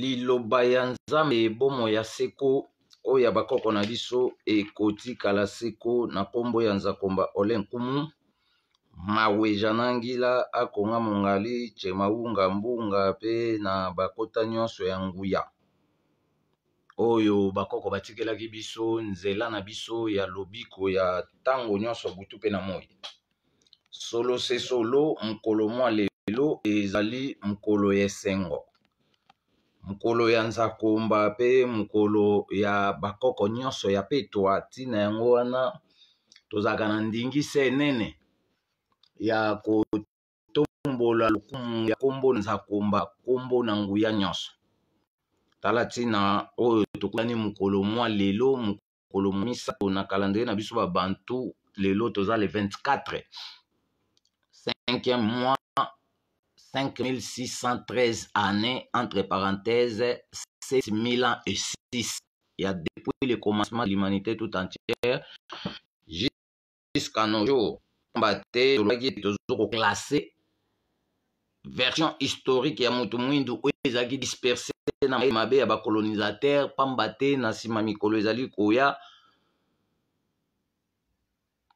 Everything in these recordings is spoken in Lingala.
liloba ya nzambe ebomo ya seko oyo ya bakoko na biso ekotikala seko na nkombo ya nzakomba ole nkumu maweja nangila akonga mongali chemaunga mbunga pe na bakota nyonso ya nguya oyo bakoko batikelaki biso nzela na biso ya lobiko ya ntango nyonso butu pe na moi solo se solo mokolo mwa lelo ezali mokolo ya esengo mokolo ya nzakomba pe mokolo ya bakoko nyonso ya petwa ntina yango wana tozalaka na ndingisa enene ya kotombola lokumu ya nkombo nzakomba nkombo na nguya nyonso tala ntina oyo tokutani mokolo mwa lelo mokolo misato na kalandrie na biso babantu lelo toza le 24 cinquième mois 5613 années, entre parenthèses, 7000 ans et 6. Il y a depuis le commencement de l'humanité tout entière jusqu'à nos jours. On qui est toujours classé. Version historique, il y a Moutou Mouindou, dispersés dans les colonisateurs, pambaté, dans les colonisateurs.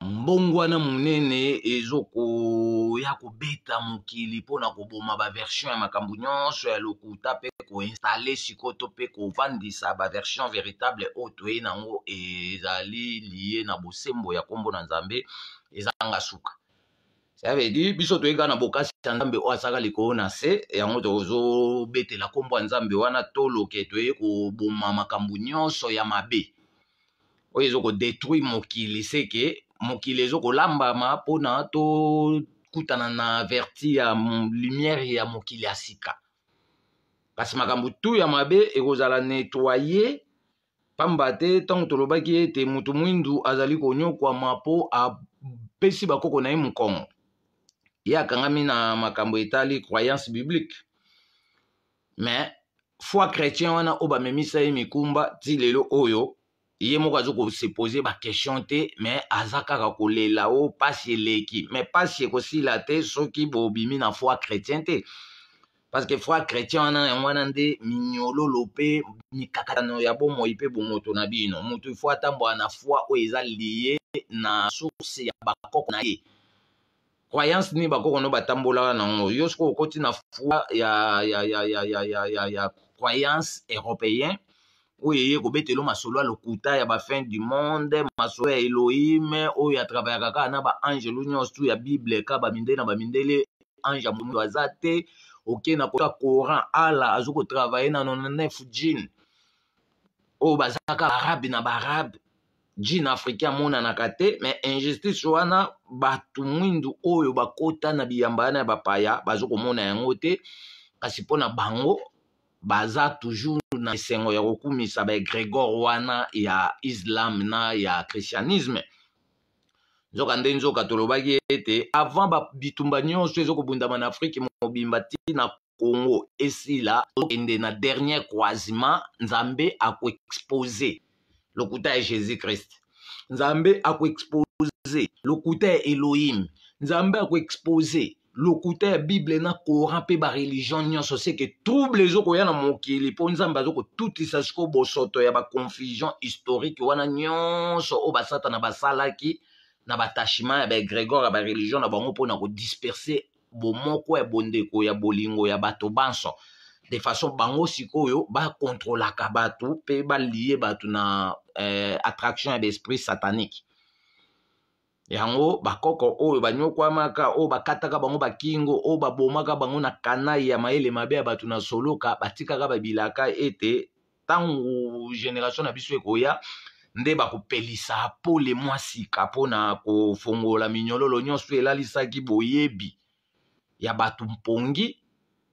mbongwana monene ezokoya kobeta mokili mpona koboma baversion ya makambo nyonso ya lokuta mpe koinstale sikoyo to mpe kovandisa baversion véritable oyo toyei nango ezali liye na bosembo ya nkombo na nzambe ezanga suka savedi biso toyeka na bokasi ya nzambe oyo asaka likolo na se yango tozobetela nkombo ya nzambe wana toloke toyei koboma makambo nyonso ya mabe oyo ezokodetruire mokili seke mokili ezokolambama mpona tokutana na verti ya lumière ya mokili ya sika kasi makambo tu ya mabe ekozala nettoye pamba te ntango tolobaki ete moto mwindu azali konyokwama mpo apesi bakoko na ye mokongo ye akangami na makambo etali croyance biblique me foi chrétien wana oyo bamemisa ye mikumba ti lelo oyo ye moko aza kopose bakestion te me aza kaka kolela o pasi eleki me pasi ekosila te soki bobimi na foi chrétien te parceke foi chrétien wana yango wana nde minyololo mpe mikakatano ya bomoi mpe bomoto na bino moto ifo atambola na foi oyo eza liye na source ya bakoko na ye croyance nini bakoko no batambolaka nango yo soko okoti na foi ya, ya, ya, ya, ya, ya, ya, ya croyance européen oyo eye kobetela masolo ya lokuta ya bafin du monde masolo ya elohime oyo atravaillaka kaka na baangelu nyonso tu ya bible ka bamindele na bamindele ange ya moto aza te oke na koka coran ala azwi kotravaille na 99 jin oyo baza kaka baarabe na baarabe jin africain amonanaka te me injustice wana bato mwindu oyo bakota na biyambana ya bapaya baza komona yango te kasi mpona bango baza toujours na esengo ya kokumisa baegregor wana ya islam na ya christianisme nzoka nde nzoka tolobaki ete avant bitumba nyonso ezokobundama na afrike mobimba ntina congo esila tokende na dernier croisement nzambe akoexpose lokuta ya jésus christ nzambe akoexpose lokuta ya elohim nzambe akoexpose lokuta ya bible na coran mpe bareligion nyonso seke trouble ezokoya na mokili mpo nzambe azokotutisa sikoyo bosoto ya baconfusion historike wana nyonso oyo basatana basalaki na batachement ya baegregore ya bareligion na bango mpona kodisperse bomoko ya bondeko ya bolingo ya bato banso de façon bango sikoyo bakontrolaka bato mpe balie bato na eh, attraction ya baesprit satanique yango bakoko oyo banyokwamaka oyo bakataka bango bakingo oyo babomaka bango na kanai ya mayele mabe ya bato na soloka batikaka babilaka ete ntango generation na biso ekoya nde bakopelisa pole mwa sika mpona kofongola minyololo nyonso elalisaki boyebi ya bato mpongi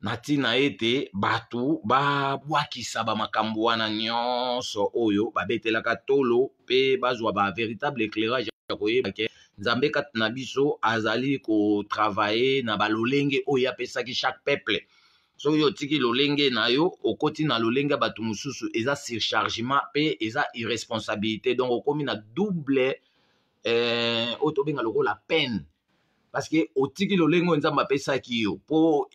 na ntina ete bato babwakisa bamakambo wana nyonso oyo babetelaka tolo mpe bazwa ba véritable éclairage ya koyebake nzambe Nabiso, na biso azali kotravaye na balolenge ya apesaki chaque peuple yo otiki lolenge na yo okoti na lolenge ya bato eza surchargement pe, eza irresponsabilité donc okomi na double eh, oyo tobenga la peine que otiki lolenge oyo nzambe apesaki yo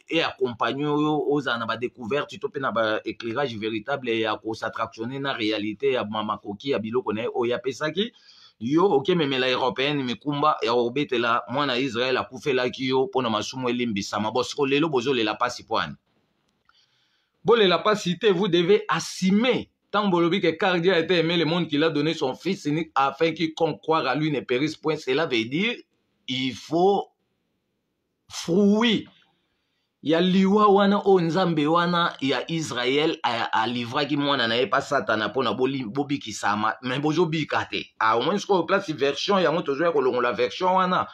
e eaccompagne yo, oza na découverte, to pe na éclairage véritable ya kosatractionne na réalité ya koki, ya biloko na ye ya yo la européenne na ya a mwana la yo masumu oh, lelo Bon le la vous devez assumer tant bolobi que Kardia a été aimé le monde qu'il a donné son fils unique afin qu'il croire à lui ne périsse point cela veut dire il faut fruit ya liwa wana oyo oh, nzambe wana ya israel alivraki mwana na ye mpa satana mpona bobikisama me bozobika te ah, au moins sikoyo place version yango tozoya kolongola version wana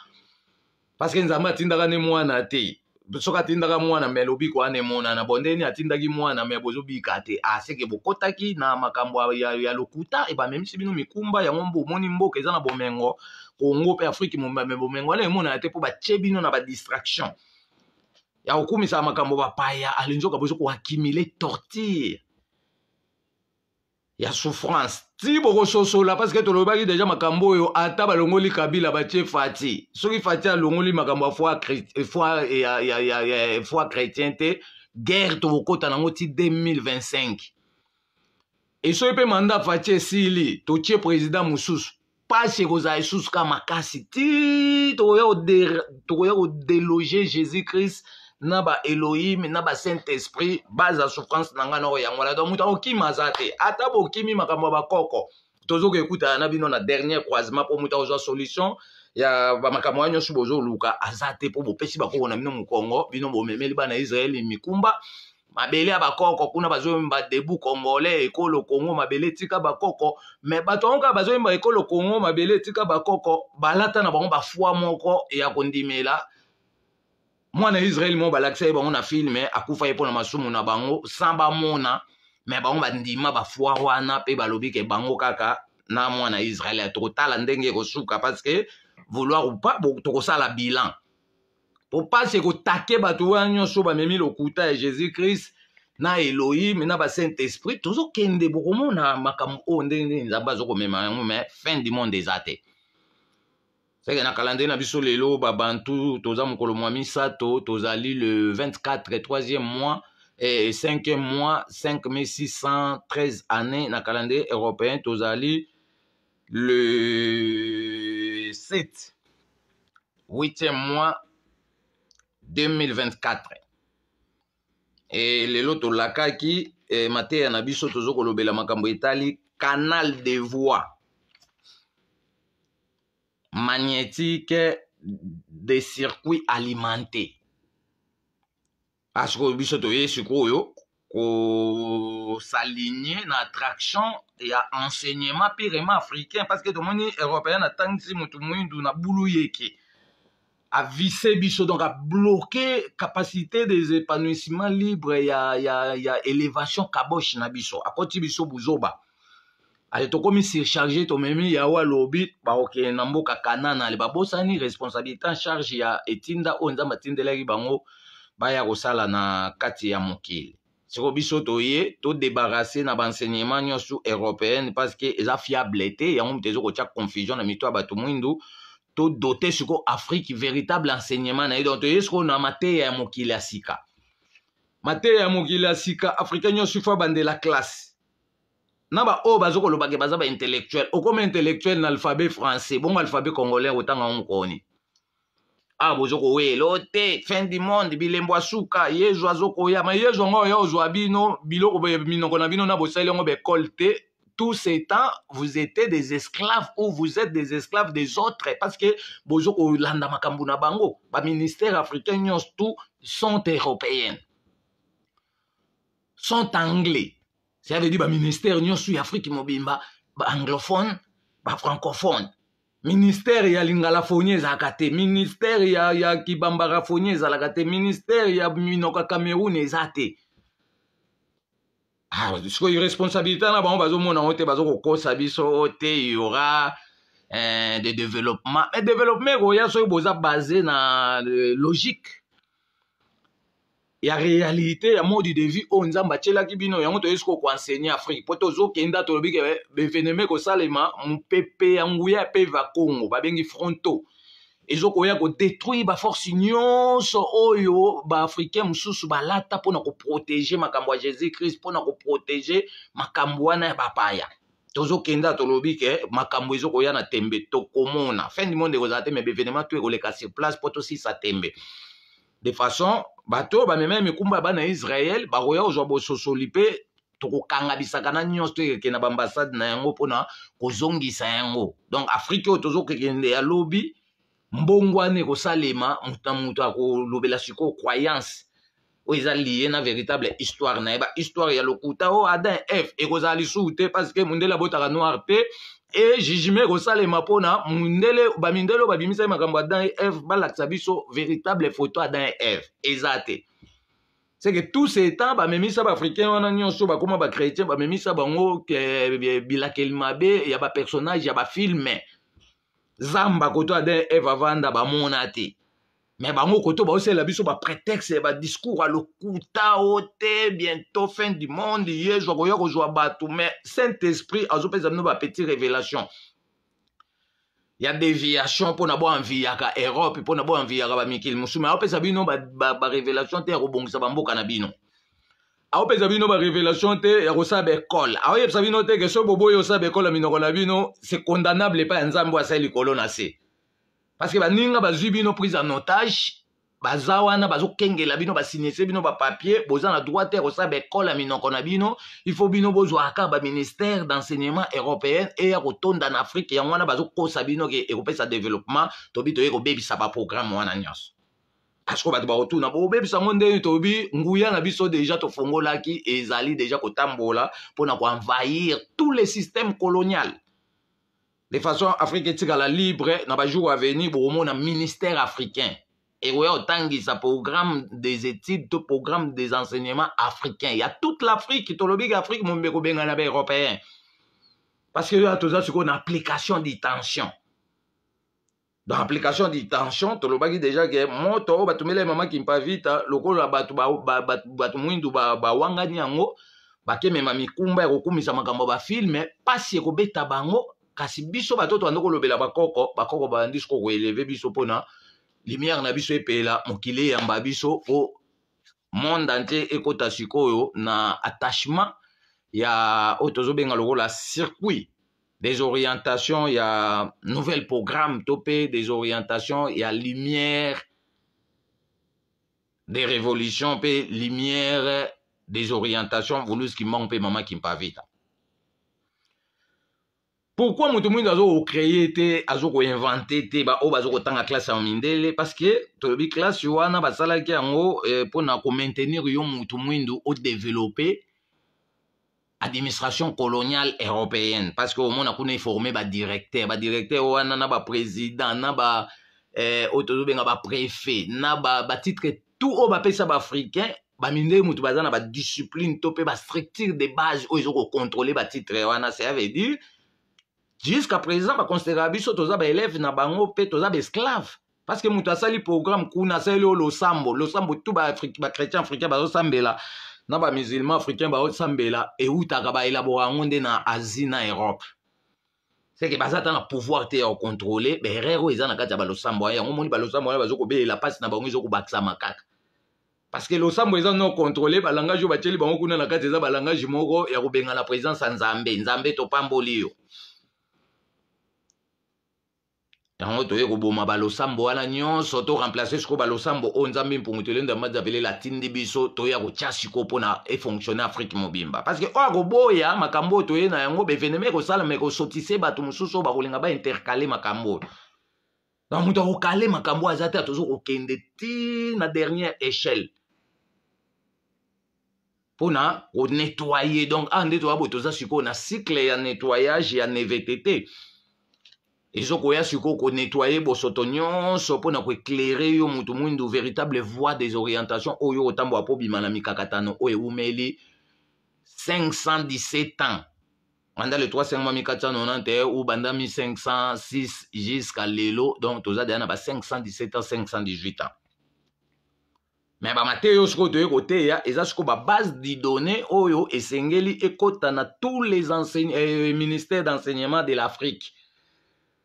parceke nzambe atindaka ne mwana te soki atindaka mwana me lobiko wana emonana bondeni atindaki mwana me bozobika te aseke ah, bokotaki na makambo ya, ya lokuta ebamemisi bino mikumba yango bomoni mboka eza na bomengo kongo mpe afrike bomengo wana emonana te mpo batie bino na badistraction ya kokumisa makambo bapaya alingi okabwisi koakimile tortire ya souffrance ti bokososola parceke tolobaki deja makambo oyo ata balongoli kabila batie fati soki fati alongoli makambo eh, eh, ya foi chrétien te guerre tokokɔta nango ti 2025 esoki mpe manda fati esili totie président mosusu mpasi ekozala esusu ka makasi ti tokoya kodeloge jésus christ na ba elohim na ba saint esprit base ya souffrance na ngai na oyo yango wana don moto akokima aza te ata bokimi makambo ya bakoko tozokokutana na bino na dernier croisement mpo moto akozwa solution ya bamakambo wana nyonso bozoluka aza te mpo bopesi bakoko na bino mokongo bino bomemeli bana israele mikumba mabele ya bakoko kuna bazoyemba debu congolais ekolo congo mabele etika bakoko me bato yango kaka bazoyemba ekolo congo mabele etika bakoko balata na bango bafwa moko ya kondimela mwana israele mo balakisa ye bango na filme akufa ye mpona masumu na bango san bamona me bango bandima bafwa wana mpe balobi ke bango kaka na mwana israele tokotala ndenge ekosuka parceke vouloir ou pas tokosala bilan po pasi ekotake bato wana nyonso bamemi lokuta ya jésus christ na elohim na basaint esprit tozokende bokomona makambo oyo ndenge nzambe azokomema yango me fin du monde eza te seke na kalandrie na biso lelo babantu toza mokolo mwa misato tozali le 24 3e mois e 5e mois 5613 année na calendrier européen tozali le 7 8e mois 2024 e lelo tolakaki e, mateya na biso toza kolobela makambo etali canal de voix magnétique des circuits alimentés. Parce que bicho toye siko yo ko s'aligner dans traction et à enseignement purement africain parce que tout le monde européen a tangi mutu mwindu na bulu yeke a vissé biso donc a bloqué capacité des épanouissements libres et y a élévation kabosh na biso akoti biso buzoba ale tokómi surcharge tomemi yawe alobi bakokende na mboka kanana ale babosani responsabilité en charge ya etinda oyo nzambe atindelaki bango baya kosala na kati ya mokili siko biso toye todebarase na baenseignement nyonso européenne parce que eza fiable te yango moto ezo kotia confusion na mito ya bato mwindu todote siko afrique véritable enseignement na ye donc toye siko na mateya ya mokili ya sika mateya ya mokili ya sika afrika nyonso ifo abandela classe na baoyo oh, lobake bazaba intellectuel. O oh, okoma intellectuel na l'alphabet français bon alphabet congolais nga ngo mokoni awa ah, boza kowelo te fin du monde bilembo asuka yezu ya ma yezu yango ya ozwa bino biloko minoko na bino na bosali yango bekole te tout temps vous étiez des esclaves ou vous êtes des esclaves des autres parce que boza landa makambu na bango ministère africain nyonso tout sont européens sont anglais c'est veut dire que bah, le ministère de mobimba bah, anglophone, bah, francophone. Ministère ya lingala la za le ministère ya, ya kibambara la le ministère ya minoka cameroun te une ah, responsabilité na le il yora eh, de développement mais développement boza basé na euh, logique ya réalité ya mode de vie oyo oh, nzambe atielaki bino yango toyesi kokoensegne afrique mpo tozokenda tolobi ke eh, befeneme kosalema mopepe ya nguya mpe va congo babengi fronto ezokoya kodétruire baforce nyonso oyo baafricain mosusu balata mpona koprotege makambo ya jésus christ mpona koprotege makambo wana ya bapaya tozokenda tolobi ke makambo ezokoya na tembe tokomona fin du monde ekozala te me bevenema to ekoleka sur place mpo tosisa tembe de façon bato bamema ya mikumba ya bana ya israele bakoya kozwa bososoli mpe tokokanga bisakana nyonso tokekende na baambasade na yango mpona kozongisa yango donc afrike oyo tozokekende ya lobi mbongwana ekosalema moto na moto akolobela sikoyo croyance oyo eza lie na véritable histoire na ye bahistoire ya lokuta oyo adam eve ekozala lisusu te parce que mondele abotaka noir te e jugement ekosalema mpona mindele bamindele oyo babimisaki makambo adam e eve balakisa biso véritable photo adam e eve eza te c'est que tous ces temps bamemisa baafricain wana nyonso bakóma bachrétien bamemisa bango bilakeli mabe ya bapersonnage ya bafilme zamba koto adam eve avanda bamona te me bango koto baosalela biso baprétexte ya badiscours alokuta o te bientôt fin du monde yezwa koya kozwa bato me saint-esprit azopesa bino bapetit révélation ya déviation mpona boanviyaka europe mpona boanviyaka bamikili mosusu me aopesa bino barévélation te ya kobongisa bamboka na bino aopesa bino barévélation te ya kosala baekole aoyebisa bino te ke soki boboyi osala baekole minoko na bino c'est condamnable epai ya nzambe asali likolo na se parce que baninga bazwi bino prise en otage baza bazokengela bino basinise bino bapapier boza na droit terre osala baekole bino Il faut bino besoin bino bozwaka ministère d'enseignement européen eya kotonda na afrike yango wana bazokosa bino ke ekopesa développement tobi toye kobebisa baprogramme wana nyonso parceke bato bakotuna bobebisa ngo ndeni tobi nguya na et deja tofongolaki ezali deja kotambola mpona envahir tout les systèmes colonial de façon à la libre na au moins un ministère africain Et autant que ça, programme des études programme des enseignements africains. Il y a toute l'afrique tout tolobiki afrique mombe kobengana européen parce que tout ça, c'est une application d'intention. dans l'application tout le monde dit déjà que, bah, qui ke moto oyo batumela mama kimpavita lokola bato bato mwindu bawangani yango bakemema mikumba ekokumisa makambo bafilme mpasi ekobeta bango kasi biso bato toandi kolobela bakoko bakoko bandi siko koeleve biso mpona lumière na biso epela mokili eyamba biso po monde entier ekɔta sikoyo na attachement ya oyo tozobenga lokola circuit des orientations ya nouvel programme to mpe des orientations ya lumière des révolutions mpe lumière des orientations voulusiki mbongo mpe mama kimpavita pourquoi moto moyindo azokocreye te azokoinvente te oyo bazokotanga classe ya mindele parceke tolobi classe wana basalaki yango mpona eh, komaintenir yo moto moyindo odevelope administration coloniale européenne parceke omona kuna eforme badirecteur badirecteur wana na baprésident na ba eh, oyo tozobenga bapréfet na batitre ba tout oyo bapesa baafricain bamindeli moto baza na badiscipline to mpe bastructure de base oyo ezokocontrole batitre wana ça veut dire jusqu'à présent bakonsidera biso toza baeleve na bango mpe toza baesclave parceke moto asali programme kuna asali oyo losambo losambo tu bachrétien africain bazosambela na bamusulman africain bazosambela eutaka baelabora yango nde na asie na europe seke baza ata na pouvoir te ya kocontrole berere oyo eza na kati ya balosambo wana yango moni balosambo wana bazokobelela mpasi na bango ezokobakisama kaka parceke losambo eza no kontrole balangage oyo batieli bango kuna na kati eza balangage moko ya kobengana présence ya nzambe nzambe topamboli yo yango toye koboma balosambo wana nyonso to remplace sikoyo balosambo oyo nzambe mpunguteli nde amadi abeleli atindi biso toya kotya sikoyo mpona efonctionne afrike mobimba parce ke oyo akoboya makambo oyo toye na yango bevenema ekosalama ekosotise bato mosusu oyo bakolinga bainterkale makambo oyo donc moto akokale makambo aza te atozo kokende ti na dernière échelle mpona konetoye donc a ah, nde toya boye toza sikoyo na cycle ya nettoyage ya nevete te Et ezokoya sikoyo konetwaye bosoto nyonso mpona éclairer yo motu mwindu véritable voie des orientations oyo otambola mpo obima na mikakatano oyo ewumeli 517 ans Manda le 3590 ou banda 1506 jusqu'à l'élo. donc toza avez na 517 ans 518 ans Mais Mais bamateya oyo sikoyo et ça, eza la base de données. oyo esengeli ekota na tous les eh, ministères d'enseignement de l'afrique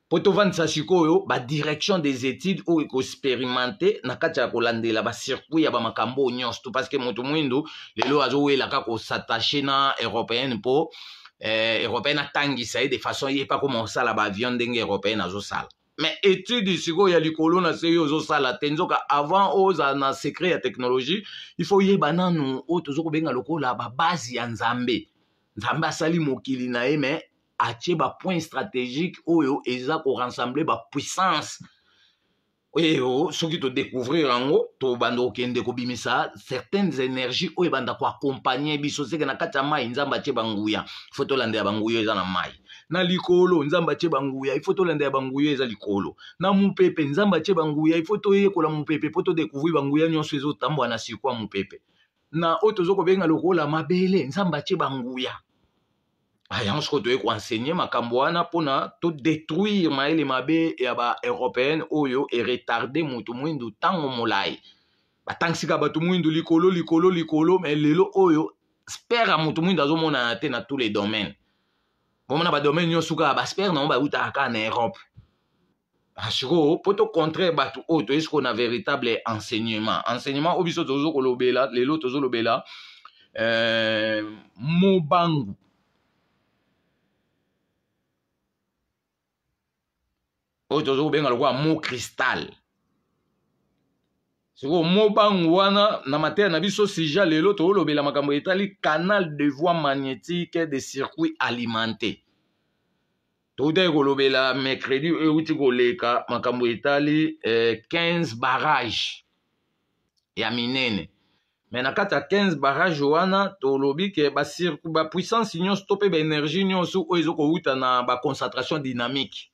mpo tovandisa sikoyo badirection des études oyo ekosperimente na kati ya kolandela bacircuit ya bamakambo oyo nyonso to parceke moto mwindu lelo azowelaka kosatache na européenne mpo eh, européenne atangisa ye de façon ye mpa koma osala baavion ndenge européenne azosala me étude sikoyo ya likolo na se oyo ozosala te nzoka avant ozala na secret ya technologie il faut yeba nanu oyo toza kobenga lokola babasi ya nzambe nzambe asali mokili na ye me atie bapoint stratégique oyo eza korensemble bapuissance oyo soki todécouvrir yango tobanda kokende kobimisa certaines énergie oyo ebanda koakompagne biso seke na kati ya mai nzambe atie banguya ifo tolandela banguya eza na mai na likolo nzambe atie banguya ifo tolandela banguya eza likolo na mopepe nzambe atie banguya ifo toyekola mopepe mpo todécouvrir banguya nyonso ezotambola na sirkui ya mopepe na oyo toza kobenga lokola mabele nzambe atie banguya Ah, yanso toye koensegne makambo wana mpona todetruire mayele mabe ya baeuropéenne oyo eretarde moto mwindu ntango molai batangisika bato mwindu likolo likolo likolo me lelo oyo spere ya moto mwindu azomonana te na tous les domaines bomona badomaine nyonso kaka baspere nango bautaka kaka na europe asiko ah, mpo tocontraire bato oyo toye siko na véritable enseignement enseignement oyo biso tozokolobela lelo tozolobela euh, mobangu oyo tozokobenga lokola mo cristal sikoyo mobangu wana na mateya na biso sija lelo toolobela makambo etali canal de voie magnétique de circuit alimenté toutaki kolobela mercredi euti koleka makambo etali eh, 15 barrage ya minene me na kati ya 15 barrage wana tolobi ke bapuissance nyonso to mpe baénergie nyonso oyo ezokowuta na baconcentration dynamique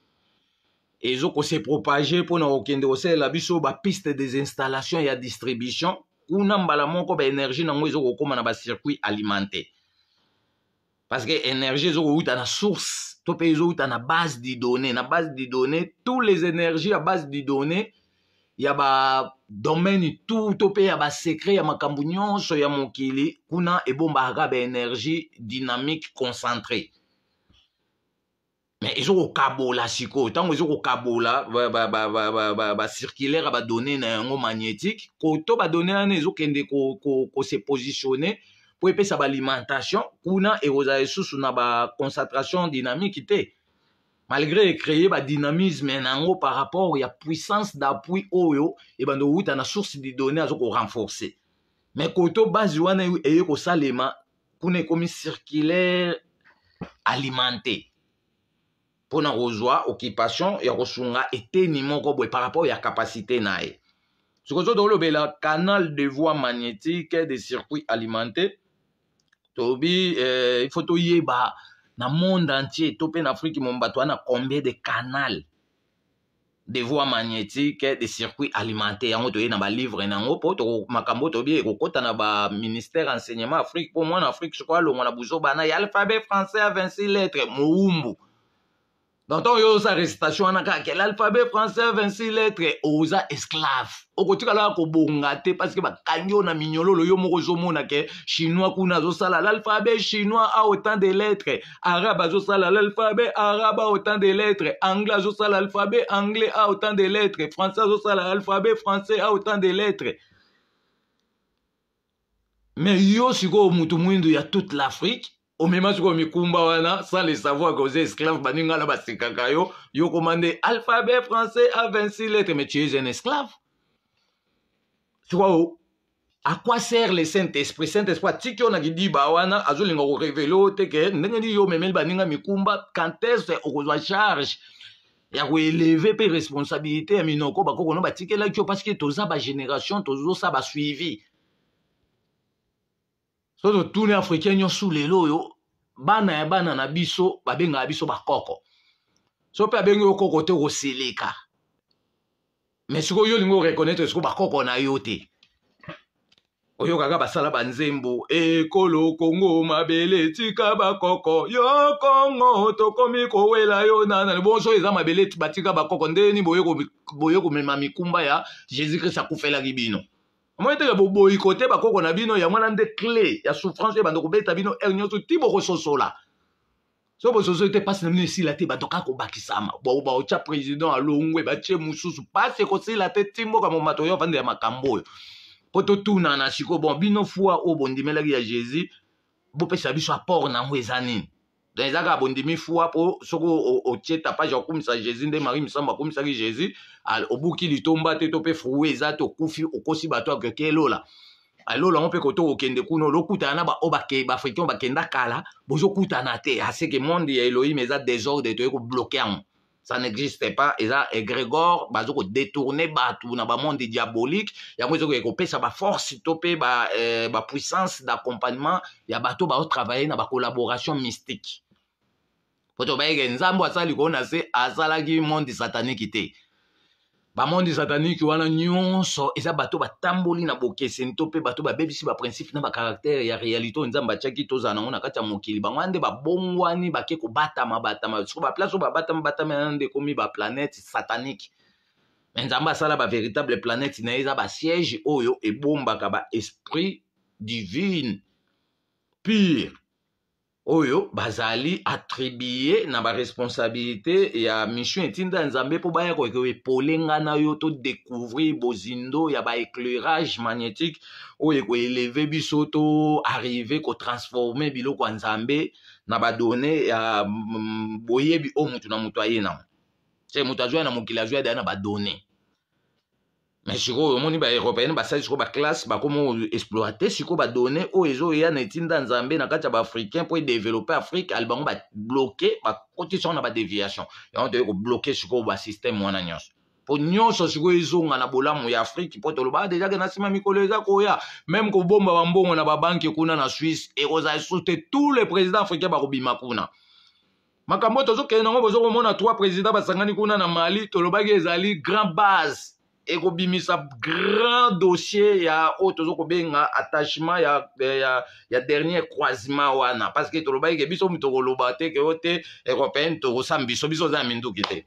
Et ezokose propage mpona kokende kosalela biso piste des installations ya distribution kuna mbala moko baénergie nango ezokokóma na circuit alimenté. parce que énergie t'as na source to où t'as na base de données, na base de données, tous les énergies à base y a ya domaine tout to mpe ya basecret ya makambo nyonso ya mokili kuna ebombaka énergie dynamique concentrée me ezokokabola sikoyo ntango ezokokabola bacirculaire badone na yango magnétique koto badone wana ezokende kose positionne mpo epesa baalimentation kuna ekozala lisusu na baconcentration dynamique te malgré ecreye badynamisme nango par rapport ya puissance d'appui oyo ebanda kowuta na source de donné azokorenforce me koto base wana eye kosalema kuna ekomi circulaire alimente pour pona kozwa occupation et nous eteni moko par rapport ya Ce que ce soki so le canal de voie magnétique de circuit alimenté tobi y ifo dans le monde entier to le na entier, momo combien de canal de voie magnétique de circuits alimentés yango toye na balivre livre dans makambo ministère d'enseignement na ministère enseignement afrique moi, afrique je crois na il bana a alphabet français à 26 lettres, mowumbu donc ntango oyoyosa recitation wana kaka ah, l'alphabet français 26 lettre oza esclave okotikala ya kobonga te parceke bakangi yo na minyololo yo moko ozomona ke chinois kuna azosala l'alphabet chinois a autant de lettre arabe azosala l'alphabet arabe a autant de lettre anglais azosala alphabet anglais a autant de lettre français azosala alphabet français a autant de lettre mais yo sikoyo motu mwindu ya toute l'afrique omema sikoyo mikumba wana sans le savoir ke oza esclave baninga na basekaka yo yo koma nde alphabet français a 26 lettre mais tu es un esclave sikoyo à quoi sert le saint-esprit saint-esprit atiki oyo na kidiba wana azolinga korevele oyo te ke ndenge nini yo omemeli baninga mikumba quand ese okozwa charge ya koeleve mpe responsabilité ya minoko bakokona batikelaki yo parce ke toza bagénération tozosa basuivi so totuni africain nyonso lelo oyo bana ya bana na biso babengaka biso bakoko so mpe abengi yo koko te koseleka me sikoyo yo olingi oreconnaitre sikoyo bakoko na yo te oyokaka basala banzembo ekolo kongo mabele tika bakoko yo kongo tokomi kowela yo nana bonso eza mabele batika bakoko ndeni boye komema mikumba ya jésus krist akufelaki bino moi ete ke boboyi kote bakoko na bino yango wana nde cle ya souffrance oyo bandeko kobeta bino ere nyonso ti bokososola so bososoli te mpasi na bino esila te bato kaka kobakisama baotya président alongwe batie mosusu mpasi ekosila te ti mboka momato oyo ofandela makambo oyo mpo totunana sikoyo bon bino fwa oyo oh, bondimelaki ya jésus bopesa biso apport nango eza nini donc ezalaka bondimi fuwa mpo soki otie tapage akumisa jésus nde marie misambo akumisaki jésus obuki litomba te to mpe fruwe eza te okufi okosi bato akeke elola alola yango mpe koto kokende kuna olokutana na baoyo baafricain bakenda kala bozokutana te aseke monde ya elohim eza désordre toye kobloke yango ça n'existait pas et là Grégor egrégore baza kodétourne bato na ba monde diabolique pesa ba force baforce ba ba puissance d'accompagnement ya bato travailler na collaboration mystique po ba bayeke nzambe asali koo na se azalaki monde satanique te bamondi satanike wana nyonso eza bato batamboli na bokeseni to mpe bato babebisi baprincipe na bakaraktere ya réalité oyo nzambe atiaki tozala nango na kati ya mokili bango wana nde babongwani bake kobatama batama soko baplace oyo babatama batama yana nde ekomi baplanete satanike me nzambe asala bavéritable planete na ye eza basiège oyo ebombaka baesprit divine pire oyo bazali atribue na baresponsabilité ya mission etinda ya nzambe mpo baya koyeke epole nga na yo todécouvrir bozindo ya baéclairage magnétique oyo ekoeleve biso to arrive kotransforme biloko ya nzambe na badone ya mm, boyebi oyo motu na motu aye nango se moto azwya na mokili azwya daya na badone me sikoyo omoni baeuropéenne basali sikoyo baklasse bakoma exploite sikoyo badonne oyo oh, ezoya na etinda nzambe na kati ya baafricain mpo edevelope afrique ali bango babloke bakotisa ngo na badéviation yango toyei kobloke sikoyo basysteme wana nyonso mpo nyonso sikoyo ezonga na bolamu ya afrike mpo toloba deja ke na nsima mikolo eza koya meme kobomba bambongo na babanke kuna na swisse ekozala lisusu te tout le président africain bakobima kuna makambo tozokende nango bozokomona trois président basangani kuna na mali tolobaki ezali grand base ekobimisa grand dossier ya oyo toza kobenga attachement ya, ya, ya dernier croisement wana parceke tolobaki ke biso tokoloba te ke o te européenne tokosala biso biso oza na minduki te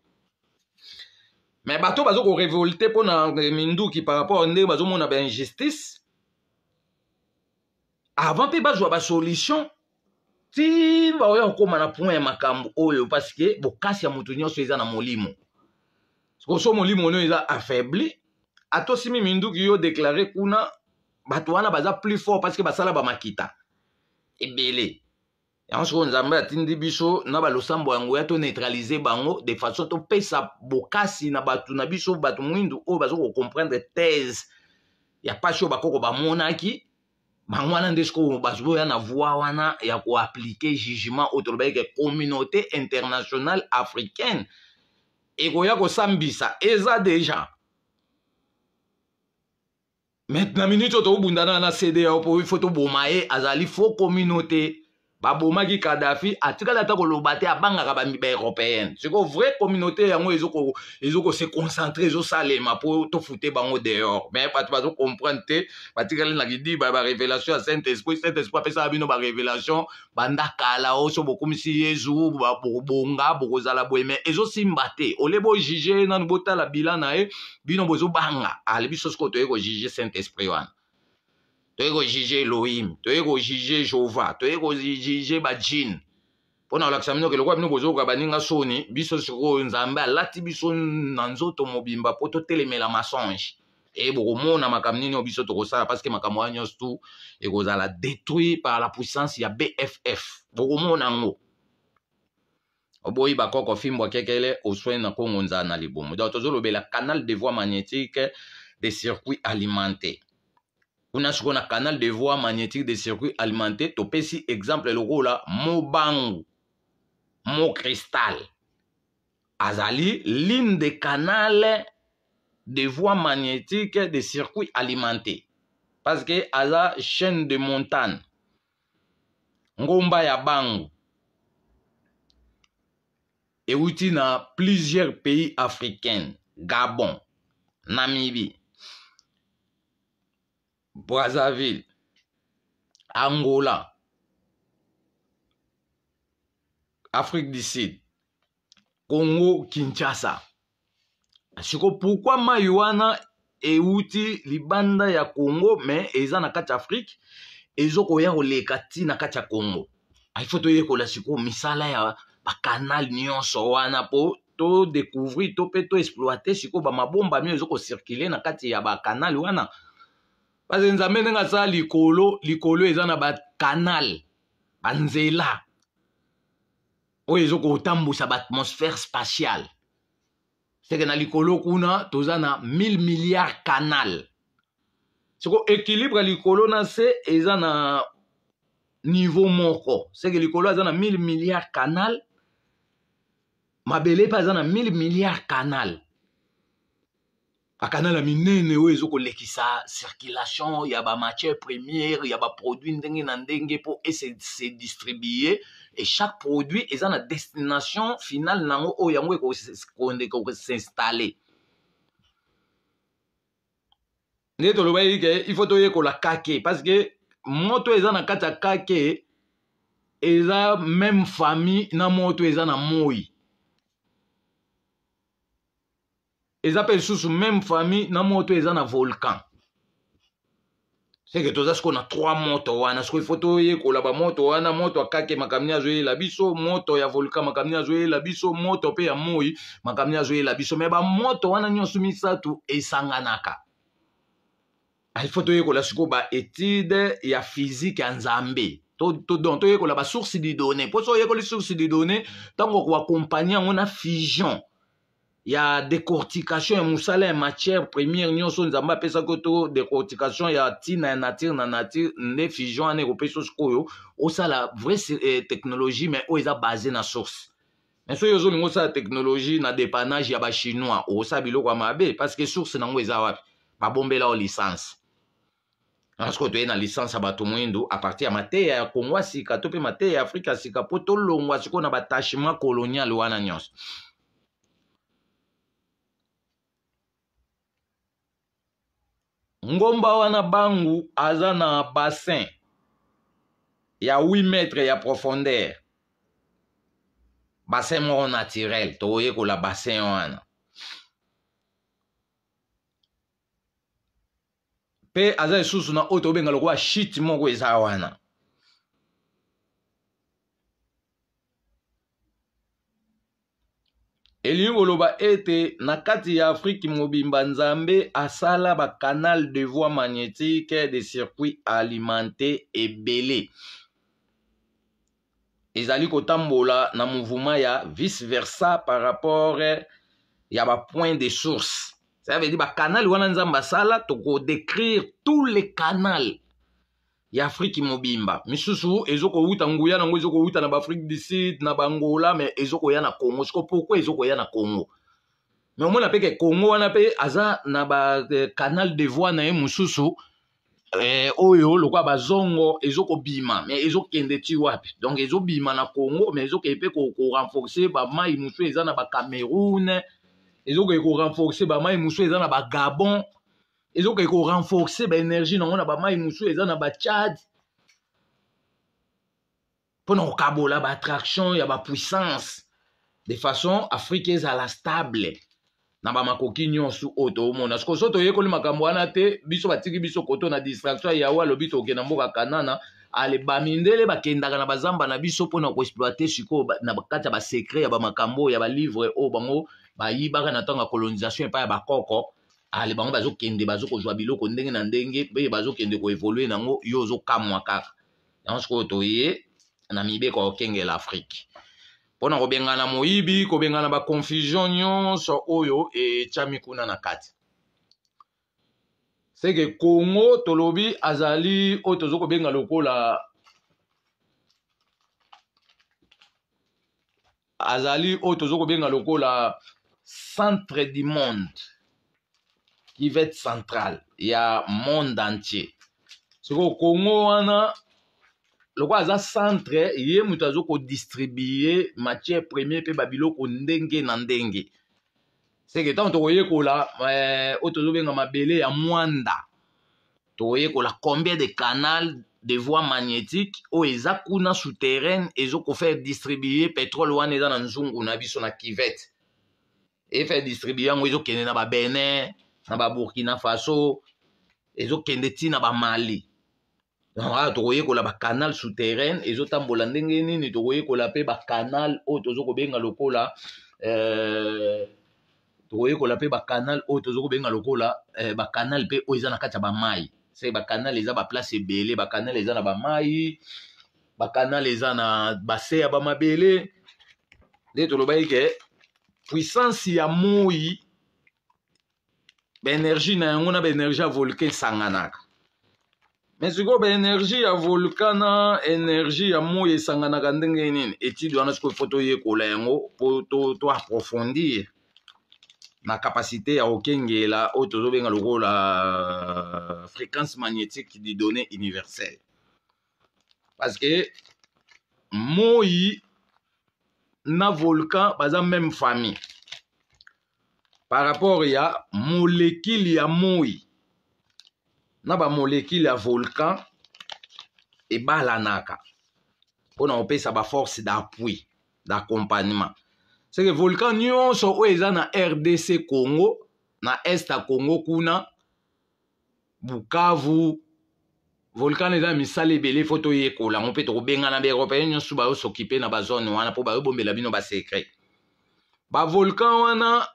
me bato baza korevolte mpona minduki par rapport ndenge bazomona bainjustice avant mpe bazwa basolution ti baoya kokóma na point ya makambo oyo parceke bokasi ya moto nyonso eza na molimo koso molimo oyo eza affaibli atosimi minduki yo deklare kuna bato wana baza plus fort parceke basala bamakita ebele yango sikoyo nzambe atindi biso na balosambo yango ya toneutralize bango de façon topesa bokasi na bato na biso bato mwindu oyo baza kocomprendre these ya pasi oyo bakoko bamonaki bango wana nde sikoyo bato boya na voi wana ya koaplike jugement oyo tolobaki ke communauté internationale africaine ekoya kosambisa eza deja me na minute tobundana na cdao po ifo toboma ye azali fo komino te babomaki kadafi atikali ata koloba te abangaka baeuropéenne siko vrai communauté yango ezokose concentre ezosalema mpo tofute bango dehors mais bato bazokomprendre te batikali na kidiba barévélation ya saint esprit saint esprit apesaka bino barévélation banda kala o so bokumisi yezu bobonga bokozala boye mais ezosimba te ole bojuge nanu botala bila na ye bino bozobanga ale biso sikoyo toye kojuge saint esprit wana toyei kojije elohim toyei kojije jehova toyei kojije bajine mpo na kolakisa bino kelokola bino bozoyoka baninga soni biso sikoyo nzambe alati biso na nzoto mobimba mpo totelemela masonge e eh, bokomona makambo nini oyo biso tokosala parceke makambo wana nyonso tu ekozala détruit par la puissance ya bff bokomona yango oboyi bakoko fimbwa kekele oswe na kongo nzala na libumu donc tozolobela canal de voie magnétique de circuit alimenté kuna sikoyo na canal de voie magnétique de circuit alimenté topesi exemple lokola mobangu mo cristal azali ligne de canal de voie magnétique de circuit alimenté parce que aza chaîne de montagne ngomba ya bangu euti na plusieurs pays africains gabon namibie brazzaville angola afrique du sud congo kinshasa siko pourkui mai wana euti libanda ya congo me eza na kati ya afrike ezokoya koleka ti na kati ya congo aifo ah, toyekola sikoyo misala ya bakanal nyonso wana mpo todecouvrir to mpe to exploite sikoyo bamabomba mio ezokocircule na kati ya bakanal wana parce nzambe ndenge asala likolo likolo eza na bacanal banzela oyo ezokotambusa baatmosphère spatiale seke na likolo kuna toza na 1000 milliard canal siko équilibre ya likolo na se eza na niveau moko seke likolo aza na 1000 milliard canal mabele mpe aza na 1000 milliard canal bakanala minene oyo ezokolekisa circulation ya bamatière première ya baproduit ndenge na ndenge mpo ese distribue et chaque produit eza na destination finale na yango oyo yango ekosinstale nde tolobaki ke ifo toyekola kake parce ke moto eza na kati ya kake eza meme famille na moto eza na moi eza mpe lisusu meme famille na moto eza na volcan seke toza sikoyo na trois moto wana sikoyo ifo toyekola bamoto wana moto akake makamini azoyela biso moto ya volcan makamini azoyela biso moto mpe ya moi makamini azoyela biso me bamoto wana nyonso misato esanganaka ah, ifo toyekola sikoyo baétude ya physique ya nzambe todon toyekola basource di donné mpo so oyekoli source di donné ntango koakompagne yango na fusion ya décortication ya mosala ya matière première nyonso nzambe apesaki pesa koto décortication ya tina na nature na nature nde fusion wana ekopesa au ça la vraie eh, technologie mais oyo eza basé na source mais soki ozolinga ça technologie na dépannage ya bachinois osala biloko ya mabe parce que source nango eza wapi babombela la licence que toye na licence ya bato moyindo apartir à partir ya kongo ya sika to mpe mateya ya afrika ya sika mpo tolongwa sikoyo na batachement colonial wana nyonso ngomba wana bangu aza na bassin ya 8 metre ya profondeur bassin moko naturel tokoyekola bassin wana mpe aza lisusu na oyo tobenga lokola shite moko eza wana elingi koloba ete na kati ya afriki mobimba nzambe asala bacanal de voie magnétique de circuit alimenté ebele ezali kotambola na mouvement ya vice versa par rapport ya bapoint de source ça veut dire bacanal wana nzambe asala tokodécrire tous les canals ya afrike mobimba misusu ezokowuta nguya nango ezokowuta na baafrike du sud na bangola me ezokoya na congo siko pourkui ezokoya na congo me omona mpe ke congo wana mpe aza na bacanal eh, de voi na ye mosusu eh, oyo lokwa bazongo ezokobima me ezokende ti wapi donc ezobima na congo me ezokee mpe korenforce bamai mosusu eza na bacameroun ezokee korenforce bamai mosusu eza na bagabon ezokei korenforce baénergie nango na bamai mosusu eza na bachad mpona kokabola baattraction ya bapuissance de façon afrique ezala stable na bamakoki nyonso oyo toomona sikoyo so toyekoli makambo wana te biso batiki biso koto na distraction ya yawe alobi tokenda mboka kanana ale bamindele bakendaka na bazamba na biso mpona koexploite sikoyo na kati ya basekret ya bamakambo ya balivre oyo bango bayibaka na ntango ya colonisation epai ya bakoko ale ah, bango bazokende bazokozwa biloko ndenge na ndenge mpe bazokende koevolue nango yo ozokamwa kaka yango sikoyo toye na mibeko ya kokengela afrike mpo na kobengana moyibi kobengana baconfusion nyonso oyo etiami kuna na kati seke kongo tolobi azali oyo tozo kobenga lokola azali oyo tozo kobenga lokola centre du monde qui va être central a monde entier a le quoi lokola centré, centre ye moto aza kodistribue matière première premier babilo babiloko ndenge na ndenge seke ntango tokoyekola eh, oyo tozobenga mabele ya mwanda tokoyekola combien de canal de voie magnétique souterrain, oh, et kuna souterraine fait distribuer pétrole wana eza na nzungu na biso na faire distribuer distribue yango ezokende na babenin na baburkina faso ezokende ntina bamali aa tokoyekola bacanal souterrain ezotambola ndenge nini tokoyekola mpe bacanal oyo tozokobenga lokola euh, tokoyekola mpe bacanal oyo tozokobenga lokola euh, bacanal mpe oyo eza na kati ya bamai se bacanal eza baplace ebele bacanal eza na bamai bacanal eza na base ya bamabele nde tolobaki ke puissance ya moi l'énergie na yango b'énergie baenergie volcan esanganaka me sikoyo b'énergie à volcan na energie ya moi esanganaka ndenge nini étude wana sikoyo fo toyekola yango toi approfondir ma capacité la kokengela oyo tozobenga lokola euh, fréquence magnétique des données universelles. parce que moi na volcan baza même famille par rapport ya molekili ya moi na bamolekile ya volcan ebalanaka mpona kopesa baforce d'appui d'accompagnement seke volcan nyonso oyo eza na rdc congo na este ya congo kuna bukavu volkan eza misala ebele fo toyekola yango mpe tokobengana baeuropéen nyonso bayosoki mpe na bazone wana mpo bayobombela bino basekret bavolkan wana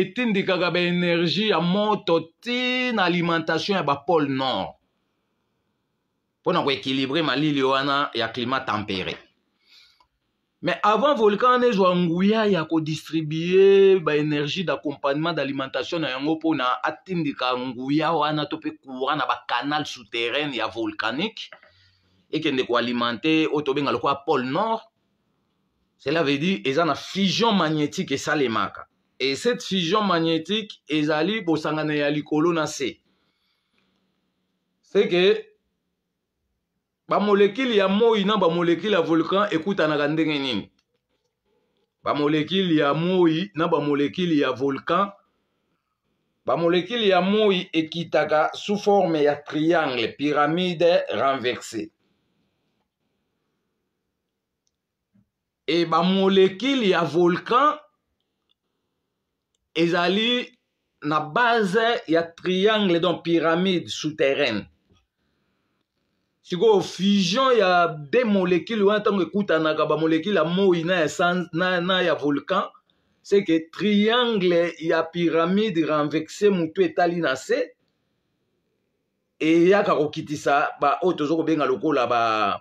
etindikaka baenergie ya moto ti na alimentation ya bapole nord mpo na koekilibre malili wana ya climat tempéré mais avant volcan wana ezwa nguya ya kodistribue baénergie d'accompagnement d'alimentation na yango mpona atindika nguya wana to mpe courant na bacanal souterraine ya volcanique ekende koalimente oyo tobenga lokola pole nord cela veut dire eza na fusion magnétique esalemaka et cette fusion magnétique ezali bosangana ya likolo na se c'est que bamolekile ya moi na bamolekile ya volcan ekutanaka ndenge nini bamolekile ya moi na bamolekile ya volcan bamolekile ya moi ekitaka sous forme ya triangle pyramide renversé e bamolekile ya volcan ezali na base ya triangle donc pyramide souterraine sikoyo fusion ya de molekile wana ntango ekutanaka bamolekile ya moi na ya, sans, na, na ya volcan se ke triangle ya pyramide renvexe motu etali na se eyaka kokitisa baoyo toza kobenga lokola ba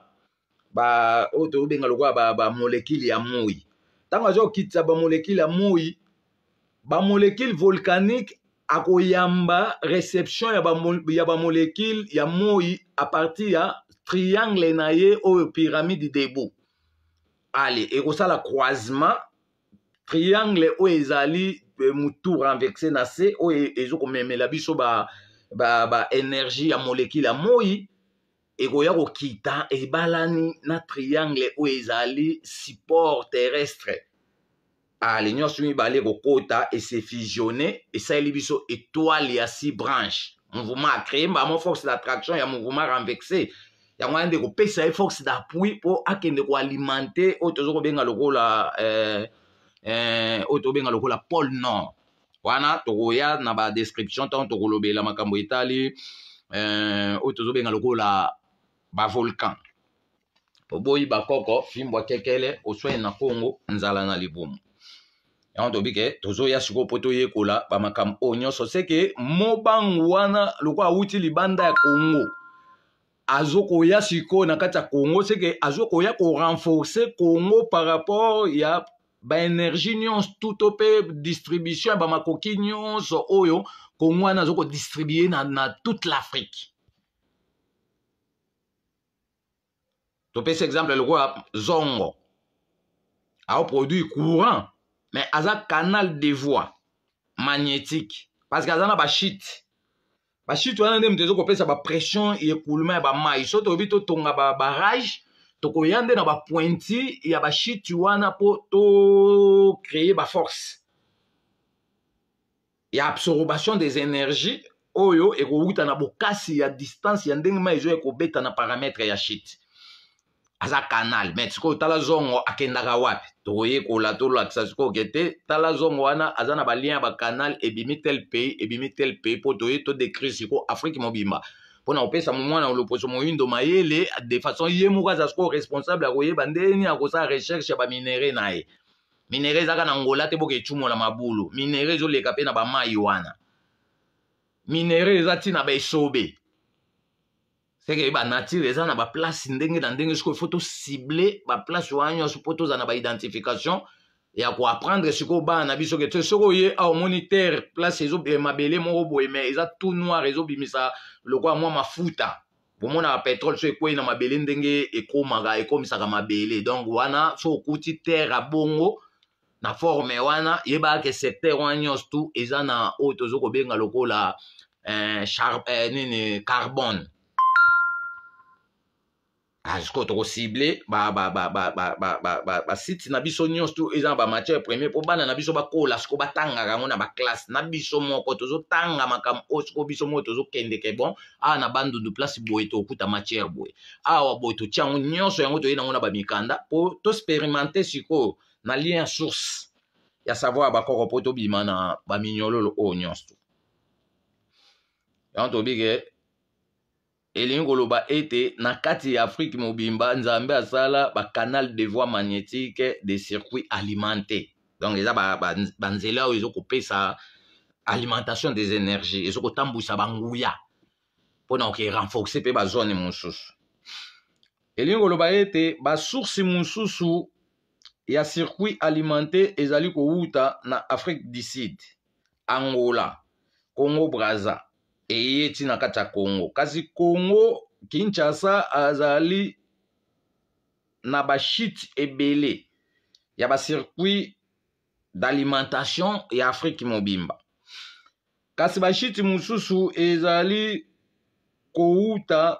ba oyo tozobenga lokola bamolekile ba, ba ya moi ntango aza kokitisa bamolekile ya moi bamolécule volcanique akoyamba reception ya bamolécule ya moi a partir ya triangle na ye oyo pyramide debu ale ekosala croisement triangle oyo ezali e, motu renverse na se oyo e, ezokomemela biso baénergie ba, ba ya molekile ya moi ekoya kokita ebalani na triangle oyo ezali support terrestre ale ah, nyonso mibale kokɔta esefusione esaleli biso etoile ya si branche mouvement acréé mbamo force d'attraction ya mouvement renvexe yango wana nde kopesa ye force d'appui mpo akende koalimente oyo oh, tozo kobenga lokola eh, eh, oyo oh, tobenga lokola pole nord wana tokoya na badescription ntango tokolobela makambo etali eh, oyo oh, tozobenga lokola bavolcan oboyi bakoko fimbo akekele oswai na kongo nzala na libumu yango tobi ke tozoya sikoyo mpo toyekola bamakambo oyo oh, nyonso seke mobangu wana lokola awuti libanda ya kongo azokoya sikoyo na kati ya kongo seke azokoya korenforce kongo par rapport ya baénergie nyonso tuto mpe distribution ya bamakoki nyonso oyo kongo wana azokodistribue na, na toute l'afrique topesi exemple lokola zongo aoproduit courant me aza canal de voix magnétique parce que aza na bashite bashite wana nde moto ezokopesa bapression ya ekulume ya bamai so tokobi totonga barage tokoya nde na bapointi ya bashite wana mpo tocreye baforce ya absorption des énergies oyo ekowuta na bokasi ya distance ya ndenge mai ezoya kobeta na paramètre ya shite aza canal me sikoyo tala zongo akendaka wapi tokoyekola tolakisa sikoyo ke te tala zongo wana aza na balien ya bacanal ebimi tel pays ebimi tel pays mpo toye todécri sikoyo afrike mobimba mpona kopesa mwana loposo moyindo mayele de façon ye moko aza sikoyo responsable ya koyeba ndeni akosala recherche ya baminere na ye minere ezaka na ngola te boka ecumola mabulu minere ezoleka mpe na bamai wana minere eza ntina baesobe seke eh, banature eza na baplace ndenge na ndenge sikoyo fo tosible baplace wana nyonso mpo tozala na baidentification ya koapprendre sikoyo bana na biso ke te soki oye aomoni ah, terre place eh, mabele moko boye me eza tout noir ezobimisa lokola mwa mafuta bomona bapetrole so ekwei na mabele ndenge ekomaka ekomisaka mabele donc wana so okuti terre abongo na forme wana yebaka ke secteur wana nyonso tu eza na oyo tozo kobenga lokola eh, eh, nini carbone azoko tokosible basiti na biso nyonso to eza na bamatière premier mpo bana na biso bakola siko batangaka yango na baklasse na biso moko tozotanga makambo oyo oh, siko biso moko tozokendeke bon awa ah, na bandundu place boye tokuta matière boye awa ah, boye totia yango nyonso yango toyei nango na bamikanda mpo tosperimente sikoyo na lien ya source ya savoir bakoko mpo tobima na baminyololo oyo oh, nyonso yango tobi ke elingi koloba ete na kati ya afrike mobimba nzambe asala bacanal de voie magnétique de circuit alimenté donc eza banzela ba, ba oyo ezokopesa alimentation des énergies ezokotambwisa banguya mpona okerenforce mpe bazone mosusu elingi koloba ete basource mosusu ya circuit alimenté ezali kowuta na afrique du sud angola congo braza eye ntina kati ya congo kasi congo kinshasa azali na bashite ebele ya bacircuit d'alimentation ya afrike mobimba kasi bashite mosusu ezali kowuta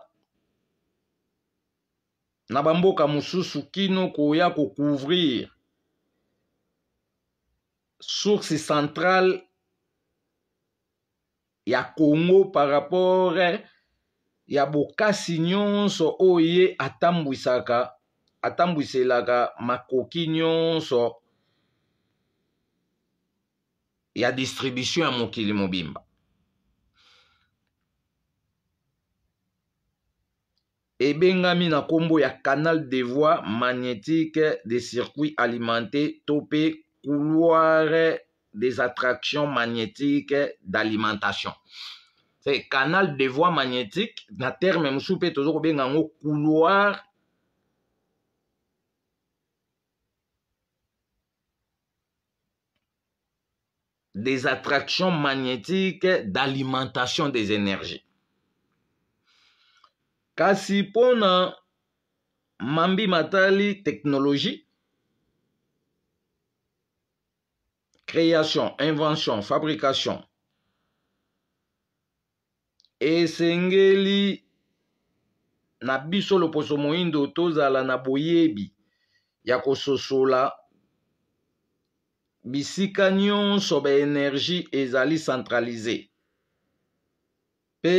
na bamboka mosusu kino koya kocouvrir source centrale ya congo par rapport ya bokasi nyonso oyo ye atambwisaka atambwiselaka makoki nyonso ya distribution ya mokili mobimba ebengami na nkombo ya canal de voie magnétique de circuit alimenté to mpe couloire des attractions magnétiques d'alimentation c'est canal de voie magnétique na terme mosusu mpe tozokobenga yango couloir des attractions magnétiques d'alimentation des énergies kasi mpona mambi matali technologie création, invention, fabrication. esengeli na biso loposo moyindo tozala na boyebi ya kososola bisika nyonso baenergie ezali centralize mpe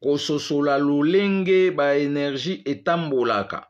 kososola lolenge baenergie etambolaka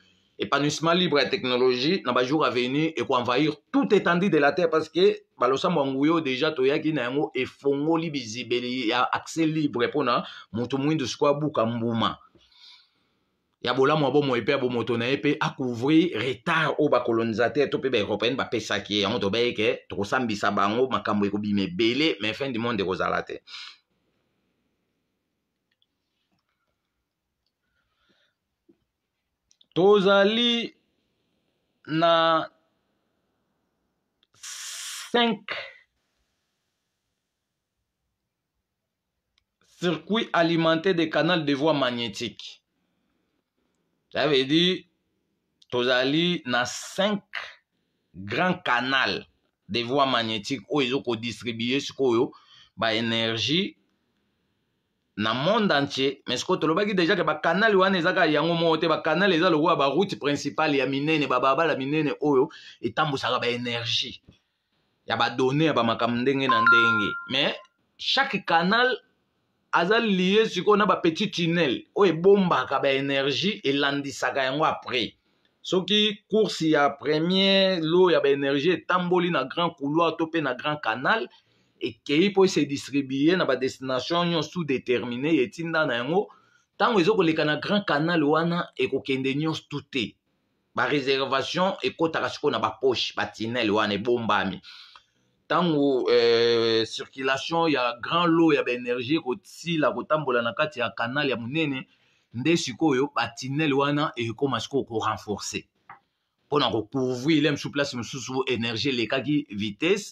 épanouissement libre et technologie le jour à venir et envahir tout étendu de la terre parce que balosambo a déjà toyaki na yango il y a accès libre mpona hein, moto moins siko nous mbuma ya bolamu ya bomoi epa ba bomoto na ye a couvrir retard oyo oh, bacolonisateur to mpe baeuropéenne bapesaki yango hein, tobayeke tokosambisa bango makambo ekobima mais fin du monde ekozala tozali na 5 circuit alimenté de canal de voie magnétique ça veut dire tozali na 5 grand canal de voie magnétique oyo ezokodistrie sikoyo baénergie na monde entier mais ce que tolobaki déjà que bakanali wana eza kaka yango moko te ezalo eza ba baroute principale ya minene babalabala minene oyo etambusaka énergie ya badone ya bamakambo ndenge na ndenge mais chaque canal aza lié sikoyo na petit tunnel oyo énergie baénergie elandisaka yango après soki course ya premier lo ya énergie tamboli na grand couloir to na grand canal ekei mpo sedistribue na badestination nyonso détermine etinda na yango ntango ezokoleka na grand canal wana ekokende nyonso tu te baréservation ekɔtaka sikoyo na bapoche batinel wana ebombami ntango eh, circulation ya grand lot ya baénergie ekotila kotambola na kati ya canal ya monene nde sikoyo batinel wana ekoma sikoyo korenforce mpona kocouvrir le mosusu place mosusu énergie elekaki vitesse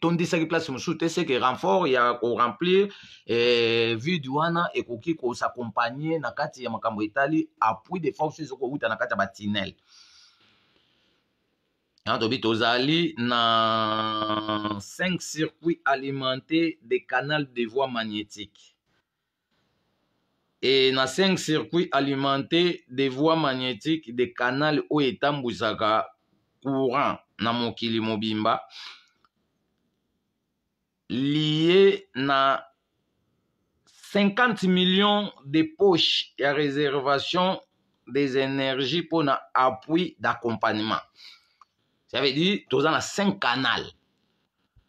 tondisaki place mosusu te seke renfort ya koremplir eh, vide wana ekoki kosakompagne na kati ya makambo etali appui de force ezokowuta na kati ya batinel wana tobi tozali na 5 circuit alimenté de canal de voie magnétique e na 5 circuit alimenté de voie magnétique de canal oyo etambwisaka courant na mokili mobimba lié na 50 millions de poche ya réservation des énergies mpona appui d'accompagnement ça veut dire toza na 5 canal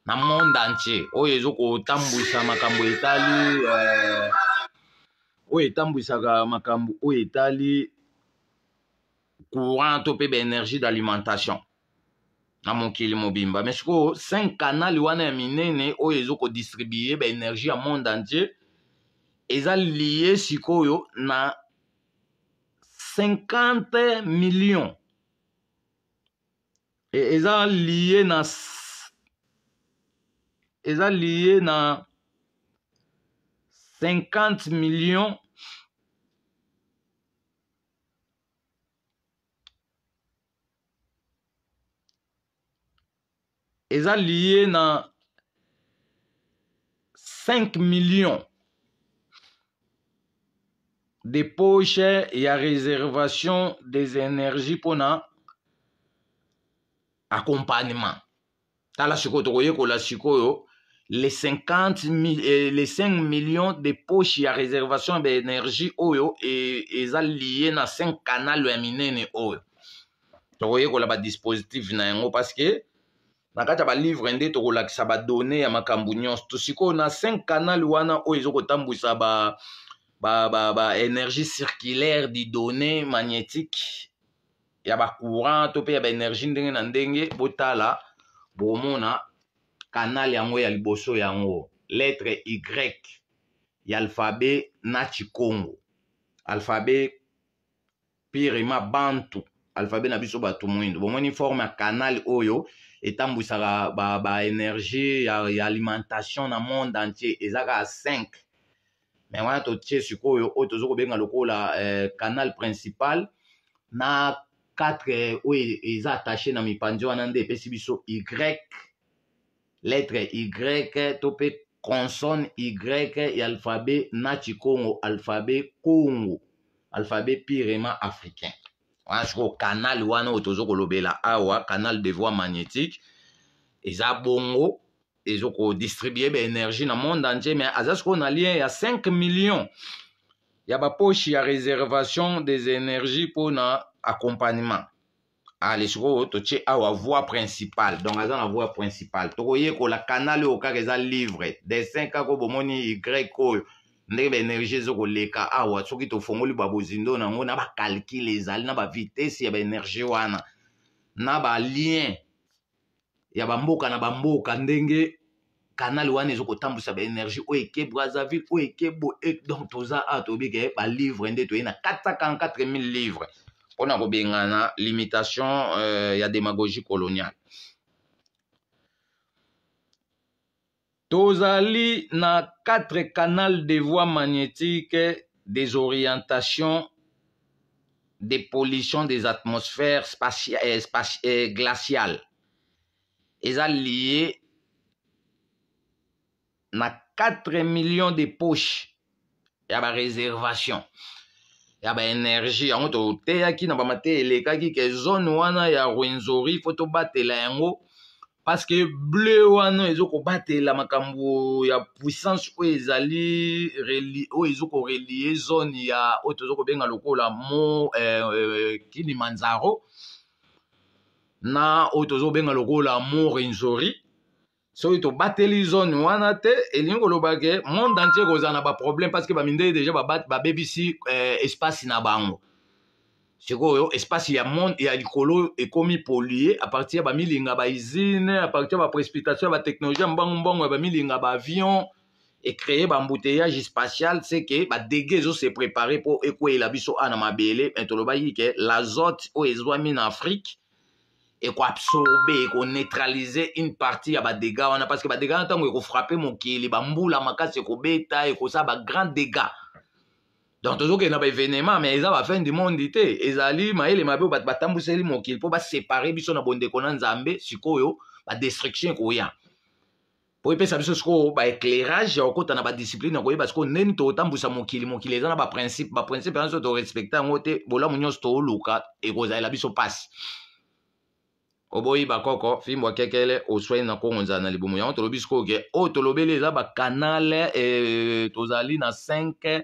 na monde entier oyo ezokotambolisa makambo etali euh, oyo etambwisaka makambo oyo etali courant to mpe baénergie d'alimentation na mokili mobimba me sikoyo cinq canal wana ya minene oyo ezokodistribue baénergie ya monde entier eza lie sikoyo na 50 million e, eza lie na eza lie na 50 million eza liye na 5 millions de poche ya réservation des énergies mpona accompagnement tala sikoyo tokoyekola sikoyo les 50 eh, les 5 millions de poche ya réservation ya baénergie oyo e, eza liye na 5 canal ya minene oyo tokoyekola badispositif na yango parce que na kati ya balivre nde tokolakisa badone ya makambo nyonso tosikoyo na 5 canal wana oyo ezokotambwisa ba, ba, ba, ba énergie circulaire di donné magnétique ya bacourant to mpe ya baénergie ndenge na ndenge botala bomona canal yango ya liboso yango lettre y ya alphabet nachi congo alphabet pirema bantu alphabet na biso bato mwindo bomoni forme ya canal oyo etambwisaka ba, ba energie ya, ya alimentation na monde entier eza kaka 5 me wana totie sikoyo oyo toza kobenga lokola eh, canal principal na 4 euh, oyo eza attache na mipanzi wana nde epesi biso y lettre y to mpe consonne y ya alphabet na chikongo alphabet congo alphabet purement africain Hein, asiko canal wana oyo awa canal de voie magnétique eza bongo ezokodistribue baénergie dans monde entier mais a sikoyo na lien ya 5 million ya y ya réservation des énergies pour mpona accompagnement ale sikoyo totie awa voie principale donc à na voie principale tokoyekola canal oyo canal eza livre Des 5 oyo bomoni y ndenge baénergie ezokoleka awa soki tofongoli babozindo nango na bakalkile ezali na bavitese ya baénergie wana na balien ya bamboka na bamboka ndenge kanale wana ezokotambwisa baénergie oyo eke brazzaville oyo eke bo eh, donc toza a tobike balivre nde toyei na 444 000 livre mpona kobengana limitation euh, ya démagogie coloniale tozali na 4 canal de voie magnétique désorientation des pollutions des atmosphères spatiales eh, spatia, eh, glaciales eza lié na 4 millions de poche ya baréservation ya baénergie yango toteyaki na bamateya elekaki ke zone wana ya rwenzori fo tobatela yango parceke ble wana ezokobatela makambo ya puissance oyo ezali oyo ezokorelie zone ya oyo tozokobenga lokola mo eh, eh, kilimanzaro na oyo tozobenga lokola mo renzori soki tobateli zone wana te elingi koloba ke monde entier kozala na baproblème parceke bamindeli deja babebisi eh, espace na bango sikoyo oyo y a monde ya likolo ekomi polie apartir ya bamilinga bausine apartir ya baprecipitation ya batechnologie ya mbongobongo ya et créer ecreye bambuteyage spatial se ke badege ezo se prépare mpo ekweyela biso a na mabele me tolobaki que l'azote les ezwami en afrique et et neutraliser une partie dégâts badega wana parce ke badega wana ntango ekofrape mokili et makasi ekobeta ekosala grand dégâts donc tozokende ba événement mais eza bafin du monde te ezali mayele mabe oyo bato batambwiseli mokili mpo basepare biso na bondeko na nzambe sikoyo badestruction ekoya mpo epesa biso sikoyo baéclairage ya kokɔta na badiscipline ya koyeba sikoyo ndeni totambwisa mokili mokili eza na baprincipe baprincipe yanso torespecte yango te bolamu nyonso tooluka ekozala biso mpasi oboyiba koko fimbo akekele oswani na kongonza na libumu yango tolobi sikoyo ke oyo tolobeli eza bakanale eh, tozali na 5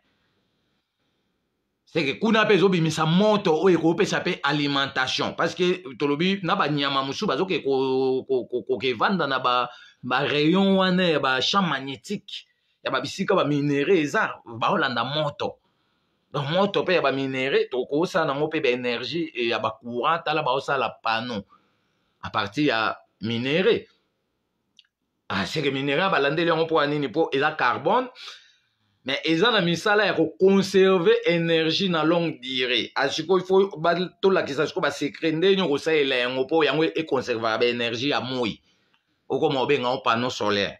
seke kuna mpe ezobimisa moto oyo ekopesa mpe alimentation parceke tolobi na banyama mosusu bazoke koke evanda na barayon wana ya bachamp magnétique ya babisika baminere eza baolanda moto donc moto mpe ya baminere tokosala nango mpe baénergie ya bacourant tala baosala pano a partir ya minere ah, seke minere balandeli yango mpo ya nini mpo eza carbone me eza na misala ya koconserve énergie na longue durée asiko ifo tolakisa siko basekre ndeni okosalela yango mpo yango econservaka baénergie ya moi okoma obengango pano solaire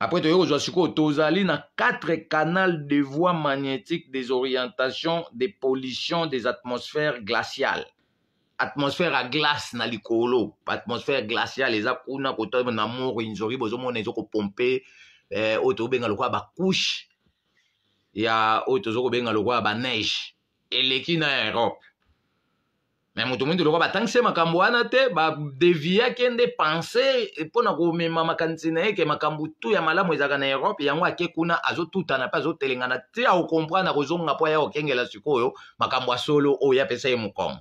après toyei kozwa sikoyo tozali na quatre canal de voie magnétique des orientations des pollutions des atmosphères glaciales atmosphère ya glace na likolo atmosphère glaciale eza kuna kota na morinzori bozomona ezokopompe eh, oyo tokobenga lokola bakushe ya oyo toza kobenga lokola baneige eleki na erope me moto mwindu lokola batangisi makambo wana te badeviaki ye nde pense mpona komema makanisi na ye ke makambo tu ya malamu ezalaka na erope yango ake kuna azotutana mpe azotelengana te akokomprendre akozonga mpo aya kokengela sikoyo makambo ya solo oyo apesa ye mokongo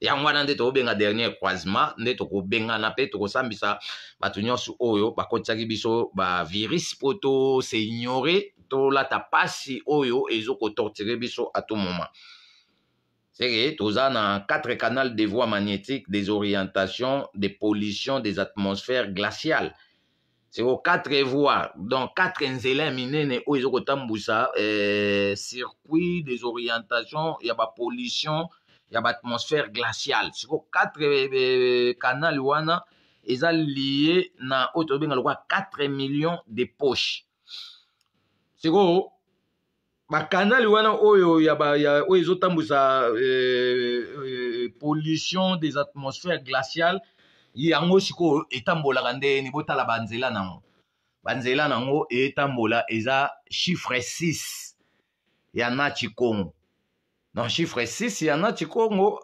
yango wana nde tokobenga dernier croisement nde tokobengana mpe tokosambisa bato nyonso oyo bakotisaki biso bavirisi mpo toseignore tolata pasi oyo ezokotortire biso à tout moment seke toza na quatre canal de voie magnétique des orientations des pollutions des atmosphères glaciales seko quatre voies donc quatre nzela ya minene oyo ezokotambusa eh, circuit des orientations ya bapollution ya atmosphère glaciale sikoyo 4 euh, canal wana eza na 4 millions de poches. sikoyo bakanali wana oyo ya ba, euh, euh, pollution des atmosphères glaciales yango la etambolaka ni botala banzela banzela etambola chiffre 6 ya dans chiffre 6 ya na ti kongo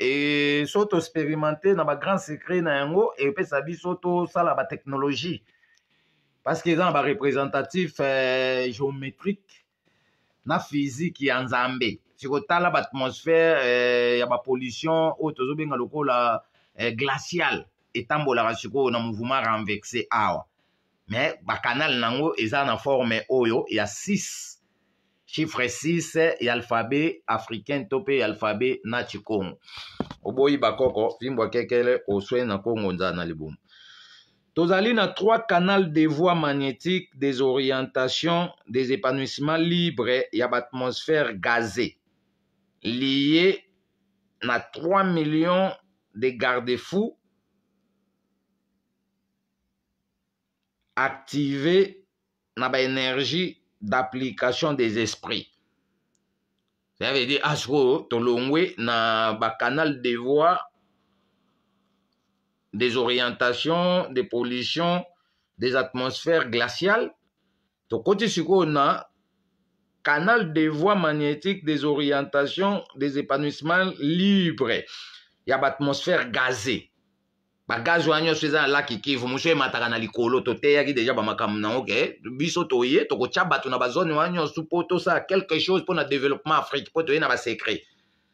e so toexpérimente na bagrand secret na yango epesa biso tosala batechnologie parce que eza na bareprésentatif eh, géométrique na physique ya nzambe sikotala baatmosphère eh, ya bapollution oyo oh, tozobenga lokola eh, glacial etambolaka sikoyo na mouvement renversé awa me bacanal nango eza na forme oyo ya 6 chifre 6 ya alfabe africain to mpe ya alfabe na chikongo oboyiba koko fimbwa kekele oswe na kongo nza na libumu tozali na trois canal de voie magnétique des orientations des épanouissements libres ya baatmosphère gazée lié na 3 millions de garde-fous activés na baénergie d'application des esprits. Ça veut dire asro tolongwe na ba canal de voix des orientations, des pollutions, des atmosphères glaciales. Tokoti on na canal de voies magnétiques des orientations, des épanouissements libres. Il y a l'atmosphère gazée. bagaze wana nyonso eza na laki kivu mosu emataka na likolo toteyaki deja bamakambo nango ke eh. biso toye tokotya bato na bazone wana nyonso mpo tosala quelque chose mpo na développement afrique mpo toye na basekret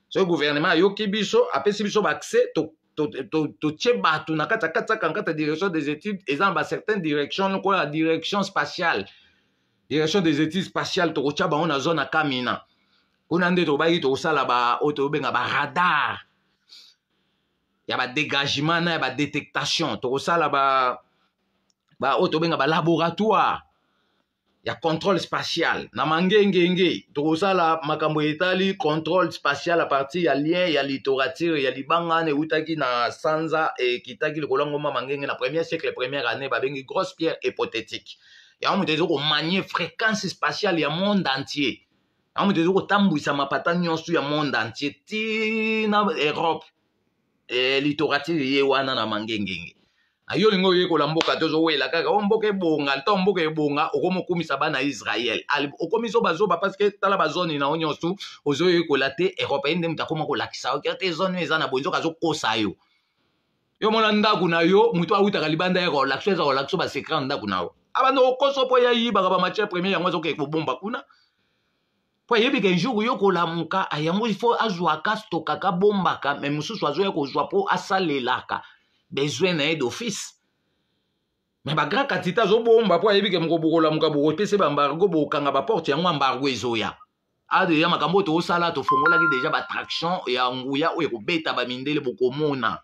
soki gouvernement ayoki biso apesi biso baakse totie bato na kati ya katiaka na kati ya direction des études eza na bacertaine direction lokola ya direction spatiale direction des études spatiale tokotya bango na zone ya kamina kuna nde tobaki tokosala oyo tobenga baradar ya badegagement na ya badetektation tokosala ba baoyo tobenga y ya bah, bah, oh, bah, contrôle spatial na ça là makambo etali contrôle spatial a partir a lien ya littérature a libanga wana eutaki na sanza ekitaki likolo yango ma mangenge na premier siècle première année babengi grosse pierre hypothétique yango moto au komanie fréquence spatiale y ya monde entier yango moto ezo kotambwisa mapata nyonso ya monde entier tina europe E, litokatiri ye wana na mangengenge aye olingi oyekola mboka te ozowela kaka o mboka ebonga ntango mboka ebonga okomi okumisa bana ya israel okomisi o bazoba parceke tala bazone na yo nyonso ozoyekola te eropéen nde moto akoma kolakisa oke te zone oyo eza na bonzoka azokosa yo yo mona ndako na yo moto awutaka libanda ya kolakisa eza kolakisa basekret ndako na yo abanda okosa mpo ya yibaka bamatiere premier yango azokee kobomba kuna mpo ayebika injour yo kolamuka yango ifo azwaka astokaka abombaka me mosusu azoya kozwa mpo asalelaka besoin na ye d'office me bagrand quantité azobomba mpo ayebike moko bokolamuka bokopesa bambargo bokanga baporte yango ambargo ezoya adeya makambo oyo tokosala tofongolaki deja batraction ya nguya oyo ekobeta bamindele bokomona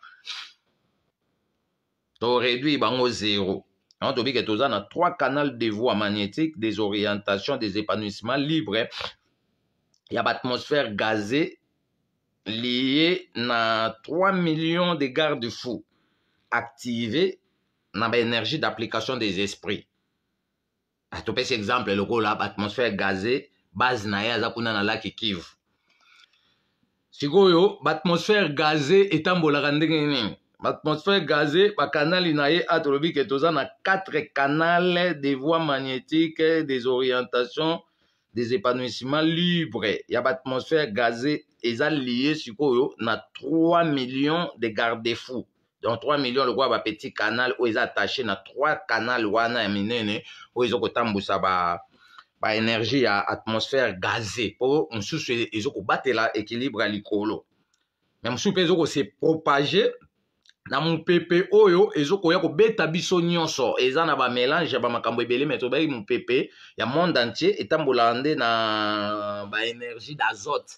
toreduire bango zero yango tobike toza na trois canal de voie magnétique des orientations des épanouissements libres ya baatmosphère gazée lié na 3 millions de garde-fous active na baénergie d'application des esprits atopesi ah, exemple lokola baatmosphère gazée base na ye aza kuna na laki kivu sikoyo baatmosphère gazée etambolaka ndenge nini baatmosphère gazée bakanali na ye a tolobi ke toza na 4 canal de voie magnétique des orientations des épanouissements libres ya baatmosphère gazée eza lié sikoyo na 3 millions de garde fou donc 3 millions lokola bapetit canal oyo eza attaché na 3 canal wana ya minene oyo ezokotambusa ba baénergie ya atmosphère gazée mpo mosusu ezokobatela équilibre ya likolo me mosusu mpe ezokose propage na mopepe oyo ezokoya kobeta biso nyonso eza na bamélange ya bamakambo ebele me tobai mopepe ya monde entier etambolaka nde na baénergie d'azote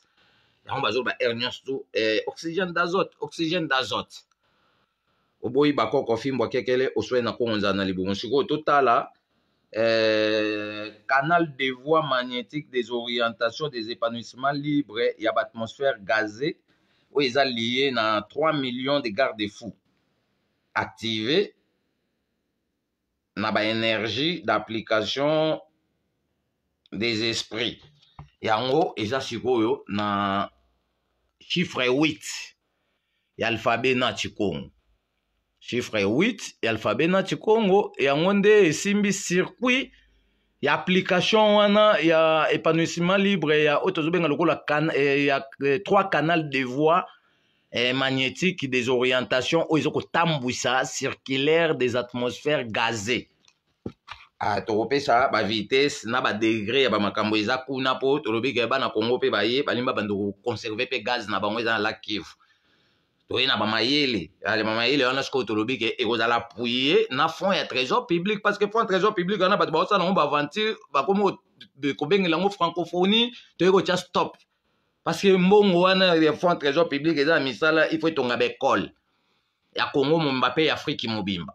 yango bazoloba air nyonso tu eh, oxygène d'azote oxygène d'azote oboyi bakoko fimbwa kekele oswe na kongonza na libumu sikoyo totala eh, canal de voie magnétique des orientations des épanouissements libres ya baatmosphère gazée oyo eza lie na 3 millions de garde fou active na baénergie d'application des esprits yango eza sikoyo na chiffre 8 ya alphabet na chikongo chiffre 8 ya alphabet na chikongo yango nde esimbi circuit y a application wana a épanouissement libre ya oyo tozobenga lokola kan, il y a trois canaux de voix eh, magnétiques magnétique des orientations oyo ezokotambwisa circulaire des atmosphères gazées ah, tokopesa vitesse na badegre ya bamakambo eza kuna mpo n'a Congo pe kongo mpe baye limba bando conserver pe gaz na bango eza na lakivu toi na mayele ale bamayele wana sikoyo tolobi ke kozala apuye na fond ya trésor public parce que fond trésor public wana ba ventir ba baventure de kobengela yango francophonie ko cha stop parce que mbongo wana ya fond trésor public eza il faut tonga be baekole ya congo mobimba mpe ya afriki mobimba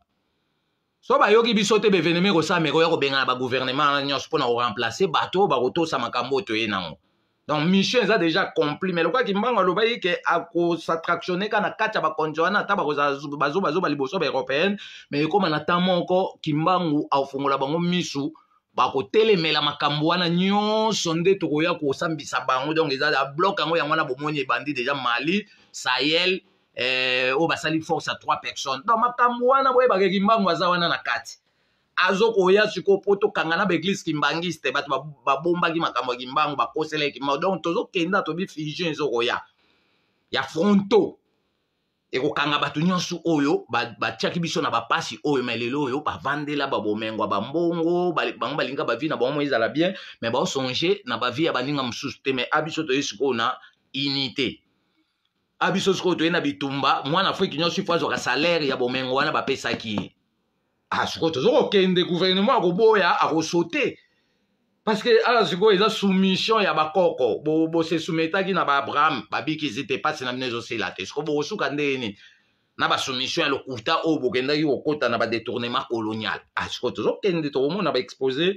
so bayoki biso te bevenema ekosameka oya kobengana gouvernement wana nyonso mpona remplacer. bato oyo sa makambo oyo toye nango donc mission eza déjà accompli mais lokwaki mbango alobaki ke akosatractionne ka na kati ya bakonzi wana ata bazobazoba liboso baeuropéenne mais ekóma na ta moko kimbangu afungola bango misu bakotelemela makambo wana nyonso nde tokoya kosambisa bango donc eza ya blok yango yango wana bomoni ebandi déjà mali sahel euh, oyo eh, basali force ya trois personnes donc makambo wana boyebakeki mbango aza wana na kati azokoya sikoyo mpo tokanga na baeglise kimbangiste bato babombaki makambo ya kimbangu bakoselaki kimbangu donc tozokenda tobi fusion ezokoya ya fronto ekokanga bato nyonso oyo batiaki biso na bapasi oyo me lelo oyo bavandela babomengwa bambongo bango balinga bavie na bango ezala bien me baosonge na bavie ya baninga mosusu te me abiso toye sikoyo na unité abiso sikoyo toye na bitumba mwana afrike nyonso ifo azwaka salaire ya bomengo wana bapesaki ye ah sikoyo toza kokende guvernema akoboya akosote parce que ala sikoyo eza soumission ya bakoko bosesumetaki na baabraham babikisi te mpasi na bino ezosila te sikoyo bokosuka nde nini na basoumission ya lokuta oyo bokendaki kokɔta na badetournement colonial ah sikoyo tozokende tokomona baexpose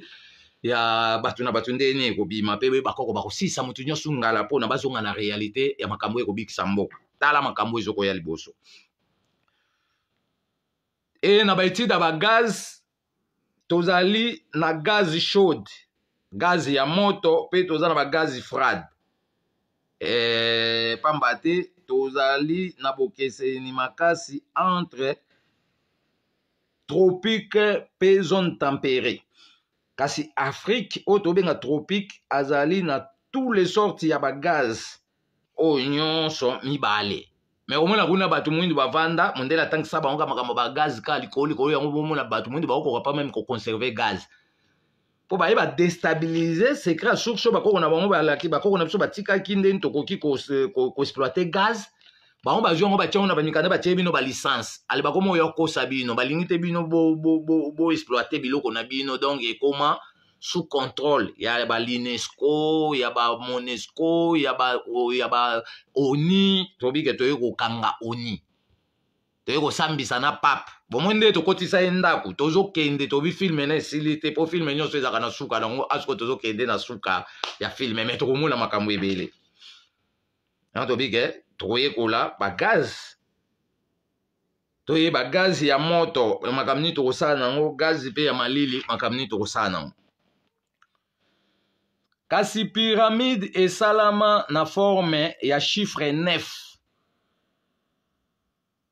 ya bato na bato ndeni ekobima mpe bakoko bakosisa motu nyonso ngala mpona bazonga na réalité ya makambo ekobikisa mboka tala makambo ezokoya liboso e na baétude ya bagaz tozali na gazi chaude gazi ya moto mpe toza na bagazi frade e, pamba te tozali na bokeseni makasi entre tropique mpe zone tempérée kasi afrique oyo tobenga tropique azali na tous les sortes ya bagaz oyo nyonso mibale me komona kuna bato moindu bavanda mondele atangisa bango ka makambo bagaze kaka likolo likolo yango bomona bato moindu bakokoka mpa meme koconserve gaze mpo baye badestabilize secret ya source oyo bakoko na bango balaki bakoko na biso batikaki ndeni tokoki koexploite gaz bango bazwi yango batia yango na bamikanda batie bino balicence ale bakoma oyo akosa bino balingi te bino boexploite biloko na bino donc ekoma bo, bo, bo, bo, bo, bo, bo, bo, sous contrôle ya ba linesco ya ba monesco ya ba ya ba oni tobike toyei kokanga oni toyei kosambisa na pape bomoi nde tokotisa ye ndako tozokende tobi filme na esili te mpo filme nyonso ezalaka na suka yango asiko tozokende na suka ya filme me tokomona makambo ebele yango tobike tokoyekola bagaz toyeba gazi ya moto makambo nini tokosala nango gazi mpe ya malili makambo nini tokosala nango kasi piramide esalama na forme ya chiffre 9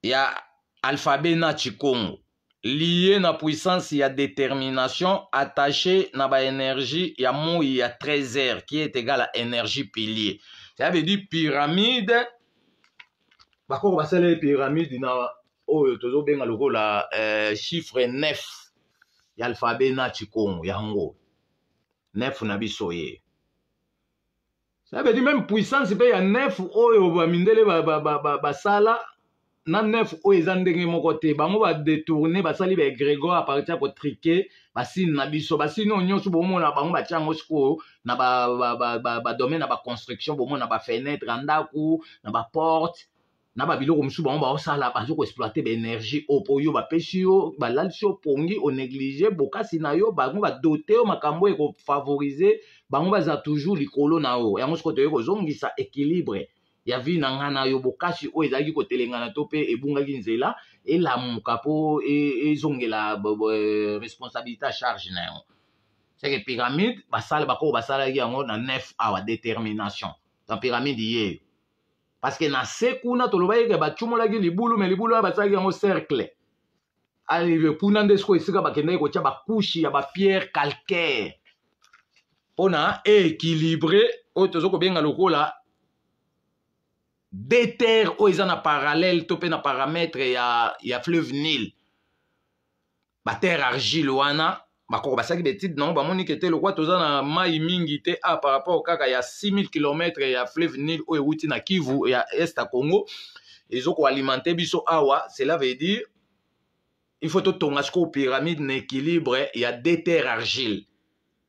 ya alfabe na chikongo liye na puissance ya détermination attaché na baénergie ya moi ya trésor qui est égal à énergie pilier ça veut dire pyramide bakoko basaleli pyramide na oyo tozobenga lokola euh, chiffre 9 ya alfabe na chikongo yango 9 na biso ye nayebi même puissance mpe ya nef oyo bamindele basala na nef oyo eza ndenge moko te bango badetourne basali baegrégor apartir ya kotrike basine na biso basine oyo nyonso bomona bango batia yango sikoyo na badomaine na baconstruction bomona bafenetre ya ndaku na porte na babiloko mosusu bango baosala baza koexploite baénergie oyo mpo yo bapesi yo balalisi yo pongi onéglige bokasi na yo bango badote yo makambo ekofavorize bango za toujours likolo na yo yango sikoyo toyei kozongisa équilibre ya vi na ngai yo bokashi o ezalaki kotelengana to mpe ebungaki nzela elamuka mpo e, ezongela responsabilité ya charge na yango que pyramide basala bakoko basalaki yango na 9 awa détermination na pyramide yeyo parce que na se kuna toloba eke bacumolaki libulu me libulu oyo basalaki yango cercle Alive kuna nde sikoyo esika bakendaki kotia bakushi ya pierre calcaire mpona équilibre oyo toza kobenga lokola deter oyo eza na parallele to mpe na paramètre ya, ya fleuve nil baterre argile wana bakoko basalaki betide nango bamoni ke te lokwa toza na mai mingi te a ah, par rapport kaka ya 6000 km ya fleuve nil oyo ewuti na kivu ya este ya congo ezokoalimente biso awa cela veut dire il faut totonga sikoyo pyramide na équilibre ya deter argile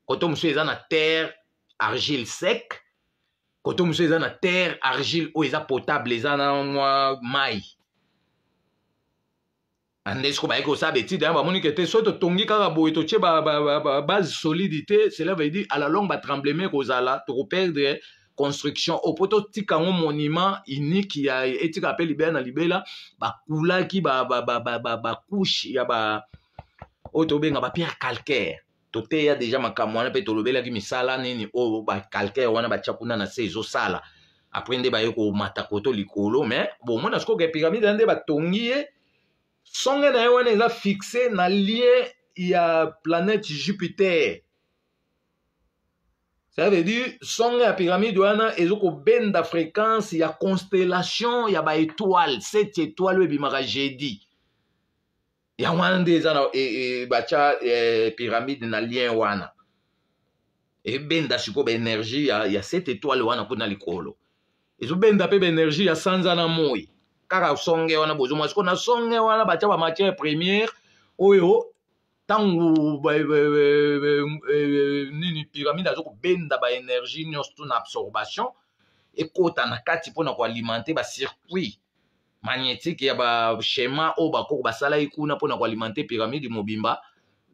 koto mosusu eza na terre argile sec koto mosusu eza na terre argile oyo eza potable eza na mwa mai ande siko bayaki kosala betide yango bamonike te soki totongi kaka boye totie base solide te cela veut dire à la longue batremblement ekozala tokoperdre construction o mpo totika yango monument unique ya etika pe libela na libela bakulaki bakushe ya ba oyo tobenga bapierre calcaire toteya deja makambo wana mpe tolobelaki misala nini oyo bakalkere wana batya kuna na se ezosala apres nde baye komata koto likolo me bomona sikoke pyramide nde batongi ye songe na ye wana eza fixe na lien ya planète jupiter ça veut dire songe ya pyramide wana ezokobenda fréquence ya constellation ya baétoile 7 étoile oyo ebimaka jeudi ya wana nde eza na e, e, batya e, pyramide na lien wana ebenda sikoyo baenergie ya, ya sete etoile wana mpona likolo ezobenda mpe baenergie ya sanza na moi kaka songe wana bozomwa sikoyo na songe wana batya bamatière première oyo ntango e, e, nini pyramide aza kobenda baénergie nyonso to na absorption ekota na kati mpona koalimente bacircuit magnétique ya bachema oyo bakoko basala ye kuna mpona koalimente pyramide mobimba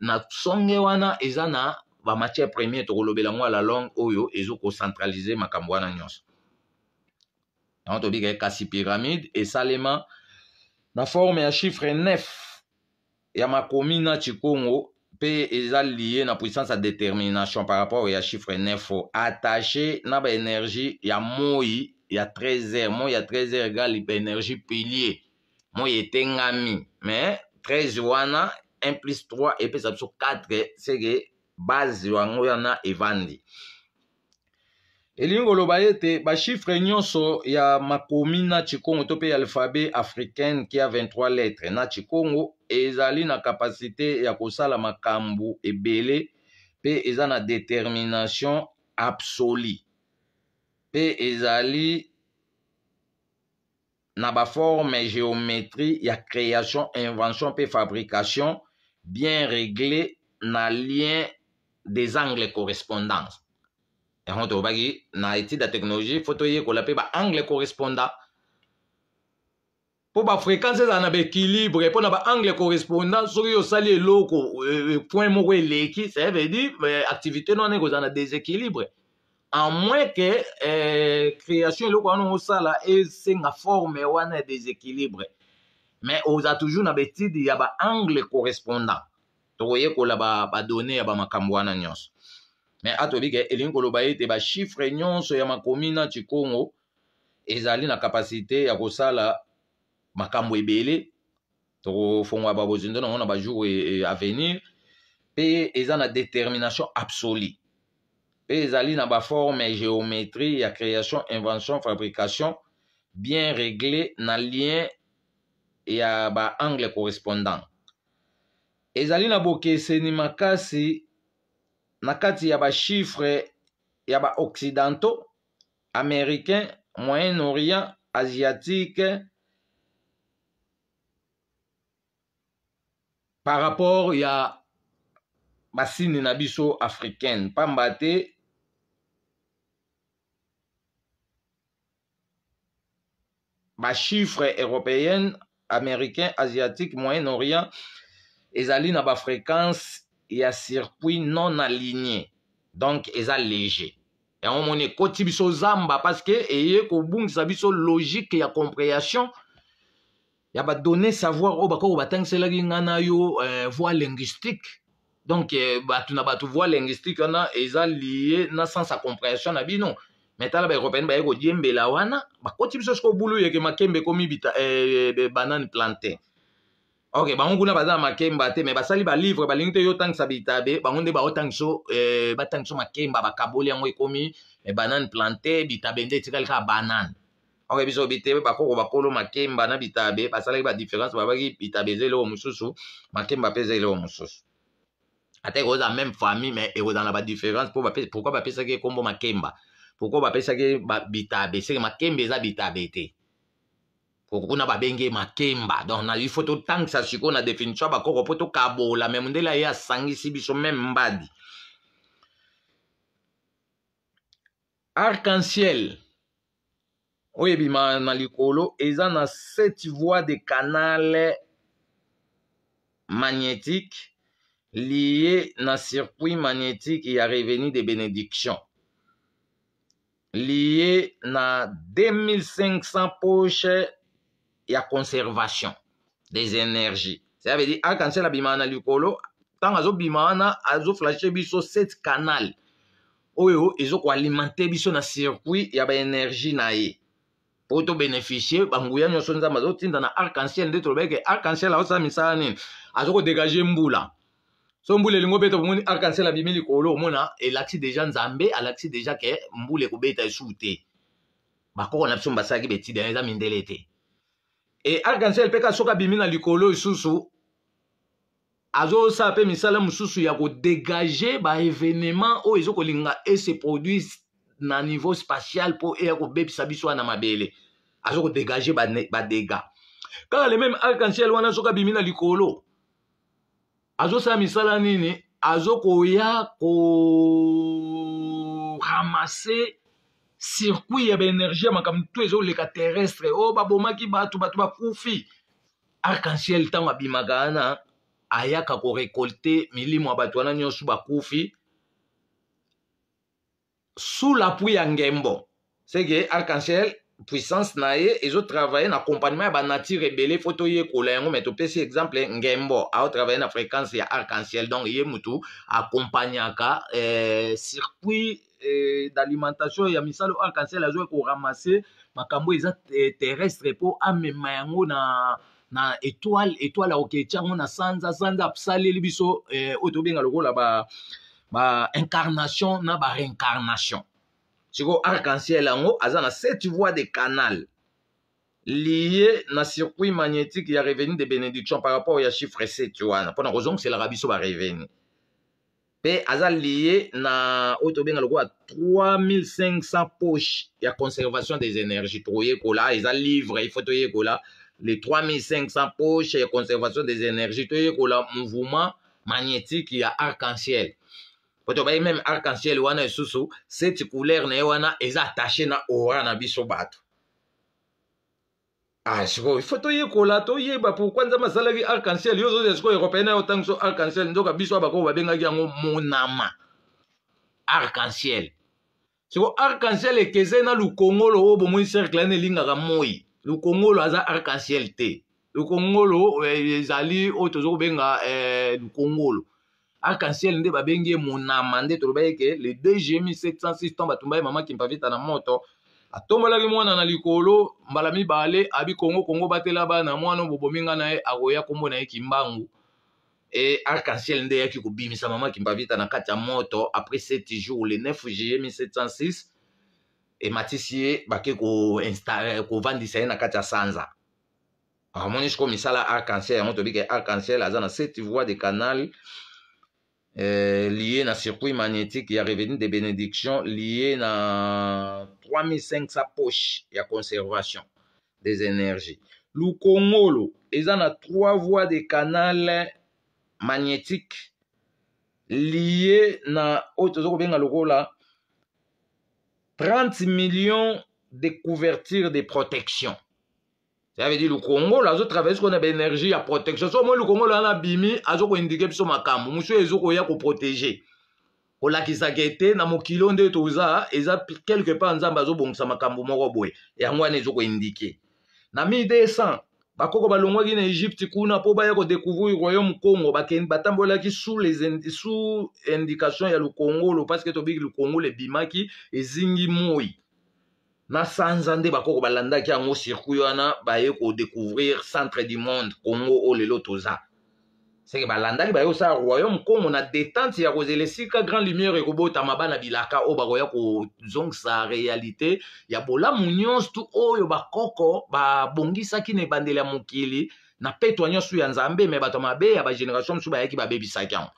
na songe wana eza na bamatière première tokolobela ngo la longue oyo ezokocentralize makambo wana nyonso yango tobika ye kasi pyramide esalema na forme ya chiffre 9 ya makomi na chikongo mpe eza lié na puissance ya détermination par rapport ya chiffre 9 attaché na baénergie ya moi ya 13h moi ya 13h egali baénergie pilier moi etengami mais 13 wana 1 plus 3 epesa biso 4 seke base yango wana evandi elingi koloba ete bashifre nyonso ya makomi na chikongo to mpe alphabet africaine kia 23 lettre na chikongo ezali na kapasite ya kosala makambo ebele mpe eza na determination absolue mpe ezali na baforme geometrie ya création invention mpe fabrication bien réglé na lien des angles correspondance yango tolobaki na étude ya technologie fo toyekola mpe baangle correspondant mpo bafréquence ezala na baéquilibre mpo na baangle correspondant soki osali eloko eh, eh, point moko eleki ça veut dire eh, activité nona ekozala na déséquilibre à moins que eh, création eloko wana osala esenga forme wana des déséquilibre mais a toujours na betidi ya baangle correspondant tokoyekola badonne donner bamakambo wana nyonso mais atoyebi ke elingi koloba ete bashifre nyonso ya makomi na chikongo ezali na kapasité ya kosala makambo ebele tokofongola babozindo nango na bajour avenir e, e, mpe eza na détermination absolue mpe ezali na baforme géométrie ya création invention fabrication bien réglé na lien ya baangle correspondant ezali na bokeseni makasi na kati ya bashifre ya baoccidentaux américain moyen orient asiatique par rapport ya basini na biso africaine pamba te bashifre européenne américain asiatique moyen-orient ezali na bafréquence ya circuit non aligné donc eza léger yango moni ekoti biso zamba parce que eye kobungisa biso logique ya compréhension ya badonné savoir oyo bakoko batangiselaki ngai na yo eh, voie linguistique donc eh, bato na bato voie linguistique wana eza lié na sens ya compréhension na bino me tala baeuropéenne baye kodiembela wana bakoti biso sikoyo bulu yeke makembe ekomi eh, banane plantain ok bango kuna baza na makemba te me basali balivre balingi te yo tangisa bitabe bango nde baotangiso eh, batangiso makemba bakaboli yango ekomi eh, banane plantain bitabe nde etikali kaka banane ok biso obi te bakoko bakolo makemba na bitabe basalaki badifference babaki bitabe eza eloko mosusu makemba mpe eza eloko mosusu ata ekozala meme famille me ekozala na badifference pourquoi bapesaki ekombo makemba koko bapesaki bitabe seke makembe eza bitabe te koko kuna babenge makemba donc na ifo totangisa sikoyo na définition ya bakoko mpo tokabola me mondele aye asangisi biso me mbadi arc-en-ciel oyo ebima na likolo eza na sept voies de canal magnétique lié na circuit magnétique ya revenu de bénédiction lié na 2500 poche ya conservation des énergies ça veut dire arc-en-ciel abimaka na likolo ntango azobima wana azoflashe biso 7 canal oyo ezokoalimente biso na circuit ya baénergie na ye mpo tobénéficie banguya nyonso nzambe azotinda na arc-en-ciel nde tolobaki arc-en-ciel azosala misala nini azokodegage mbula so mbula elingi obeta bomoni arkansel abimi likolo omona elakisi deja nzambe alakisi deja ke mbula ekobeta esu te bakoko na biso basalaki betide yango eza mindele te e arkansel mpe kasi soki abimi na likolo lisusu azosala mpe misala mosusu ya kodegage baevenema oyo ezokolinga ese produit na niveau spatial mpo eya kobebisa biso wana mabele azokodegage badega kaka le meme arkansel wana soki abimi na likolo azosala misala nini azokoya koramase circuit ya baénergie ya makambo to ezoleka terrestre oyo oh, babomaki bato bato bakufi arc-en-ciel ntango abimaka wana ayaka korekolte milimo ya bato wana nyonso bakufi sous l'appui ya ngembo seke arc-en-ciel puissance et ye ezotravaille na à ya rebelle photo yé toyekola yango me pc exemple hein, ngembo travaillé na fréquence ya arc-en-ciel donc yé mutu akompagnaka euh, circuit euh, d'alimentation ya misalo arc-en-ciel ma e koramase makambo ont euh, terrestre mpo amema yango na na étoile étoile akoke on a na sanza sanza apsali libiso eh, oyo binga lokola ba, ba incarnation na ba réincarnation sikoyo arc-en-ciel yango aza na sept voies de canal liye na circuit magnétique ya revenu de bénédiction par rapport ya chiffre 7 wana mpona kozongiselaka biso barevenu mpe aza liye na oyo tobenga lokola 3500 poche ya conservation des énergies toyekola eza livre ifo toyekola le 3500 poche ya conservation des énergies toyekola mouvement magnétique ya arc-en-ciel bato baye meme arc-en-ciel wana lisusu seti couleur na ye wana eza attache na ora na biso bato ah sikoyo ifo toyekola toyeba pourkui nzambe asalaki arc-en-ciel yo ozoza sikoyo eropeye na yo ntango so arc-en-ciel nzoka biso abakoko babengaki yango monama arc-en-ciel siko arc-en-ciel ekeze na lukongolo oyo bomoi cercle ana elingaka moi lukongolo aza arc-en-ciel te lukongolo eh, ezali oyo toza kobenga eh, lukongolo arc-en-ciel nde babengi ye monama nde toloba ye ke le dgmi 706 ntan batumba ye mama kimpavita na moto atombolaki mwana na likolo mbala mibale abi kongokongo batela bana mwana bobomi nga na ye akoya nkombo na ye kimbangu e arc-en-ciel nde eyaki kobimisa mama kimpavita na kati ya moto après 7 jours le 9 juillet 1706 ematisi ye bake kovandisa ye na kati ya sanza amoni siko misala arc-en-ciel yango tobi ke arc-en-ciel aza na 7 voies de canal eh, lié na circuit magnétique ya revenu de bénédiction lié na 3500 poche ya conservation des énergies lukongolo eza na trois voies de canal magnétique lié na oyo toza kobenga lokola 30 millions de couverture de protection ya be di lokongolo azotraverse sikoyo na baénergie ya protection so moi lokongolo wana bimi azokoindike biso makambo mosu ezokoya koprotege kolakisaka ete na mokili o nde toza eza quelque part nzambe azobongisa makambo moko boye yango wana ezokoindike na 1200 bakoko balongwaki na egypte kuna mpo baya kodécouvrir royaume congo batambolaki sous indication ya lokongolo parceke tobiki lokongolo ebimaki ezingi moi na sanza nde bakoko balandaki yango circuit wana baye kodécouvrir centre du monde congo oyo lelo toza seke balandaki baye kosala royaume congo na détente ya kozela esika grand lumière ekobotama bana bilaka oyo bakoya kozongisa réalité ya bolamu nyonso tu oyo bakoko babongisaki na ebandeli ya mokili na petwa nyonso ya nzambe me bato mabe ya bagénération mosusu bayaki babebisaki yango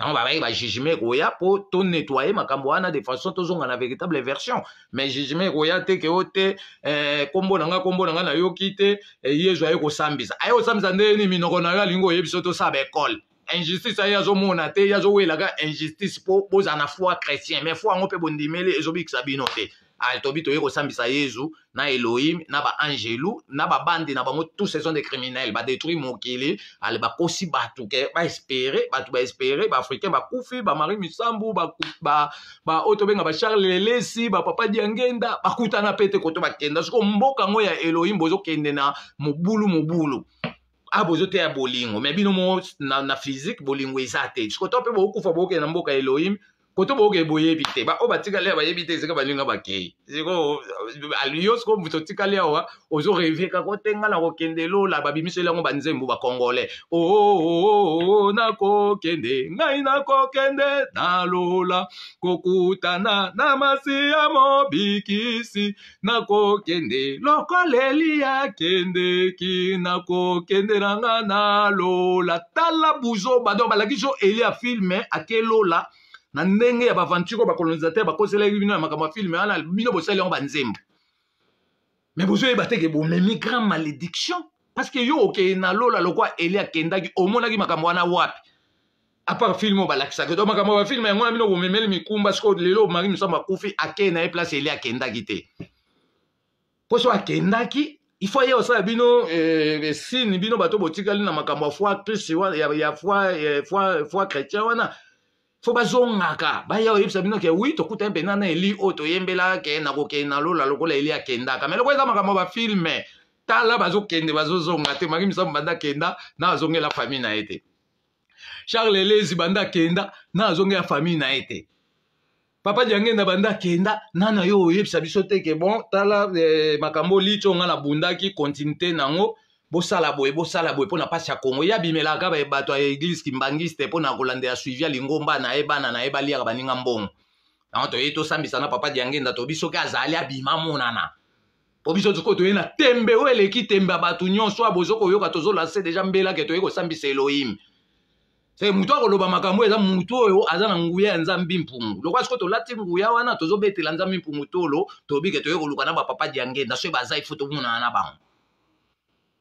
yango babaki bajugeme pour tout nettoyer makambo wana hein, de façon toujours dans la véritable version mais jugeme ekoya te ke o oh, te nkombo euh, na nga nkombo na yo kite te yezu ko kosambisa ayo kosambisa nde ni minoko na lingo alingi oyebi biso tosaba ben, injustice hein, injustice aye azomona te la azowelaka injustice pour bozala na foi chrétien mais foi yango mpe bondimeli ezobik bino te Ah, tobi toyei kosambisa yezu na elohim na baangelu na babande na bango tous saison de criminel badétruit mokili ale bakosi bato ke baespere bato baespere baafricain bakufi bamari misambu oyo tobenga bacharles lelesi bapapa diangenda bakutana pe te koto bakenda soko mboka yango ya elohim bozokende na mobulu mobulu a ah, bozo te ya bolingo me bino mo na, na physique bolingo eza te sikoto mpe bokokufa bokende na mboka ya elohim koto booke boyebi te oyo batikali ya bayebi te esika balinga bakei yo sikoyo moto otikali awa ozorevie kaka otenga na kokende lola babimiseli yango banzembo bakongole oo oh, oh, oh, nakokende ngai nakokende na lola kokutana na masi ya mobikisi nakokende lokola eliya kendeki nakokende na nga na lola tala buzo bado balaki so eliya filme eh, ake lola na ndenge ya baventure oyo bacolonisateur bakoselaki bino ya makambo ya filme wana bino bosali yango banzembo me bozoyeba teke bomemi grand malédiction parce que yo okeye na lola lokwa eli akendaki omonaki makambo wana wapi apart filme oyo balakisaka to makambo ya bafilme yango na bino bomemeli mikumba sikoyo lelo mari mosambo akufi akeye na ye place eli akendaki te mpo so akendaki ifo ye osala bino esine eh, eh, bino bato botikali na makambo ya foi christ ya eh, foi chrétien wana fo bazongaka baya oyebisa bino ke wi tokuta mpenza na eli oyo oh, toyembelaka ke na kokende na lola lokola eli akendaka me loko eza makambo bafilme tala bazokende bazozonga te maki misambo banda kenda na azongela famille na ye te charles elezi banda kenda na azongela famille na ye te papa diangenda banda kenda nana yo oyebisa biso te ke bon tala eh, makambo licho nga nabundaki kontinite nango bosala boye bosala boye mpona mpasi ya kongo ye abimelaka bato ya eglize kimbangiste mpona kolandela suivi ya lingomba na ye bana na ye baliaka baninga mbongo yango toyei tosambisa na papa diangenda tobi soki azali abima monana po biso sikoyo toyei na tembe oyo eleki tembe ya bato nyonso oyo bozo koyoka tozolanse deja mbelake toyei kosambisa elohim se motu akoloba makambo eza motu oyo aza na nguya ya nzambi mpungu lokwa sikoyo tolati nguya wana tozobetela nzambi mpungu tolo tobike toyei koluka na bapapa diangenda soki bazai fo tomonana na bango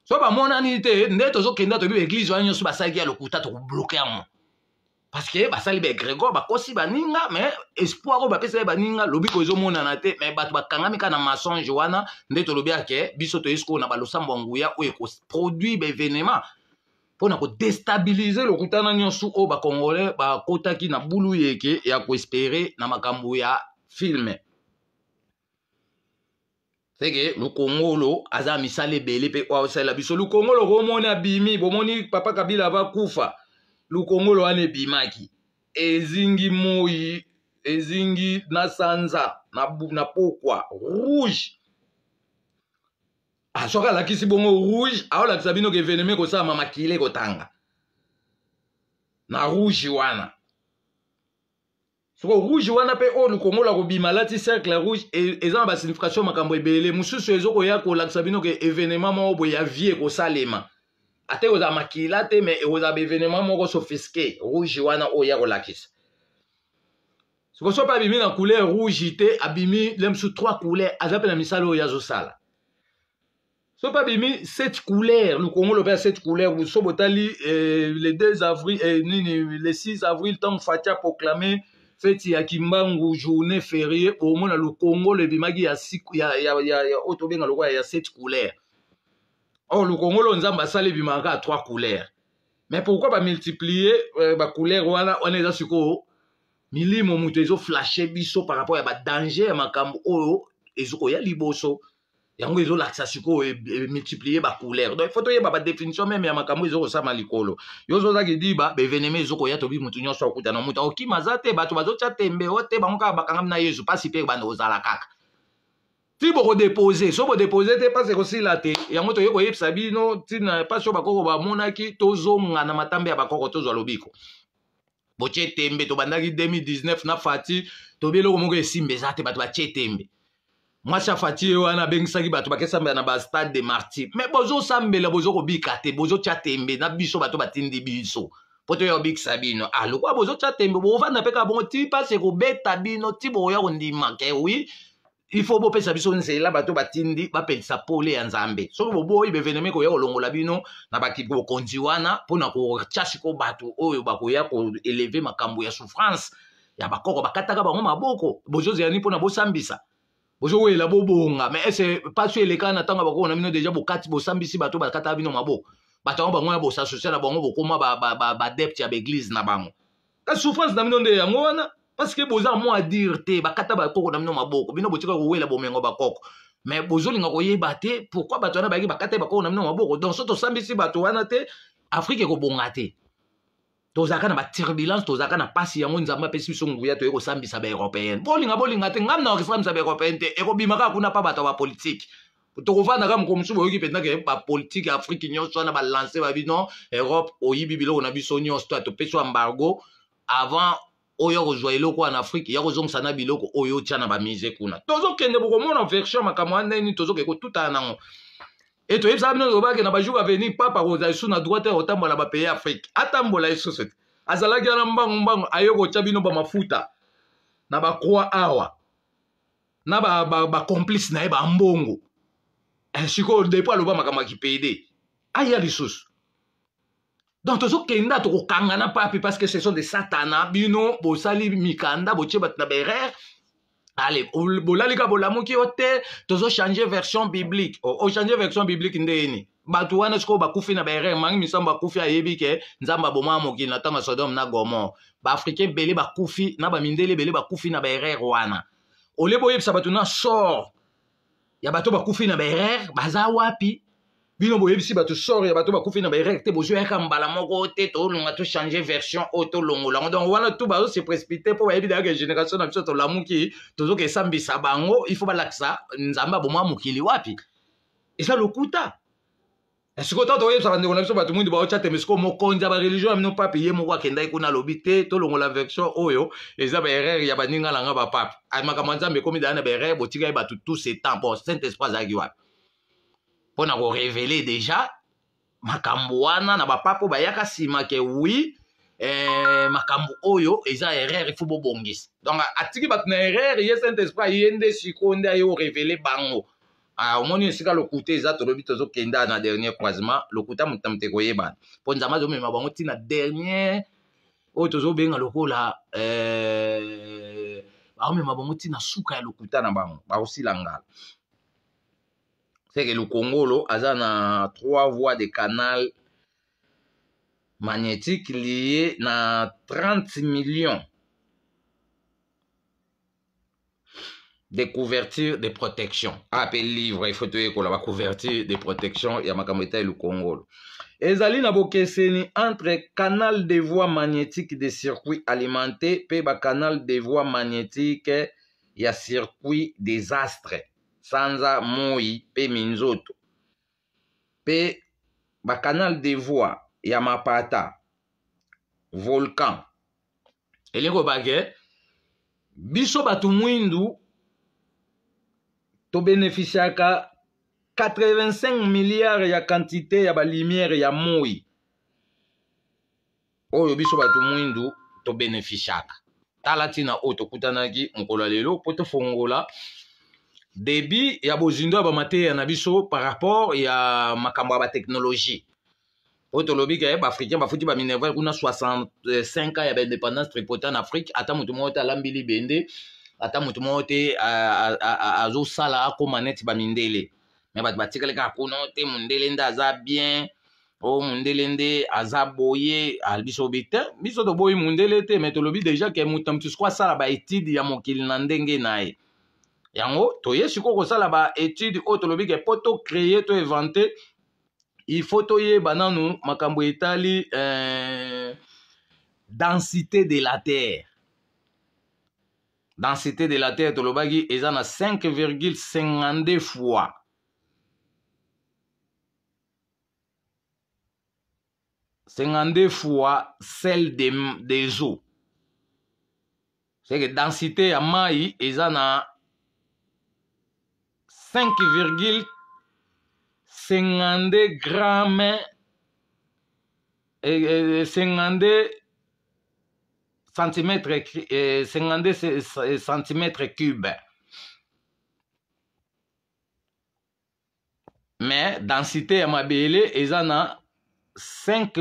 so bamonani te nde tozokenda toyebi baeglize wana nyonso basalaki ya lokuta tokobloke yango parceke basali baegrégor bakosi baninga me espoir oyo bapesaki baninga lobiko ezomonana te me bato bakangami kaka na masonge wana nde tolobiake biso toyesi koyo na balosambo ya nguya oyo ekoproduit baévénement mpona kodestabilize lokutana nyonso oyo bacongolais bakotaki na bulu yeke ya koespere na makambo ya filme seke lokongolo aza misala ebele mpe asalela biso lokongolo bomoni abimi bomoni papa kabila abakufa lokongolo wana ebimaki ezingi moi ezingi na sanza na, na pokwa rouge asoki ah, alakisi bongo rouge aolakisa ah, oh, bino ke eveneme kosalama makile kotanga na rouge wana soko rouge wana mpe oyo oh, likongola kobima alati cercle ya rouge eza na basignification makambo ebele mosusu ezokoya kolakisa bino ke événement moko boye ya vie ekosalema ate kozala makila te me ekozala baévénement moko sophistiqué rouge wana oyo oh, ya kolakisa soko so mpe abimi na couleur rouge te abimi le mosusu trois couleur aza mpe na misala oh, oyo azosala so mpe abimi sept couleur lokongolo mpe ya sept couleur so botali eh, le 2 avril eh, nini le 6 avril ntango fatia proclame feti ya kimbangu journée férié omona lokongo lebimaki ya oyo tobenga lokola ya 7 couleur or lokongo lo nzambe asala ebimaka ya 3 couleur mais pourquoi bamultiplie euh, bacouleur wana wana eza sikoyo milimo moto ezoflashe biso par rapport ya badanger ya makambo oyo ezokoya liboso yango ezolakisa sikoyo emultiplie e, bacouleur donc fo toyeba badéfinition meme ya makambo ezokosama likolo yo ozoza kidiba bevenema ezokoya tobi motu nyonso akuta na motu okima aza te bato bazotya tembe o te bango kaka bakangami na yesu mpasi mpe banda kozala kaka ti bokodepose so bodepose te mpasi ekosila te yango toye koyebisa bino ntina mpasi oyo bakoko bamonaki tozongana matambe ya bakoko tozwa lobiko botye tembe tobandaki 2019 na fati tobi eloko moko esimba eza te bato batye tembe mwasi afati ye wana abengisaki bato bakesambela na bastade de martir me bozosambela bozokobika te bozotya tembe na biso bato batindi biso mpo toya kobikisa bino alokwa bozotya tembe bovanda mpe kaka bongo ti mpasi ekobeta bino ti boya kondima ke wi ifo bopesa biso nzela bato batindi bapelisa pole ya nzambe soki boboyi beveneme koya kolongola bino na bokonzi wana mpona kotya siko bato oyo bakoya koeleve makambo ya souffrance ya bakoko bakataka bango maboko bozozela nini mpona bosambisa bozowelela bobonga me ese paso eleka na ntango bakoko na bino deja bokati bosambisi bato bakataka bino maboko bato yango bango na bosasosia na bango bokóma badepte ya baeglize na bango kasi souffrance na bino nde yango wana parceke boza mo adire te bakata bakoko na bino maboko bino botika kowela bomengo bakoko me bozolinga koyeba te pourkui bato wana bayaki bakata bakoko na bino maboko donc so tosambisi bato wana te afrike ekobonga te tozalaka na baturbulence tozalaka na mpasi yango nzambe apesi biso nguya toye kosambisa baeuropéenne bolinga bolinga te ngambi na okesambisa baeuropéenne te ekobima kaka kuna mpa bato ya bapolitike tokofandaka moko mosusu boyoki mpenzake bapolitike ya afrike nyonso wana balanse babino europe oyibi biloko na biso nyonso to topesi embargo avant oyo kozwa eloko wana afrike ya kozongisa na biloko oyo otya na bamise kuna tozokende bokomona version makambo ya ndeni tozokee kotutana nango e toyebisaka bino tobakende bajour avenir papa kozala lisusu na droite kotambola bapeye afrike atambola lisusu te azalaki wana mbango mbango aye kotya bino bamafuta na bakwa awa na bacomplice na ye bambongo eh, sikoyo depo aloba makambo ya kipede aya lisusu donc tozokenda tokokangana pape parce que ce sont de satana bino bosali mikanda botie bato na berere ale bolalika bolamuki yo te tozochange version biblique ochange version biblique nde yeni bato wana sikoyo bakufi na baerere mangi misambo bakufi ayebi ke nzambe abomaa mokili na ntango ya sodome na gomor baafrikain ebele bakufi na bamindele ebele bakufi na baerere wana ole boyebisa bato na sor ya bato bakufi na baerere baza wapi bino boyebisi bato sore ya bato bakufi na baerek te bozwi yaka mbala moko te tolonga tochange version o tolongolango donc wana tu bazose précipite mpo bayebi dayaka génération na biso tolamuki tozoka esambisa bango ifo balakisa nzambe abomwa mokili wapi eza lokuta sikoyo ntango tokoyebisa bandeko na biso bato mwindu baotya te mesiko mokonzi ya bareligio ya mino pape ye moko akendaki kuna alobi te tolongola version oyo eza baerreur ya baninga na nga bapape ah, makambo ya nzambe ekomi daya na baerreur botikai bato tous etemps bon saint esprit azalaki wapi mpona korevele deja makambo wana na bapapa oyo bayaka nsima ke wi eh, makambo oyo eza erreur ifo bobongisa donc atiki bato na erreur ye saint esprit aye nde siko nde aye orevele bango ah, omoni esika lokuta eza tolobi tozokenda na dernier croisement lokuta motamu te koyebana mpo nzambe azomema bango ntina dernier oyo tozobenga lokola eh, baomema bango ntina suka ya lokuta na bango bakosila ngala teke lokongolo aza na trois voies de canal magnétique lié na 30 millions de couverture de protection ape ah, livre ifo toyekola bacouverture de protection ya makambo etai lokongolo ezali na bokeseni entre canal de voie magnétique de circuit alimenté mpe bacanal de voie magnétique ya circuit des astres sanza moi mpe minzoto mpe bacanal de voi ya mapata volcan elingi kobake biso bato mwindu tobénéficiaka 85 milliards ya quantité ya balimière ya moi oyo biso bato mwindu tobénéficiaka tala ntina oyo tokutanaki mokolo ya lelo mpo tofongola debi ya bozindo ya bamateya na biso par rapport ya makambo ya batechnologie oyo tolobi ke baafricain bafuti baminerval kuna 65 ans ya baindependance tripota na afrique ata motu moko te alambi libende ata motu moko te azosala akóma neti bamindele me bato batikali kaka kuna te mondele nde aza bien o mondele nde aza boye biso obi te biso toboyi mondele te me tolobi deja ke moto na motu siko asala baétude ya mokili na ndenge na ye yango toye sikoyo kosala baétude oyo tolobi ke mpo tocreye to évente ilfaut toyeba nanu makambo etali euh, densité de la terre densité de la terre tolobaki eza na 5,52 fois cinquante fois celle de, des eaux c'est que densité ya mai eza na 5,52 grammes et 52 centimètres, 52 centimètres cubes. Mais densité ils en ont na 5,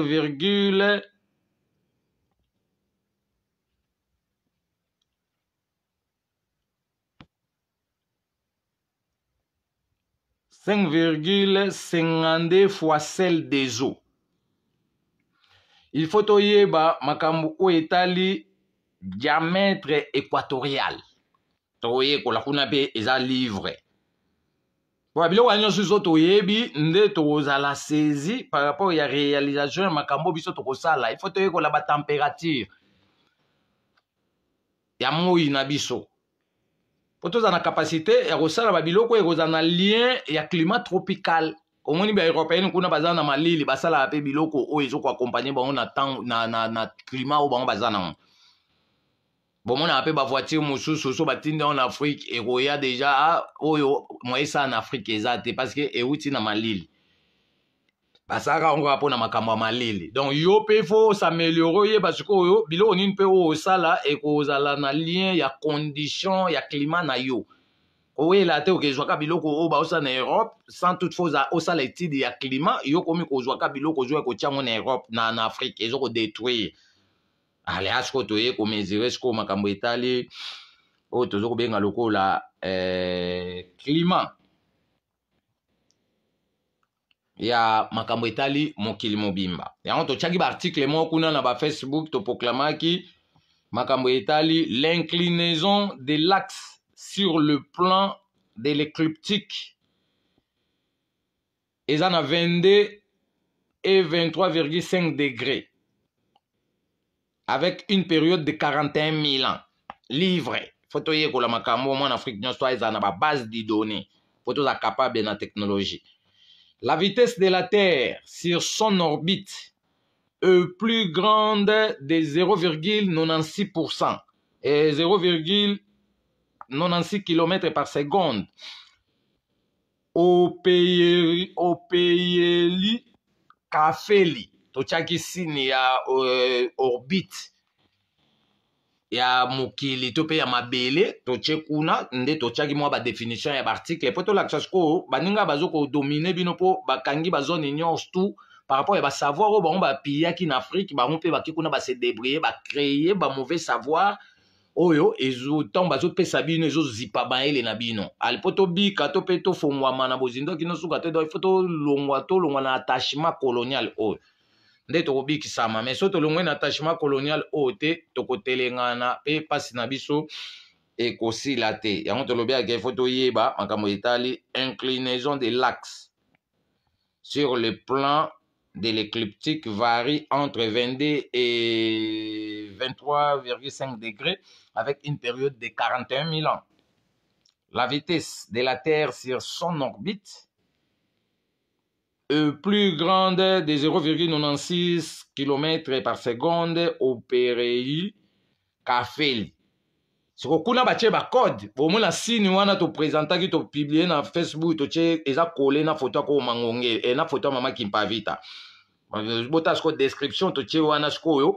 5,52 fois celle des eaux il faut toyeba makambo oyo etali diamètre équatorial toyekola kuna mpe eza livre poa biloko ya nyonso biso toyebi nde tokozala saisi par rapport ya réalisation ya makambo biso tokosala il faut toyekola batempérature ya moi na biso mpo tozala na kapasité ya kosala babiloko oyo ekozala na lien ya climat tropical omoni baéropéenne kuna baza na malili basalaka mpe biloko oyo ezokoakompagne bango na, na, na, na climat oyo bango baza nango bomonaka mpe bavoiture mosusu so batindi yango na afrike ekoya deja ah, oyo moyesa na afrike eza te parce que euti na malili basalaka yango kaka mpona makambo ya malele donc yo mpe fo osameliore oyeba parce que oyo biloko nini mpe oyo osala ekozala na lien ya condition ya climat na yo koyela te okezwaka biloko oyo baosala na europe sans toutefois osala etide ya climat yo komi kozwaka biloko ozwa ekotya ngo na europe na, na afrique ezo kodétruire alea sikoyo toye komesure sikoyo makambo etali oyo toza kobenga lokola eh, climat Il y ya makambo etali mokili mobimba yango est baartikle moko kuna na bafacebook que makambo etali l'inclinaison de l'axe sur le plan de l'écliptique eza na 22 et 23,5 degrés avec une période de 41 000 ans livre que la makambo en afrique nyonso aeza na base de données photo être capable na technologie la vitesse de la Terre sur son orbite est plus grande de 0,96% et 0,96 km par seconde. Au Opeyeli, Opeyeli Kafeli, tochaki signe orbite ya mokili to mpe ya mabele totie kuna nde totiaki mwa badefinition ya baarticle mpo tolakisa sikoyo baninga bazo kodomine bino mpo bakangi bazone nyonso tout par rapport ya basavoir oyo bango bapiyaki na afrike bango mpe baki kuna basedebrie bacreye bamauvais savoir oyo ntango bazopesa bino ezozipa mayele na bino alipo tobika to mpe tofongwama na bozindo kino suka te do ifo tolongwa tolongwa na attachement colonial oyo nde tokobikisama mais surtout le na attachement colonial oyo te tokotelengana pe pas na biso ekosila te yango tolobiaka ifo en makambo etali inclinaison de l'axe sur le plan de l'écliptique varie entre 22 et 23,5 degrés avec une période de 41 000 ans. La vitesse de la Terre sur son orbite E, plus grande de 0,96 km par seconde operei kafeli soko kuna batie bacode bomona sini wana toprésentaki topiblie na facebook totie eza kole na foto yako mangonge e, eh, na foto ya mama kimpavita bota siko description totie wana sikoyo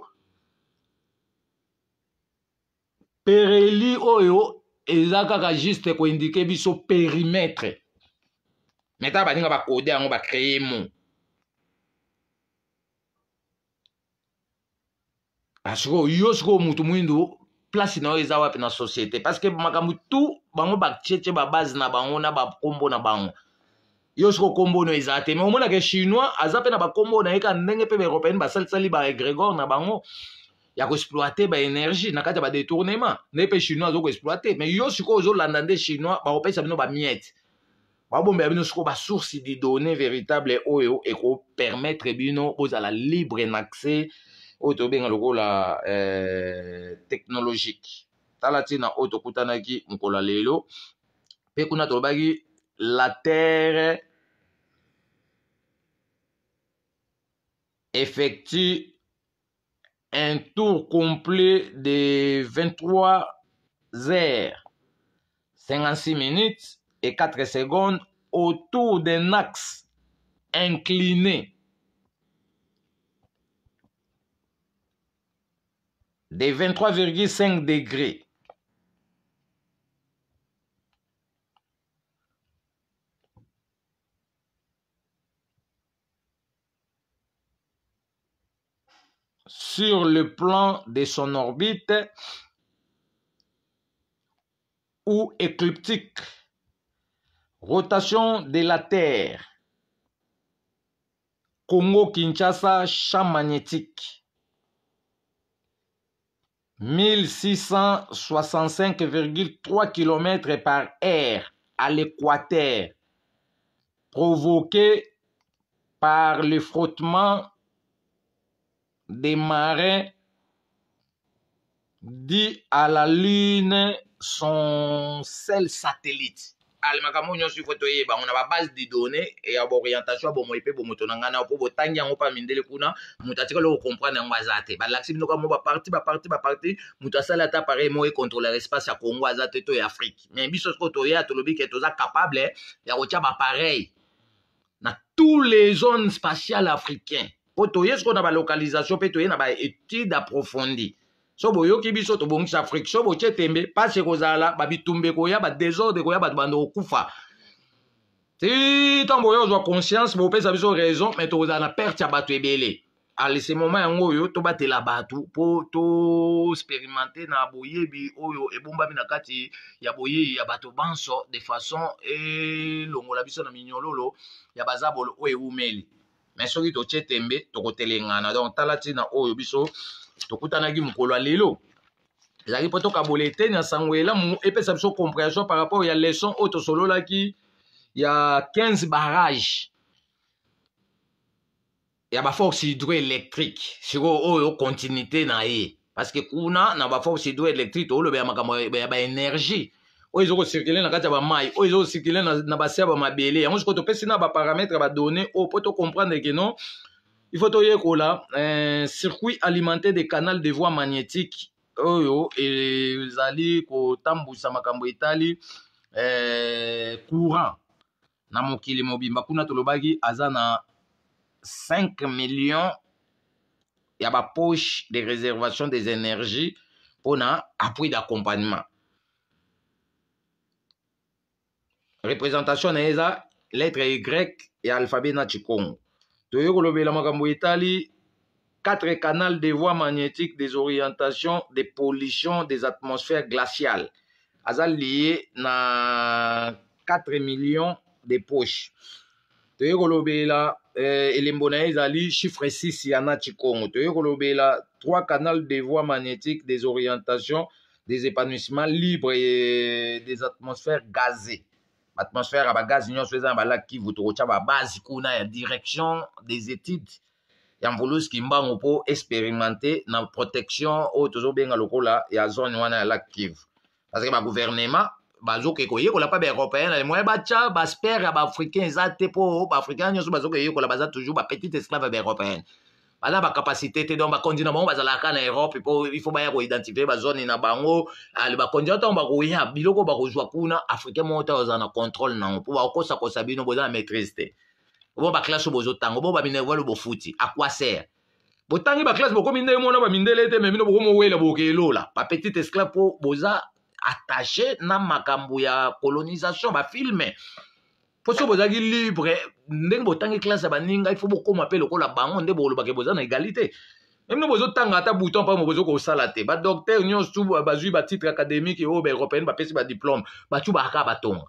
pereli oyo eza kaka juste koindike biso perimetre me tala baninga bakode yango bacreye mo sikoyo yo sikoyo motu mwindu place na oyo eza wapi na société parce que makambo tu bango batietye babase na bango na bakombo na bango yo siko kombo no eza te me omonaka chinois aza mpe na bakombo na ye ka ndenge mpe baeuropéenne basalisali baegrégore na bango ya koexploite baénergie na kati ya badétournement nde mpe chinois azokoexploite me yo sikoyo ozolanda nde chinois bakopesa bino bamiete babombela bino sikoyo basource de données véritable oyo ekopermettre bino bozala libre na accès oyo tobenga lokola eh, technologique tala ntina oyo tokutanaki mokolo ya lelo mpe kuna tolobaki la terre effectue un tour complet de 23 heures 56 minutes et 4 secondes autour d'un axe incliné de 23,5 degrés. sur le plan de son orbite ou écliptique. Rotation de la Terre. Congo-Kinshasa, champ magnétique. 1665,3 km par heure à l'équateur, provoqué par le frottement des marins dit à la Lune son seul satellite ale makambo nyonso ifo on a ba base de données ya bah, a ya bomoi mpe bomoto na ngai na po botangi yango mpa mindele kuna moto atikali kocomprendre yango aza te balakisi bino kamo baparti baparti baparti moto asali ata appareil moko econtrolere espace ya congo aza te to ya afrique mais biso sikoyo to tolobi ke toza capable ya ba bapareil na tous les zones spatiales africains mpo toye sikoyo na balocalisation mpe toye na bah, étude approfondie so boyoki biso tobongisa afrike so botye tembe pasi ekozala babitumbeko ya badesordre ekoya bato bando kokufa ti ntango oyo ozwa conscience bopesa biso raison me tokozala na perte ya bato ebele alese moma yango oyo tobatela bato mpo tosperimente na boyebi oyo ebombami na kati ya boyebi ya bato banso de façon elongola biso na minyololo ya bazabolo oyo ewumeli me soki totie tembe tokotelengana donc tala ntina oyo biso tokutanaki mokolo ya lelo ezalaki mpo tokabola eteni ya sango elamu epesa biso comprehension par rapport ya leson oyo tosololaki ya 15 barrage ya baforce hydroélectrique sikoyo oyo continuité na ye parce que kuna na baforce hydroélectrique olobe ya makambo ya baénergie oyo ezokocircule na kati ya bamai oyo ezokocircule na basia bamabele yango sikoyo topesi na baparametre ya badonné oyo mpo tocomprendre ke non ifo toyekola eh, circuit alimenté de canal de voie magnétique oyo oh, ezali kotambusa makambo etali eh, courant na mokili mobimba kuna tolobaki aza na 5 million ya bapoche de réservation des énergies mpona appui d'accompagnement représentation na ye eza lettre y ya alphabet na chikongo 4 makambo quatre canaux de voies magnétiques des orientations des pollutions des atmosphères glaciales aza lié na 4 millions de poches. toye les eh, chiffre 6 yana. trois canaux de voies magnétiques des orientations des épanouissements libres et des atmosphères gazées atmosphère abagazi nyonso eza na balaki vutu kotya babasi kuna ya direction des études ya qui mbango pour expérimenter dans protection oyo tozobenga lokola ya zone wana ya lac kivu parce ke baguvernema bazokeka koyekola mpa baeuropéen na moyen batya baspere ya baafricain eza te mpo baafricain nyonso l'a baza toujours petite esclave des européens. baza bakapasité te donc bakonzi na bango bazalaka kaka na europe mpo ifo baya koidentifie bazone na bango ale bakonzi ntango bakoya biloko bakozwa kuna africain moko te bazala na contrôle nango mpo bakokosakosa bino boza na maîtrise te bo baklasse bozotanga bo baminervale bofuti aquaser botangi baklasse bokomi nde mona bamindele te me bino bokomowela bokelola bapetite esclave mpo boza attaché na makambo ya colonisation bafilme mpo so bozalaki libre ndenge botangi classe ya baninga ifo bokoma mpe lokola bango nde bolobake boza na égalité même no bozotanga ta bouton mpamo bozo kosala docteur badocteur nyonso tu ba titre académique oyo baeuropéenne bapesi badiplôme batu baka batonga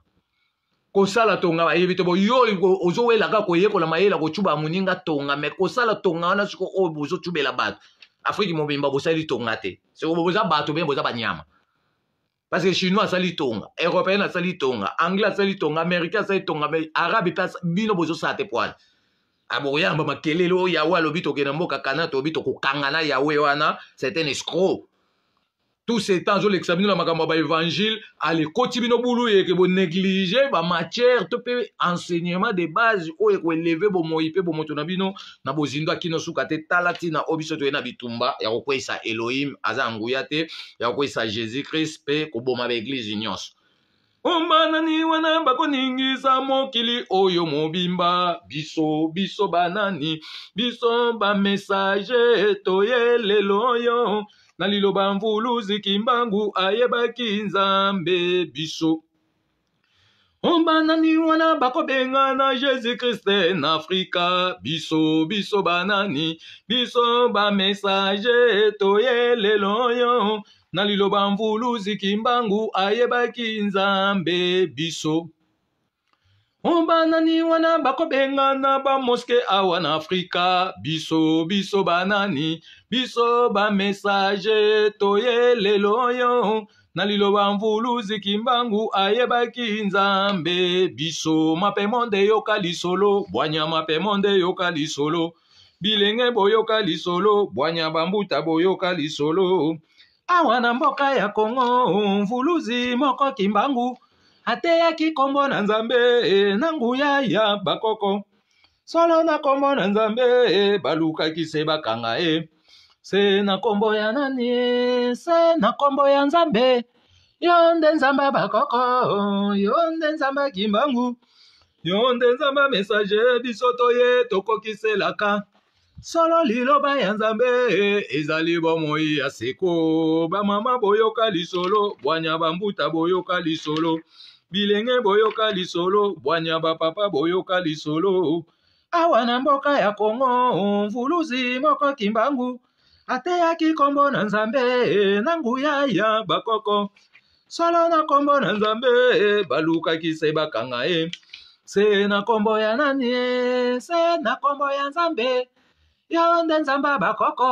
kosala tonga bayebi te boyo ozowelaka koyekola mayela chuba moninga tonga me sala tonga wana siko oyo bozocubela bato afrike mobimba bosali tonga te boza bato mpe ba nyama parce que chinois asali tonga européen asali tonga anglais asali tonga américain asali tonga me arabe mpe bino bozosala te poane aboyamba makelele oyo yawe alobi tokende mboka kana tobi tokokangana yawe wana c'est un escro tous ma azolekisa bino na makambo ya baévangile alekoti bino bo eke ba matière, to pe enseignement de base e ekoeleve bomoi mpe bomoto na bino na bozindo akino suka te tala ntina oyo biso na bitumba ya kokweyisa elohim aza ya nguya te ya kokweyisa jésus christ mpe koboma baeglize nyonso ombanani wana sa mokili oyo mobimba biso biso banani biso ba messager toye lelo yo. na liloba mvuluzi kimbangu ayebaki nzambe biso obanani wana bakobengana jésus kriste na afrika biso biso banani biso bamessage toye lelo oyo na liloba mvuluzi kimbangu ayebaki nzambe biso obanani wana bakobengana bamoske awa na afrika biso biso banani biso bamessage toye lelo oyo na liloba mvuluzi kimbangu ayebaki nzambe biso mapemo nde yoka lisolo bwanya mapemo nde yoka lisolo bilenge boyoka lisolo bwanya bambuta boyoka lisolo awa na mboka ya kongo mvuluzi moko kimbangu ateyaki kombo na nzambe na nguya ya bakoko solo na kombo na nzambe balukaki se bakanga ye eh. se na nkombo ya nani se na nkombo ya nzambe yo nde nzambe bakoko yo nde nzambe kimbangu yo nde nzambe message biso toye tokokiselaka solo liloba ya nzambe ezali bomoi ya seko bamama boyoka lisolo bwanya bambuta boyoka lisolo bilenge boyoka lisolo bwanya bapapa boyoka lisolo awa na mboka ya kongo mvuluzi moko kimbangu ateyaki nkombo na nzambe na nguya ya bakoko solo na nkombo na nzambe balukaki se bakanga ye se na nkombo ya nani e se na nkombo ya nzambe yo nde nzambe bakoko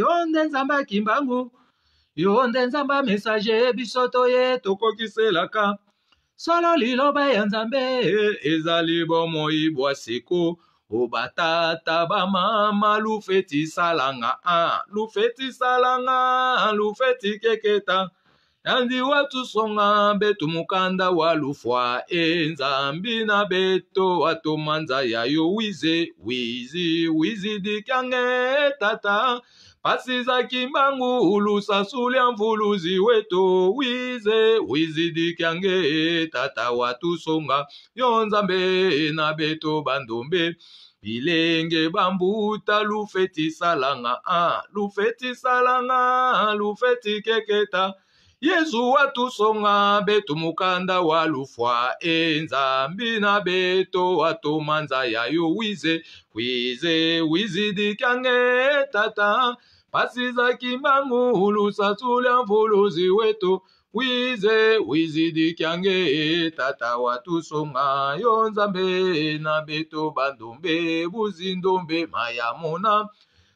yo nde nzambe akimbangu yo nde nzambe message biso toye tokokiselaka solo liloba ya nzambe ezali bomoi bwa siko o oh, batata bamama lufeti salanga a ah, lufeti salanga lufeti keketa yandi watu songa betu mukanda wa lufwa e nzambi na beto watu manza yayo wize wizi wizi dikyange tata asizaki mbangu lusasu lia mvuluzi weto wize wizidikiange tata watusonga yo nzambe na beto bandombe bilenge bambuta lufetisalanga a ah, lufetisalanga lufetikeketa yezu watusonga beto mokanda wa lufwa enzambi na beto atoma nza ya yo wize wize wizidikiange tata pasizaki mbangu lusasu lya mvuluzi wetu wize wizidikyange tata watusunga yo nzambe na beto bandombe buzindombe mayamuna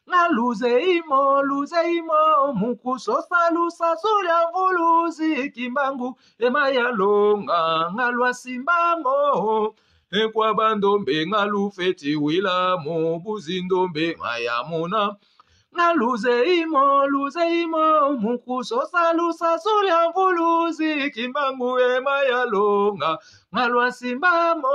na luzeimo luzeimo mukusosa lusasu lya mvuluzi kimbangu ema ya longa nga lwasimbango ekwa bandombe nga lufeti wilamu buzindombe mayamuna naluzeimo luzeimo mukusosalusa sulia mvuluzi kimbangu ema ya longa nga lwa nsimbamo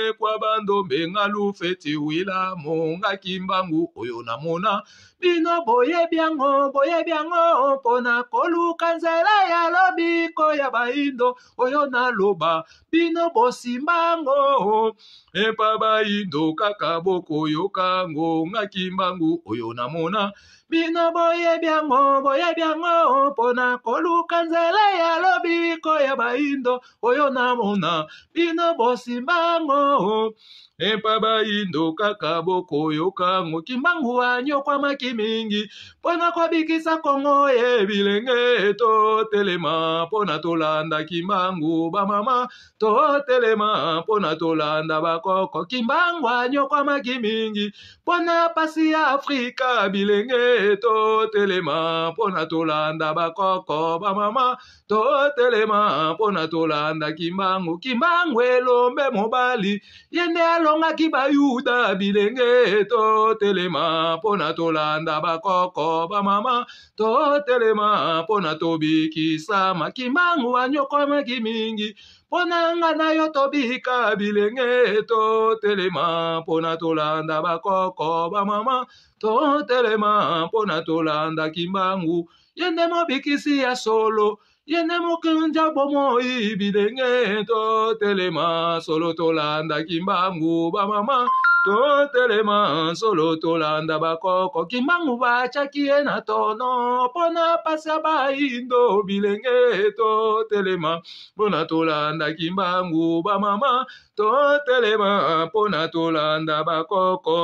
ekwa bandombe nga lufeti wilamo ngaki mbangu oyo namona bino boyebi yango boyebi yango mpona koluka nzela ya lobiko ya baindo oyo naloba bino bosimbango epa baindo kaka bokoyokango ngaki mbangu oyo namona bino boyebi yango boyebi yango mpona koluka nzela ya lobiko ya baindo oyo namona bino bosimbango epabayindo kaka bokoyoka ngokimbangu anyokwamaki mingi mpona kobikisa kongo ye bilenge totelema mpona tolanda kimbangu bamama totelema mpona tolanda bakoko kimbangu anyokwamaki mingi mpona pasi ya afrika bilenge totelema mpona tolanda bakoko bamama totelema mpona tolanda kimbangu kimbangu elombe mobali ye nde balongaki bayuda bilenge totelema mpona tolanda bakoko bamama totelema mpona tobikisa makimbangu anyokomaki mingi mpona nga na yo tobika bilenge totelema mpona tolanda bakoko bamama totelema mpona tolanda kimbangu ye nde mobikisi ya solo yende mokonzi bomoi bilenge totelema solo tolandaki mbangu bamama totelema solo tolanda bakoko kimbangu batyaki ye na tono mpona pasi ya baindo bilenge totelema mpona tolanda kimbangu bamama totelema mpona tolanda bakoko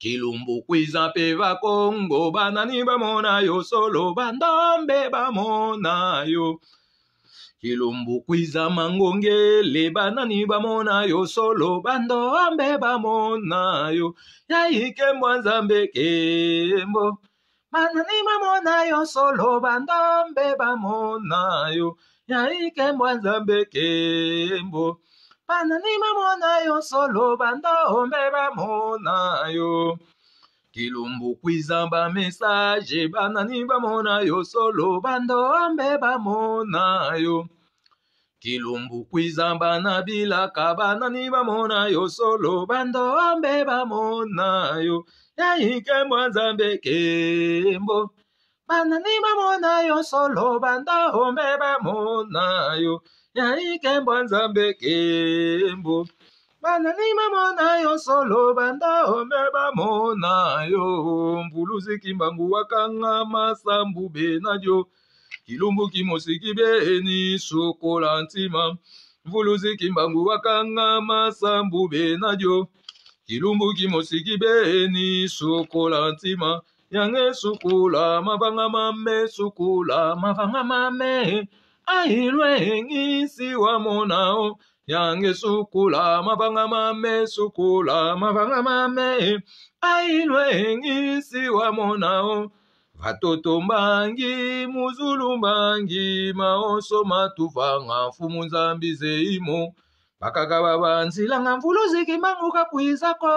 kilumbukiza mpe bakongo banani bamona yo solo bandombe bamona yo kilumbukiza mangongele banani bamona yo solo bandombe bamona yo yaikembwa nzambe kembo banani bamona yo solo bandombe bamona yo yaikembwa nzambe kembo banani bamona yo solo bandombe bamona yo kilumbu kwiza bamesage banani bamona yo solo bandombe bamona yo kilumbu kwiza bana bilaka banani bamona yo solo bandombe bamona yo yaikembwa nzambe kembo banani bamona yo solo bandombe bamona yo yai nkembo nzambe kembo banani bamona yo solo banda ome bamona yo mbuluzi mbangu wakanga masambu benadio kilumbuki mosiki beni sokola ntima mbuluzi mbangu wakanga masambu benadio kilumbuki mosiki beni sokola ntima yange sukula mavanga mame sukula mavanga mame ailwengisiwa monao yange sukula mabanga mame sukula mabanga mame ailwengisiwa monao vatoto mbangi muzulu mbangi maoso matuvanga mfumu nzambi zeimo bakaka babanzilanga mvulu zikimanguka kwizako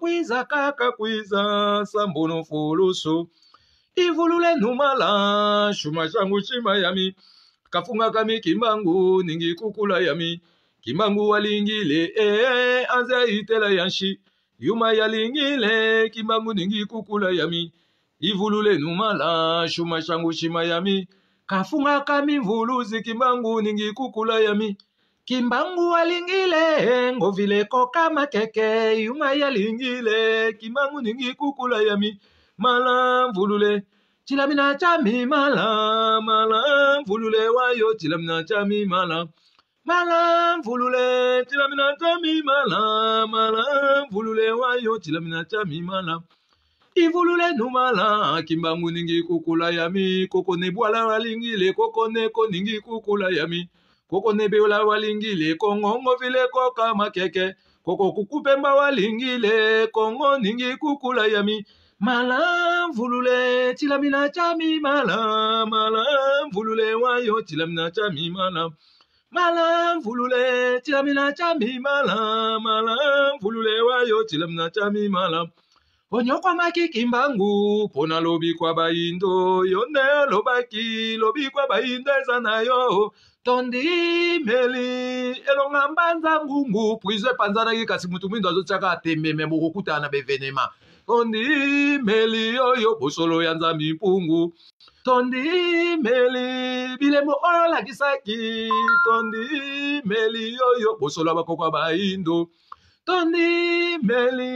kwiza kaka kwiza sambuno fuluso ivulule numala shuma changu chimayami kafunga mikimbangu ningi kukula yami kimbangu walingile ee eh, eh, anze itela yanshi yuma yalingile kimbangu ningi kukula yami ivulu lenu mala shuma shangu shima yami kafunga kamimvuluzi kimbangu ningi kukula yami kimbangu walingile ngovile koka makeke yuma yalingile kimbangu ningi kukula yami mala mvulule Chilamina chami malam, malam, fulule wayo, chilamina chami malam. Malam fulule, chilamina chami malam, malam, fulule wayo, chilamina chami malam. Ifulule numala, kimbangu ningi kukula yami, koko ne bwala koko ne ningi kukula yami. Koko ne beola kongongo vile koka makeke, koko kukupemba walingi kongo ningi kukula yami. malam vulule tilamina chami malam malam vulule wayo tilamina chami malam malam vulule tilamina chami malam malam vulule wayo tilamina chami malam onyokwamaki kimbangu mpo na lobi kwa bayindo yo nde lobaki lobi kwa bayindo eza na yo tondimeli elonga mbanza ngungu prizwe epanzanaki kasi mutu mwindo azotiaka atembeme bokokutana na bevenema tondimeli oyo bosolo ya nzambi mpungu tondimeli bilembo oyo olakisaki tondimeli oyo bosolo ya bakoko ya baindo tondimeli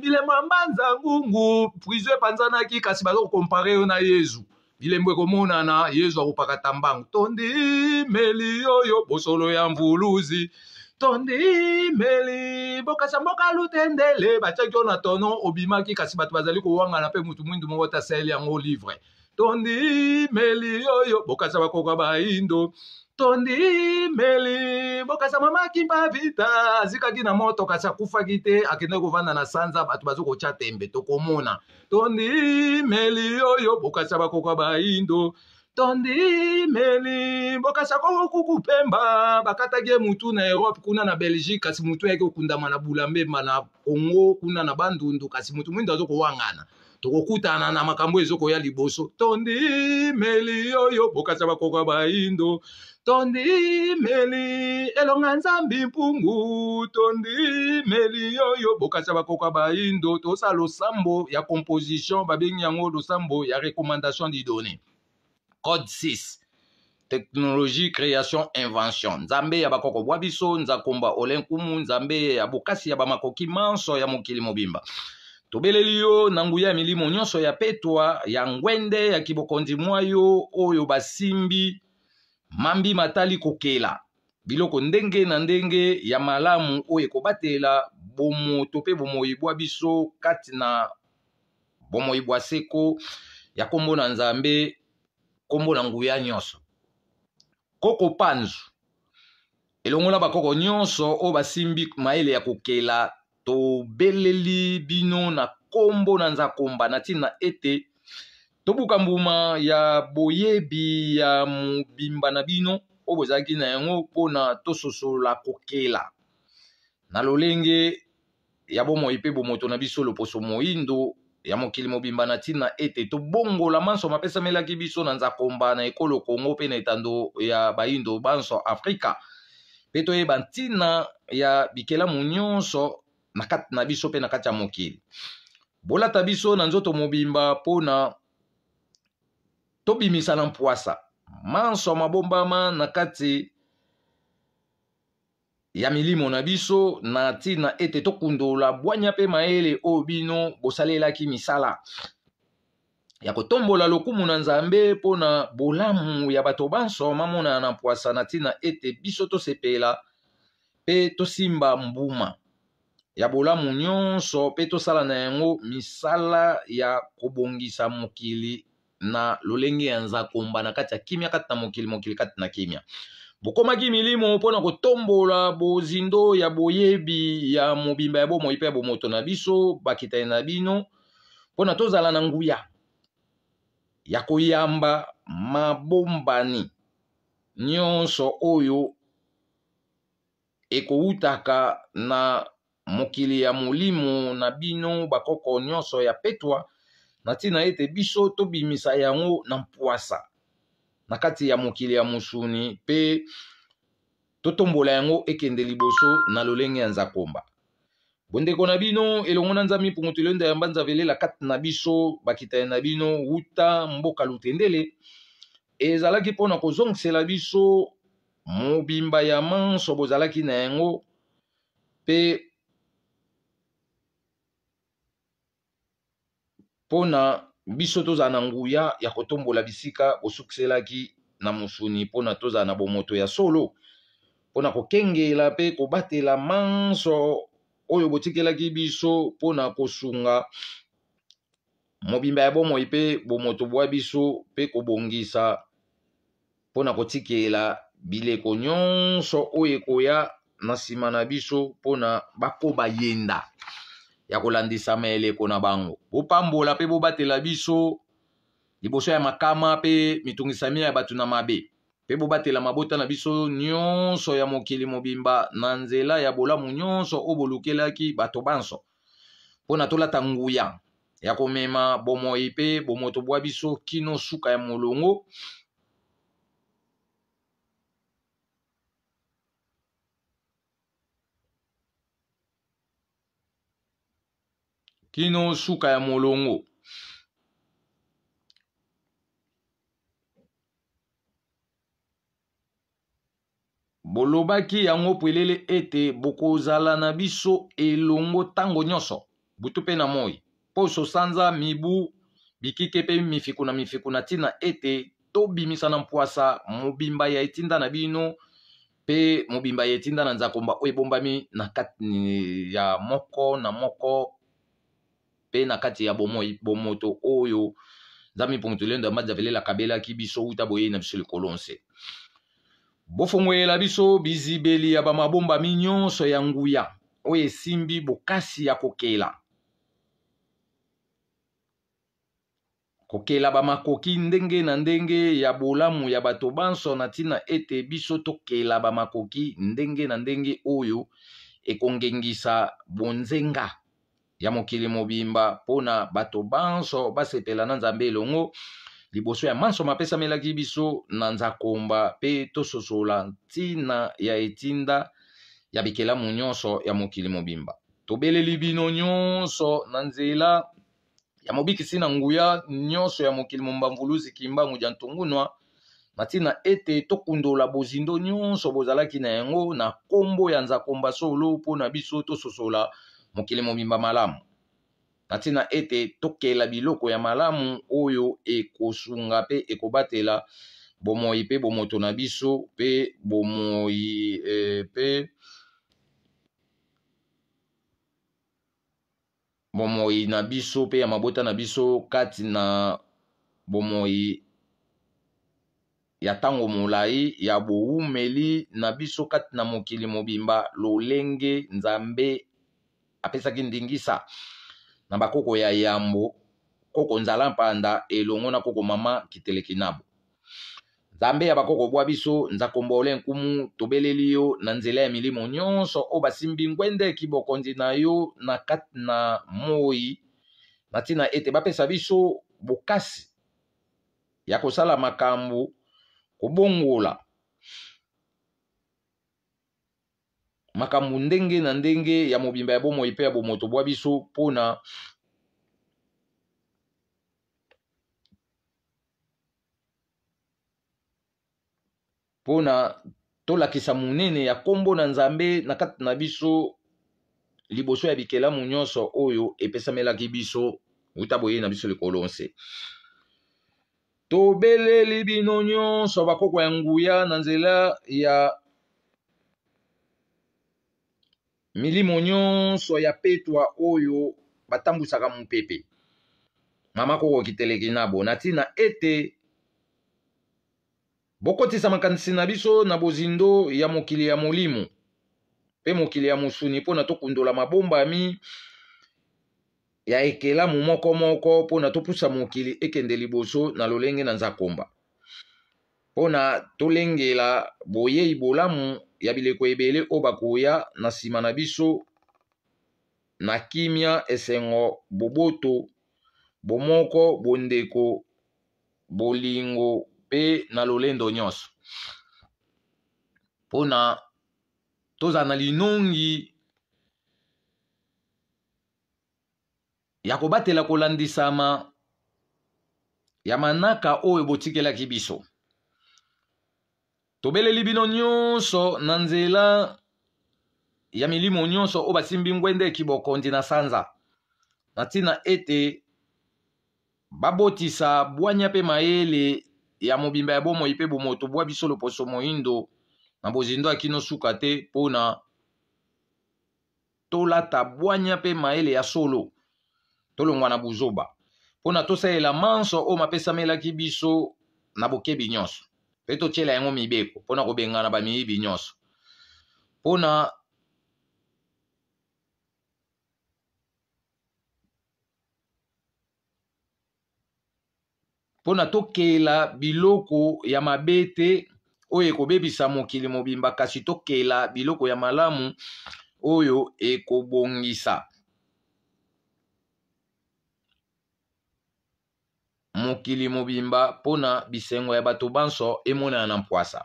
bilembo ya mbanza ngungu prizo epanzanaki kasi bazokokompare yo na yezu bilembo ekomonana yezu akopakata mbangu tondimeli oyo bosolo ya mvuluzi tondimeli bokasa mboka lutendele batiaki yo na tono obimaki kasi bato bazali kowangana mpe motu mwindu moko tasayeli yango livre tondimeli oyo bokasa bakoka baindo tondimeli bokasa mama kimba vita azikaki na moto kasi akufaki te akendaki kovanda na sanza bato baza kotya tembe tokomona tondimeli oyo bokasa bakoka baindo tondimeli mbokasa kongo kuku pemba bakataki ye mutu na europe kuna na belgique kasi mutu ayaki kokundama na bulambemba na congo kuna na bandundu kasi mutu mwindo azokowangana tokokutana na makambo ezokoya liboso tondimeli oyo bokasa bakoka baindo tondimeli elonga nzambi mpungu tondimeli oyo bokasa bakoka baindo tosala losambo ya composition babengi yango losambo ya recommandation didonné code 6 teknologie création invention nzambe ya bakokobwa biso nzakomba ole nkumu nzambe ya bokasi ya bamakoki manso ya mokili mobimba tobeleli yo na nguya ya milimo nyonso ya petwa ya ngwende ya kibokonzi mwa yo oyo basimbi mambi matali kokela biloko ndenge na ndenge ya malamu oyo ekobatela bomoto mpe bomoi bwa biso kati na bomoi bwa seko ya nkombo na nzambe nkombo na nguya nyonso koko panzu elongo na bakoko nyonso oyo basimbi mayele ya kokela tobeleli bino na nkombo na nzakomba na ntina ete tobuka mbuma ya boyebi ya mobimba na bino oyo bozalaki na yango mpona tososola kokela na lolenge ya bomoi mpe bomoto na biso loposo moindo ya mokili mobimba na ntina ete tobongola manso mapesamelaki biso na nzakomba na ekolo kongo mpe na etando ya baindo banso afrika mpe toyeba ntina ya bikelamu nyonso na kati na biso mpe na kati ya mokili bolata biso na nzoto mobimba mpona tobimisa na mpwasa manso mabombama na kati ya milimo na biso na ntina ete tokundola bwanya mpe mayele oyo bino bosalelaki misala ya kotombola lokumu na nzambe mpo na bolamu ya bato banso mamonana na mpwasa na ntina ete biso tosepela mpe tosimba mbuma ya bolamu nyonso mpe tosala na yango misala ya kobongisa mokili na lolenge ya nzakomba na kati ya kimia kati na mokili mokili kati na kimia bokomaki milimo mpona kotombola bozindo ya boyebi ya mobimba ya bomoi mpe ya bomoto na biso bakitani na bino mpona tozala na nguya ya koyamba mabombani nyonso oyo ekowutaka na mokili ya molimo na bino bakoko nyonso ya petwa na ntina ete biso tobimisa yango na mpwasa na kati ya mokili ya mosuni mpe totombola yango ekende liboso na lolenge ya nzakomba bondeko na bino elongo na nzambe mipungutu elonda ya mbanzambe elela kati na biso bakitani na bino wuta mboka lutendele ezalaki mpona kozongisela biso mobimba ya manso bozalaki na yango mpe mpona biso tozala na nguya ya kotombola bisika bosukiselaki na mosuni mpona tozala na bomoto ya solo mpona kokengela mpe kobatela manso oyo botikelaki biso mpona kosunga mobimba ya bomoi mpe bomoto bwa biso mpe kobongisa mpona kotikela bileko nyonso oyo ekoya na nsima na biso mpona bako bayenda ya kolandisa maeleko na bango bopambola mpe bobatela biso liboso ya makama mpe mitungisami ya bato na mabe mpe bobatela mabota na biso nyonso ya mokili mobimba na nzela ya bolamu nyonso oyo bolukelaki bato banso mpo na tolata nguya ya komema bomoi mpe bomoto bwa biso kino suka ya molongo kino suka ya molongo bolobaki yango polele ete bokozala na biso elongo ntango nyonso butu mpe na moi poso sanza mibu bikike mpe mifiku na mifiku na ntina ete tobimisa na mpwasa mobimba ya etinda na bino mpe mobimba ya etinda na nzakomba oyo ebombami na kati ya moko na moko mpe na kati ya bomoi bomoto oyo nzambe mpungutulendo ya madzabelelaka belaki biso wuta boyei na biso likolo nse bofungwelela biso bizibeli ya bamabombami nyonso ya nguya oyo esimbi bokasi ya kokela kokela bamakoki ndenge na ndenge ya bolamu ya bato banso na ntina ete biso tokela bamakoki ndenge na ndenge oyo ekongengisa bonzenga ya mokili mobimba mpona bato banso basepela na nzambe elongo liboso ya mansomo apesamelaki biso na nzakomba mpe tososola ntina ya etinda ya bikelamu nyonso ya mokili mobimba tobeleli bino nyonso na nzela ya mobikisi na nguya nyonso ya mokili mombamvuluzi kimbangu ya ntungunwa na ntina ete tokundola bozindo nyonso bozalaki na yango na nkombo ya nzakomba solo mpo na biso tososola mokili mobimba malamu na ntina ete tokela biloko ya malamu oyo ekosunga mpe ekobatela bomoi mpe bomoto na biso mpe bomoi e, mpe eh, bomoi na biso mpe ya mabota na biso kati na bomoi ya ntango molai ya bowumeli na biso kati na mokili mobimba lolenge nzambe apesaki ndingisa na bakoko ya yambo koko nzala mpanda elongo na koko mama kiteleki nabo nzambe ya bakoko bwa biso nzakombo ole nkumu tobeleli yo na nzela ya milimo nyonso oyo basimbi ngwende kibokonzi na yo na kati na moi na ntina ete bapesa biso bokasi ya kosala makambo kobongola makambo ndenge na ndenge ya mobimba ya bomoi mpe ya bomoi tobwa biso mpona mpona tolakisa monene ya nkombo na nzambe na kati na biso liboso ya bikelamu nyonso oyo epesamelaki biso uta boye na biso likolo nse tobeleli bino nyonso bakoko ya nguya na nzela ya milimo nyonso ya petwa oyo batambwisaka mopepe mama kokoki teleki na bo na ntina ete bokotisa makanisi na biso na bozindo ya mokili ya molimo mpe mokili ya mosuni mpona tokundola mabombami ya ekelamu moko moko mpona topusa mokili ekende liboso na lolenge na nzakomba mpona tolengela boyei bolamu ya bileko ebele oyo bakoya na nsima na biso na kimia esengo boboto bomoko bondeko bolingo mpe na lolendo nyonso mpona tozala na linongi ya kobatela kolandisama ya manaka oyo botikelaki biso tobeleli bino nyonso na nzela ya milimo nyonso oyo basimbi ngwendeki bokonzi na sanza na ntina ete babotisa bwanya mpe mayele ya mobimba ya bomoi mpe bomoto bwa biso loposo moindo na bozindo ya kino suka te mpona tolata bwanya mpe mayele ya solo tolongwa na buzoba mpona tosalela manso oyo mapesamelaki biso na bokebi nyonso mpe totiela yango mibeko mpona kobengana bamiyibi nyonso mpona mpona tokela biloko ya mabe te oyo ekobebisa mokili mobimba kasi tokela biloko ya malamu oyo ekobongisa mokili mobimba mpo na bisengo ya bato banso emonana na mpwasa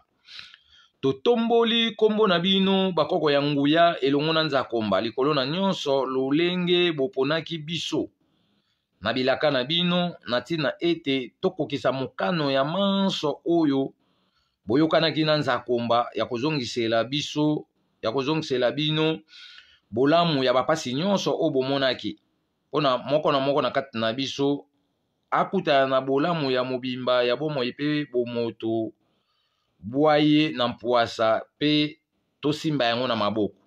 totomboli nkombo na bino bakoko ya nguya elongo na nzakomba likolo na nyonso lolenge boponaki biso na bilaka na bino na ntina ete tokokisa mokano ya manso oyo boyokanaki na nzakomba ya kozongisela biso ya kozongisela bino bolamu ya bapasi nyonso oyo bomonaki mpona moko na moko na kati na biso akutana na bolamu ya mobimba ya bomoi mpe bomoto bwa ye na mpwasa mpe tosimba yango na maboko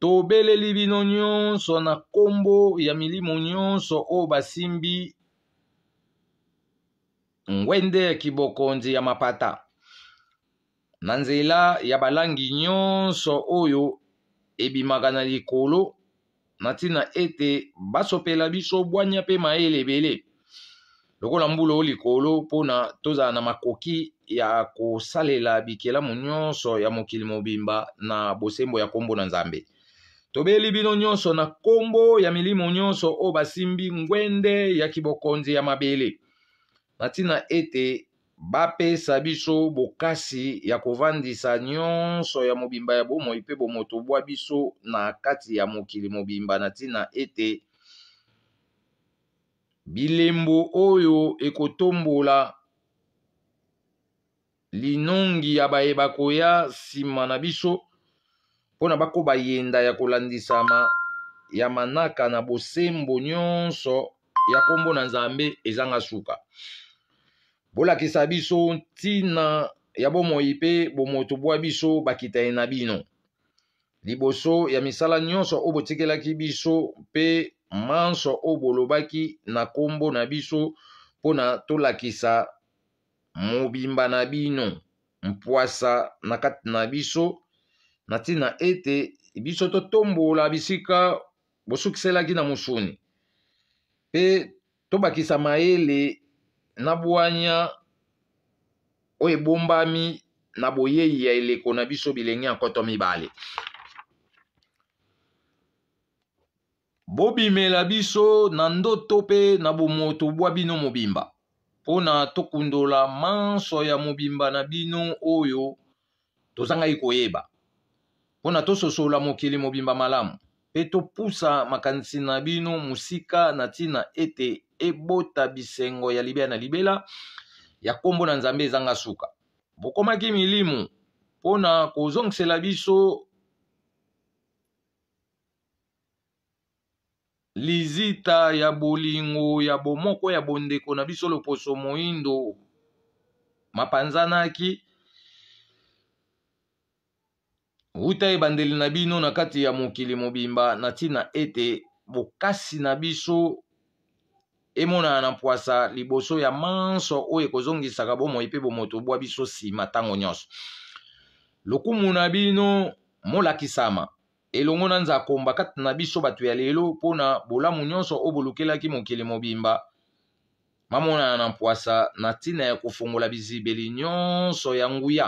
tobeleli bino nyonso na nkombo ya milimo nyonso oyo basimbi ngwende ya kibokonzi ya mapata na nzela ya balangi nyonso oyo ebimaka na likolo na ntina ete basopela biso bwanya mpe mayele ebele lokola mbula o likolo mpona tozala na makoki ya kosalela bikelamu nyonso ya mokili mobimba na bosembo ya nkombo na nzambe tobeli bino nyonso na nkombo ya milimo nyonso oyo basimbi ngwende ya kibokonzi ya mabele na ntina ete bapesa biso bokasi ya kovandisa nyonso ya mobimba ya bomoi mpe bomoto bwa biso na kati ya mokili mobimba na ntina ete bilembo oyo ekotombola linongi ya bayeba koya nsima na biso mpona bakoba yenda ya kolandisama ya manaka na bosembo nyonso ya nkombo na nzambe ezanga suka bolakisa biso ntina ya bomoi mpe bomotobwa biso bakitani na bino liboso ya misala nyonso oyo botikelaki biso mpe manso oyo bolobaki na nkombo na biso mpo na tolakisa mobimba na bino mpwasa na kati na biso na ntina ete biso totombola bisika bosukiselaki na mosuni mpe tobakisa mayele na bwanya oyo ebombami na boyei ya eleko na biso bilenge ya nkoto mibale bobimela biso na ndoto mpe na bomoto bwa bino mobimba mpo na tokundola manso ya mobimba na bino oyo tozangai koyeba mpo na tososola mokili mobimba malamu mpe topusa makanisi na bino mosika na ntina ete ebota bisengo ya libela na libela ya nkombo na nzambe ezanga suka bokomaki milimu mpona kozongisela biso lizita ya bolingo ya bomoko ya bondeko na biso loposo moindo mapanzanaki wuta ebandeli na bino na kati ya mokili mobimba na ntina ete bokasi na biso emonana na mpwasa liboso ya manso oyo ekozongisaka bomoi mpe bomoto bwa biso nsima ntango nyonso lokumu na bino molakisama elongo na nzakomba kati na biso bato ya lelo mpona bolamu nyonso oyo bolukelaki mokili mobimba mamonana na mpwasa na ntina ya kofungola bizibeli nyonso ya nguya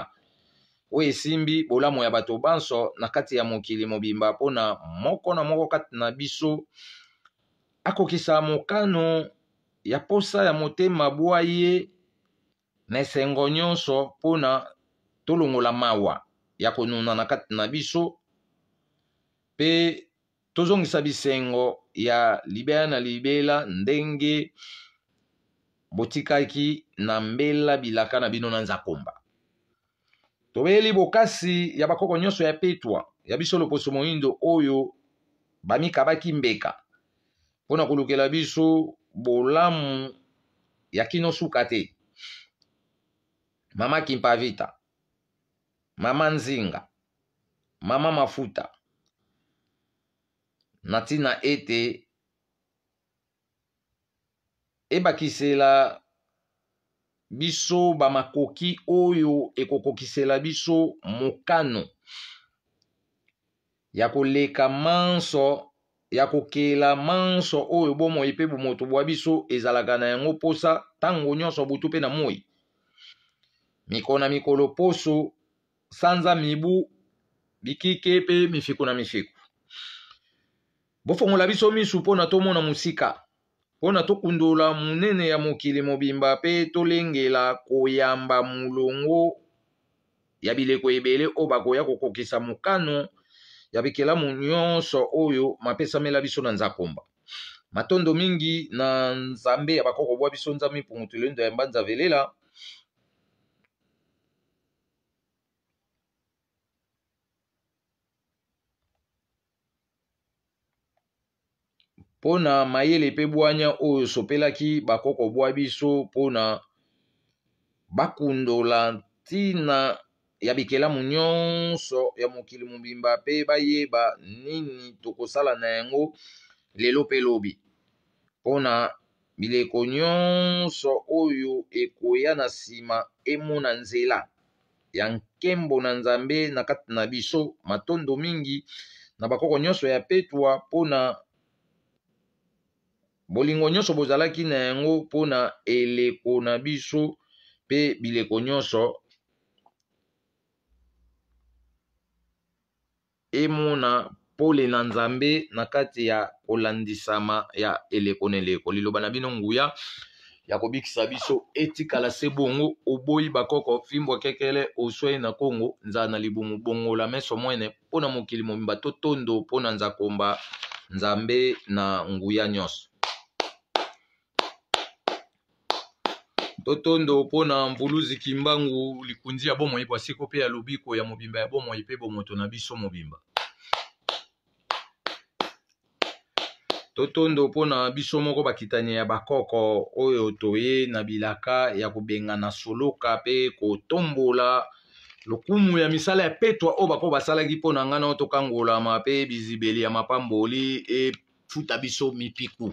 oyo esimbi bolamu ya bato banso na kati ya mokili mobimba mpona moko na moko kati na biso akokisaka mokano ya posa ya motema bwa ye na esengo nyonso mpona tolongola mawa ya konuna na kati na biso mpe tozongisa bisengo ya libela na libela ndenge botikaki na mbela bilaka na bino na nzakomba tobeyeli bokasi ya bakoko nyonso ya petwa ya biso loposo moyindo oyo bamikabaki mbeka mpo na kolukela biso bolamu ya kino suka te mama kimpavita mama nzinga mama mafuta na ntina ete ebakisela biso bamakoki oyo ekokokisela biso mokano ya koleka manso ya kokela manso oyo bomoi mpe moto bwa biso ezalaka na yango posa ntango nyonso butu mpe na moi mikolo na mikolo poso sanza mibu bikike mpe mifiku na mifiku bofongola biso misu mpona tomona mosika mpona tokundola monene ya mokili mobimba mpe tolengela koyamba molongo ya bileko ebele oyo bakoya kokokisa mokano ya bikelamu nyonso oyo mapesamela biso na nzakomba matondo mingi na nzambe ya bakoko bwa biso nzambe mipungutelo ndo ya mbanza velela mpo na mayele mpe bwanya oyo esopelaki bakoko bwa biso mpo na bakundola ntina ya bikelamu nyonso ya mokili mobimba pe bayeba nini tokosala na yango lelo pe lobi mpona bileko nyonso oyo ekoya na nsima emona nzela ya nkembo na nzambe na kati na biso matondo mingi na bakoko nyonso ya petwa mpona bolingo nyonso bozalaki na yango mpona eleko na biso mpe bileko nyonso emona pole na nzambe na kati ya kolandisama ya eleko na eleko liloba na bino nguya ya kobikisa biso etikala se bongo oboyi bakoko fimbwa kekele oswei na kongo nzala na libumu bongola meso mwene mpo na mokili mobimba totondo mpo na nzakomba nzambe na nguya nyonso totondo mpona mbuluzi kimbangu likunzi ya bomoi bwasiko mpe ya lobiko ya mobimba ya bomoi mpe bomoto na biso mobimba totondo mpona biso moko bakitani ya bakoko oyo toye na bilaka ya kobengana soloka mpe kotombola lokumu ya misala ya petwa oyo bako basalaki mpona ngai nao tokangolama mpe bizibeli ya mapamboli efuta biso mipiku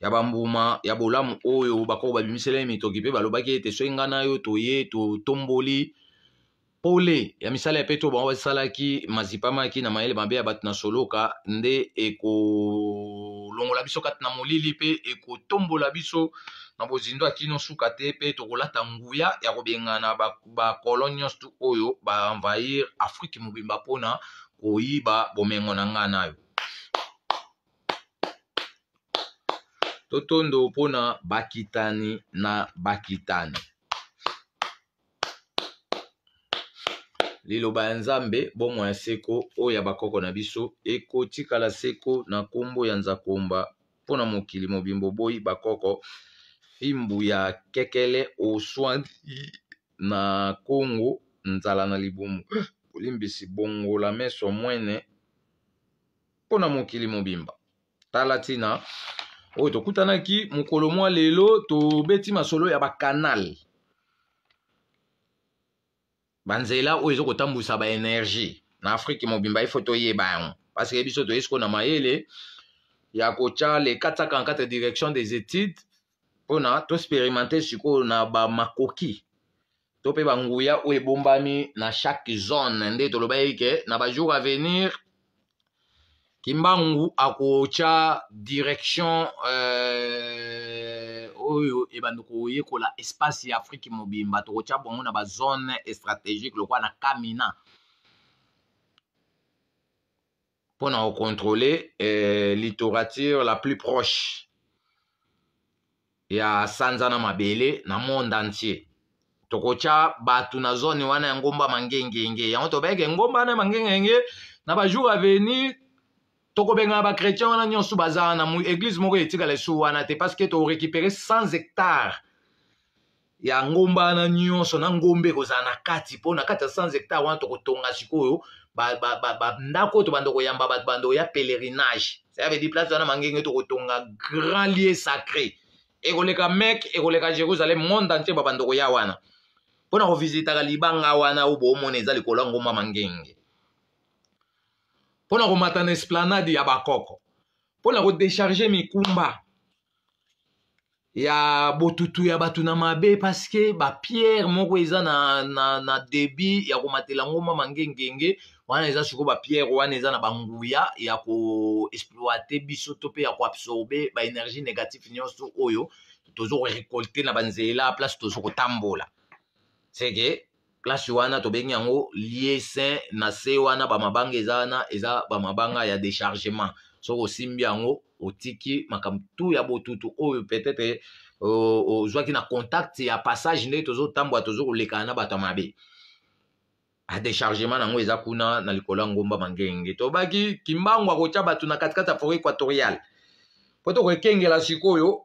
ya bambuma ya bolamu oyo bakoko babimisela ye mitoki mpe balobaki ete soki ngai na yo toye totomboli pole ya misala ya peto bango basalaki mazipamaki na mayele mabe ya bato na soloka nde ekolongola biso kati na molili mpe ekotombola biso na bozindo ya kino suka te mpe tokolata nguya ya kobengana bakolon nyonso oyo baenvahir afrike mobimba mpona koyiba bomengo na ngai na yo totondo mpona bakitani na bakitani liloba ya nzambe bomwa ya seko oyo ya bakoko na biso ekotikala seko na nkombo ya nzakomba mpona mokili mobimba oboyi bakoko fimbu ya kekele oswani na kongo nzala na libumu kolimbisi bongola meso mwene mpo na mokili mobimba tala ntina oyo tokutanaki mokolo mwa lelo tobeti masolo ya bakanal banzela oyo ezokotambusa baenergie na afrike mobimba ifo toyeba yango parceke biso toyei sikoyo na mayele ya kotya le 444 direction des études mpona tosperimente sikoyo na bamakoki to mpe banguya oyo ebombami na chaque zone nde tolobaki ke na bajour avenir kimbangu akotya direction euh, oyo ebandi koyekola espace ya afrike mobimba tokotya bongo na bazone stratégique lokwa na kamina mpona kocontrole euh, littérature la plus proche ya sanza na mabele na monde entier tokotya bato na zone wana ya ngomba mangengenge yango tobayeke ngomba na mangengenge na bajour avenir tokobengana bakretien wana nyonso baza wana eglize moko etikala esu wana te parceke torécupere 100 hectare ya ngomba wana nyonso na ngomba ekozala na kati mpo na kati ya 100 hectare wana tokotonga sikoyo bandako oyo tobanda koyamba bato banda koya pèlerinage cetavedi place wana mangenge tokotonga grand lieu sacré ekoleka mek ekoleka jérusalem monde entier babanda koya wana mpo na kovisitaka libanga wana oyo boomona eza likolo ya ngomba mangenge mpo na komata na esplanade ya bakoko mpo na kodecharge mikumba ya botutu ya bato na mabe parceke bapierre moko eza na, na, na debi ya komatela ngoma mangengenge wana eza sikoyo bapierre wana eza na banguya ya koexploite biso to mpe ya koabsorbe baénergie négative nyonso oyo tozo korécolte na banzela place tozo kotambola seke klase wana tobengi yango liesin na se wana bamabanga eza wana eza bamabanga ya déchargement soki osimbi yango otiki makambo tu ya botutu oyo peut-être euh, ozwaki na contact ya passage nde tozotambola tozo kolekana na bato ya mabe adéchargement yango eza kuna na likolo ya ngomba mangenge tobaki kimbangu akotya bato na katikati ya forêt équatoriale po tokokengela sikoyo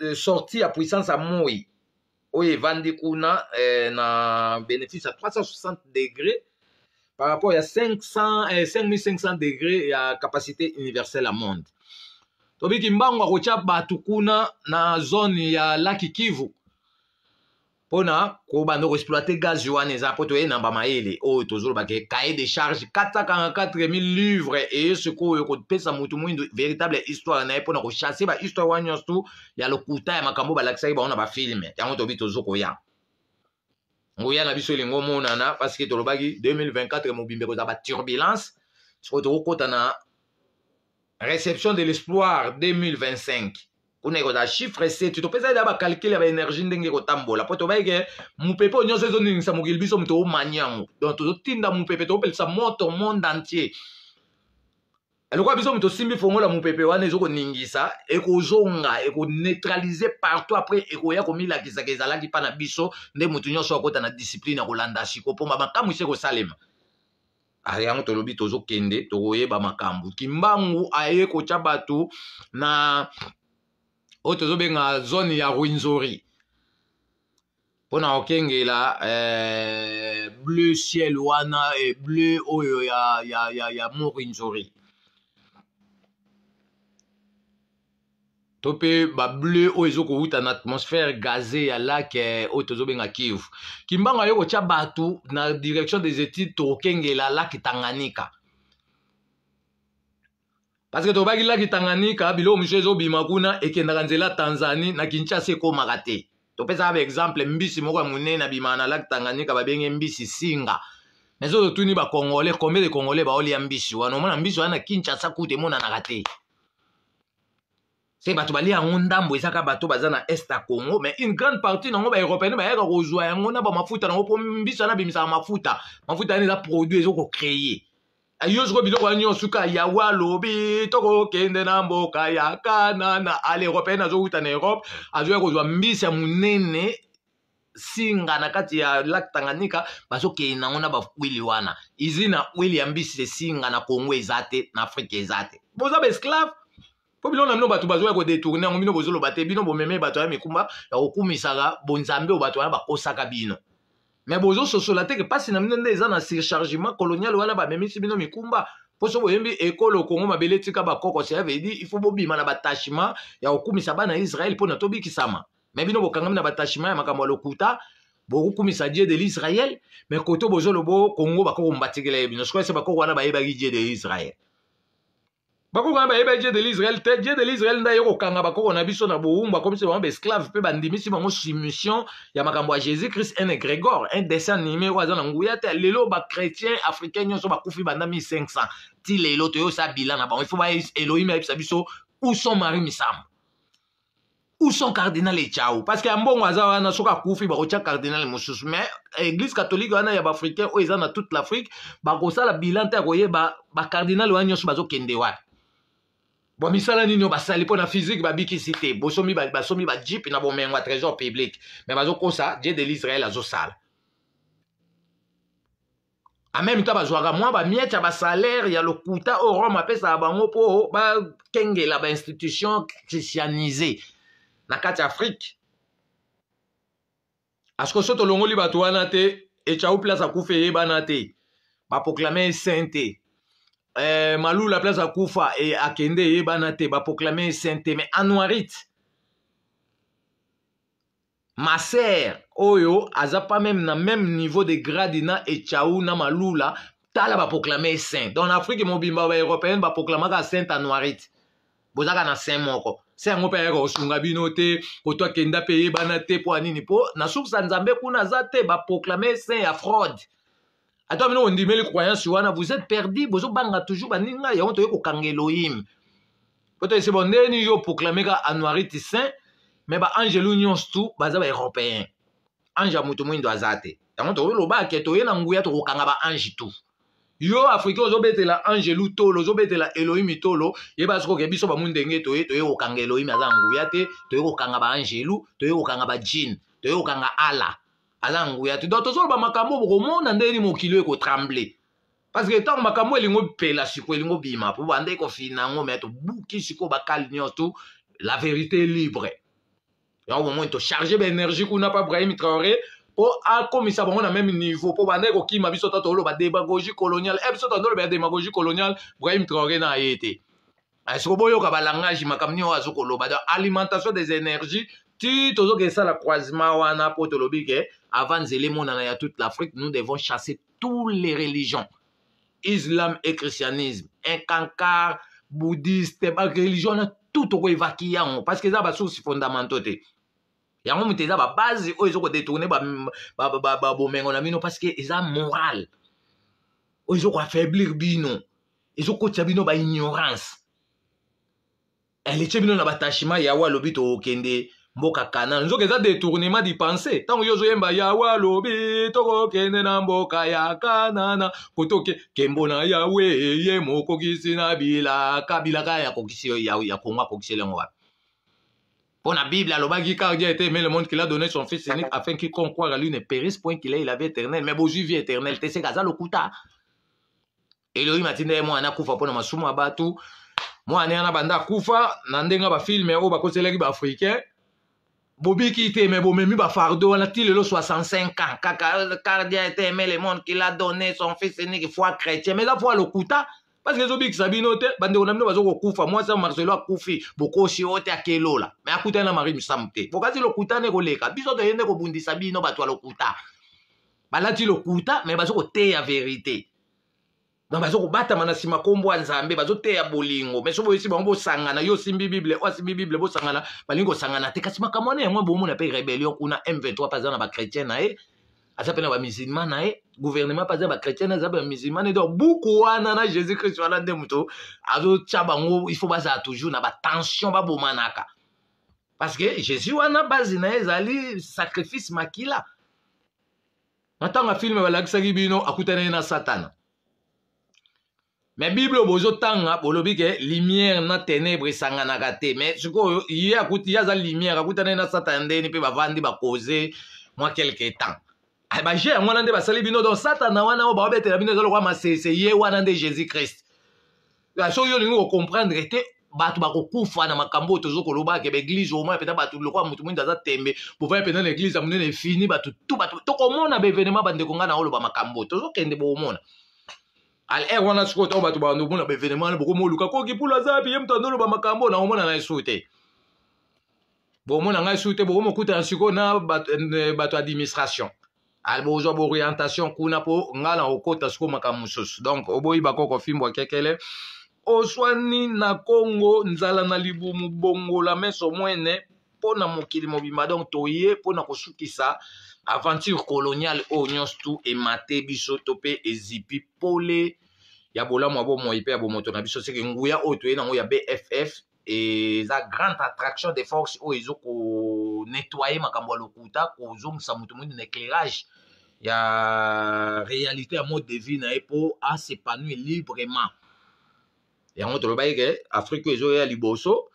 euh, sorti ya puissance ya moi Oui, Vandikuna, euh, na bénéfice à 360 degrés par rapport ya 500, euh, degrés, 5500 degré capacité universelle à monde Toby mbango ya na zone ya laki kivu ko kobanda exploiter gaz wana eza namba toyei o toujours ba ke kaye de charge katakanga 4000 livre eye sikoyo ko pesa motu mwindu véritable histoire na ye mpona kochasse ba wana nyos tu ya lokuta ya makambo balakisaki bango na bafilme yango tobi tozokoya ngoya na biso elingo monana parceke tolobaki 2024 mobimbe turbulence. baturbulence sikoyo tokokɔta na réception de l'espoir 2025 kuna ekozala chiffre setu topesaki da bakalkile ya baenergie ndenge ekotambola mpo tobayike eh, mopepe oyo nyonso ezoningisa mokili biso moto omani yango donc tozotinda mopepe topelisa moto monde entier eloko biso moto osimbi fongola mopepe wana ezokoningisa ekozonga ekoneutralize partout apres ekoya komilakisaka ezalaki mpa na biso nde motu nyonso akota na discipline ya kolanda siko mpo makambo isi ekosalema yango tolobi tozokende tokoyeba makambo kimbangu aye kotya bato na oyo tozobenga zone ya rwinzori mpona kokengela eh, bleu ciel wana e eh, bleu oyo ya, ya, ya, ya mo rwinzori to mpe bableu oyo ezokowuta na atmosphère gaze ya lake eh, oyo tozobenga kivu kimbango yo kotya bato na direction des études tokokengela lake tanganyika parceke tobakilaki tanganyika biloko mosusu ezobima kuna ekendaka nzela tanzanie na kinshasa ekómaka te topesaka baexemple mbisi moko ya monene abimaka na laki tanganyika babenge mbisi singa mais so totuni bacongolais combien de congolais baolia mbisi wana omona mbisi wana na kinshasa kuta emonanaka te se bato balia yango ndambo ezaka bato baza na est ya congo mais une grande partie nango baeuropéenne bayaka kozwa yango na bamafuta nango mpo mbisi wana abimisaka mafuta mafuta wana eza produit ezokocreye ayoziko biloko wana nyonso ka yawa alobi tokokende na mboka ya kanana ale européenne azowuta na europe azoya kozwa mbisi ya monene singa na kati ya lak tanganyika bazokende nango na bawili wana izi na wili ya mbisi esinga na congo eza te na afrike eza te boza baesclave mpo biloko na bino bato bazoya kodetourne yango bino bozoloba te bino bomeme bato ya mikumba ya kokumisaka bonzambe oyo bato wana bakosaka bino me bozososola te que passe na des ans eza na surchargement colonial wana bamemisi bino mikumba poso boyembi ekolo kongo mabele ba koko ça veut dire il faut bobima na batachement ya kokumisa bana na Israël mpo na tobikisama me bino bokangami na batachement ya makambo ya lokuta bokokumisa Dieu de l'israel mais koto Congo ba koko mbatikela ye bino sokoyese bakoko wana bayebaki Dieu de Israël bakokoa mba dieu de l'israel te dieu de l'israel nda yoko kokanga bakoko na biso na bowumbu akomisi bango baesclave mpe bandimisi bango soumission ya makambo a jésus christ un égrégore un dessin animé oyo na nguya te lelo chrétien africain nyonso bakufi banda 1500 ti lelo sa bilan na bango ifo elohim sa biso où sont marie misam où sont cardinal echao parce que ya mbongo aza hein, wana kufi, ba bakotya cardinal mosusu mais église catholique wana hein, ya ba africain o oh, ezana toute l'afrique bah, la bilan te ya ba cardinal wana nyonso bah, kende wapi bamisala nini oyo basali mpo na physique babikisi te bosomi basomi bajipe na bomengo ya trésor public me bazokosa dieu de l'israel azosala ameme to bazwaka mwa bamiete ya basalaire ya lokuta oyo rome apesaka bango mpo bakengela bainstitution christianise na kati ya afrike aske so tolongoli bato wana te ecau place akufa eyebana te baproklame esain te eh, malula place akufa e akende eyebana eh, te baproclame sainte me anuarite maser oyo oh, aza pas meme na meme niveau de grade na echau na malula tala baproclame saint donc na afrike mobimba baeuropéenne baproclamaka sainte anuarite bozalaka na saint moko se yango mpe ayaka kosunga bino te koto oh, akenda mpe eyebana eh, te mpo ya nini mpo na source ya nzambe kuna aza te baproclame saint ya fraude ata mino ondimeli croyance wana vous êtes perdu bozobanga toujours baninga yango toye kokanga elohim po toyese bondeni yo proclame ka anuariti saint me baangelu nyonso tu baza baeuropéen ange ya moto mwindo aza te yango tolobake toye na nguya tokokanga baange tu yo africain ozobetela angelu tolo ozobetela elohimi tolo yeba soki oke biso bamu ndenge toye toye kokanga elohimi aza na nguya te toye kokanga baangelu toye kokanga bajine toye kokanga ala aza nguya te donc tozoloba makambo bokomona ndeni mokili ekotremble parceke ntango makambo elingo pela sikoyo elingo bima po banda ekofini nango me tobuki sikoyo bakali nyonso tout la vérité libre moment yango bomoi tocharge baénergie kuna mpa brahim traoré comme ça bango na même niveau pour mpo banda ekokima biso ta toloba démagogie coloniale e biso tandoloba ya démagogie coloniale brahim traoré na ye te siko boyoka balangage makambo nini oyo azokoloba donc alimentation des énergies ti tozokende sala croisement wana mpo tolobi ke avant nzela emonana ya toute l'afrique nous devons chasser tous les religions islam et christianisme inkankar bouddhiste bareligion na tout okoevaki yango parce que eza basource fondamentaux te yango moto eza babase oyo ezokodetourne babomengo na bino parce que eza morale oyo ezokoaffaiblir bino ezokotisa bino baignorance eletie bino na batachement yawe alobi tokende mboka kanana nzoka eza détournement pensée tant yo ozoyemba yawe alobi tokokende na mboka ya kanana kotoke kembo na yawe ye kisina na kabila bilaka ya kokisi ya kongwa akokiseli yango wapi Pour la Bible, car Dieu a été aimé le monde qu'il a donné son fils unique afin qu'il croit à lui ne périsse point qu'il ait la vie éternelle. Mais bon, vie éternelle, t'es gaza le kuta. Elohim a dit, moi, on a koufa pour ma souma batu. Moi, on a banda koufa, on a film, on a ba africain. bobiki teme bomemi bafardeau wana ti lelo 65 ans kaka kardia ete aime le monde qu'il a donné son fils unique foi chrétien mais eza foi lokuta parce que ezobikisa bino te bandeko na bino bazokokufa mwasi ya marcelo akufi bokosi oyo te akelola me akutani na marie misamu te bokasi lokuta nde koleka biso toye nde kobundisa bino bato ya lokuta balati lokuta me bazokoteya verité donc baza kobatama na nsima nkombo ya nzambe bazoteya bolingo me so boyesi bango bosangana yo osimbi bible oyo asimbi bible bosangana balingi kosangana te kasi makambo wana yango bomona mpe rébellion kuna m23 mpe aza na bachrétien na ye aza mpe na bamusulman na ye gouvernement mpe aza bachrétien aza bamusulman donc buku wana na jésus christ wana nde moto azotya bango il faut bazala toujours na batension babomanaka parce que jésus wana base na ye ezali sacrifice makila na ntango ya filme balakisaki bino akutani ye na satana me bible bozotanga bolobi ke lumière na ténèbre esanganaka te me sikoyo ye akuti ye aza lumière akutani na satan ndeni mpe bavandi bakoze mwa quelque temps baje yango wana nde basali bino don satana wana oyo baobetela bino eza lokwa masese ye wana nde jésus christ soki yo olingi kocomprendre te bato bakokufa na makambo oyo tozo kolobaka baeglize omona mpena bato lokola motu moindo aza tembe povaya mpena na eglize ya monene efini bato tu bato tokomona baevenema bandeko ngai na oloba makambo oyo tozokende boomona ala ere wana sikoyo ntango bato bamona baevenema na bokoma oluka koki pula aza wapi ye moto andoloba makambo na omona ngai su te bomona ngai su te bokoma okutana sikoyo na bato administration bozwa baorientation kuna mpo ngai na kokɔta sikoyo makambo mosusu donk oboyi bakoko fimbwa kekele oswani na kongo nzala na libumu bongola meso mwene mpo na mokili mobimba donk toye mpo na kosukisa aventure coloniale oyo oh, nyonso tu emate biso to mpe ezipi pole ya bolamu ya bomoi mpe ya bomoto na biso seke nguya oyo oh, toyei nango ya bff eza grande attraction de force oyo oh, ezo konettoye makambo ya lokuta kozongisa moto moini na éclairage ya réalité ya mode de vie na ye mpo asepanui librement yango tolobaki ke afrique oyo ezoya liboso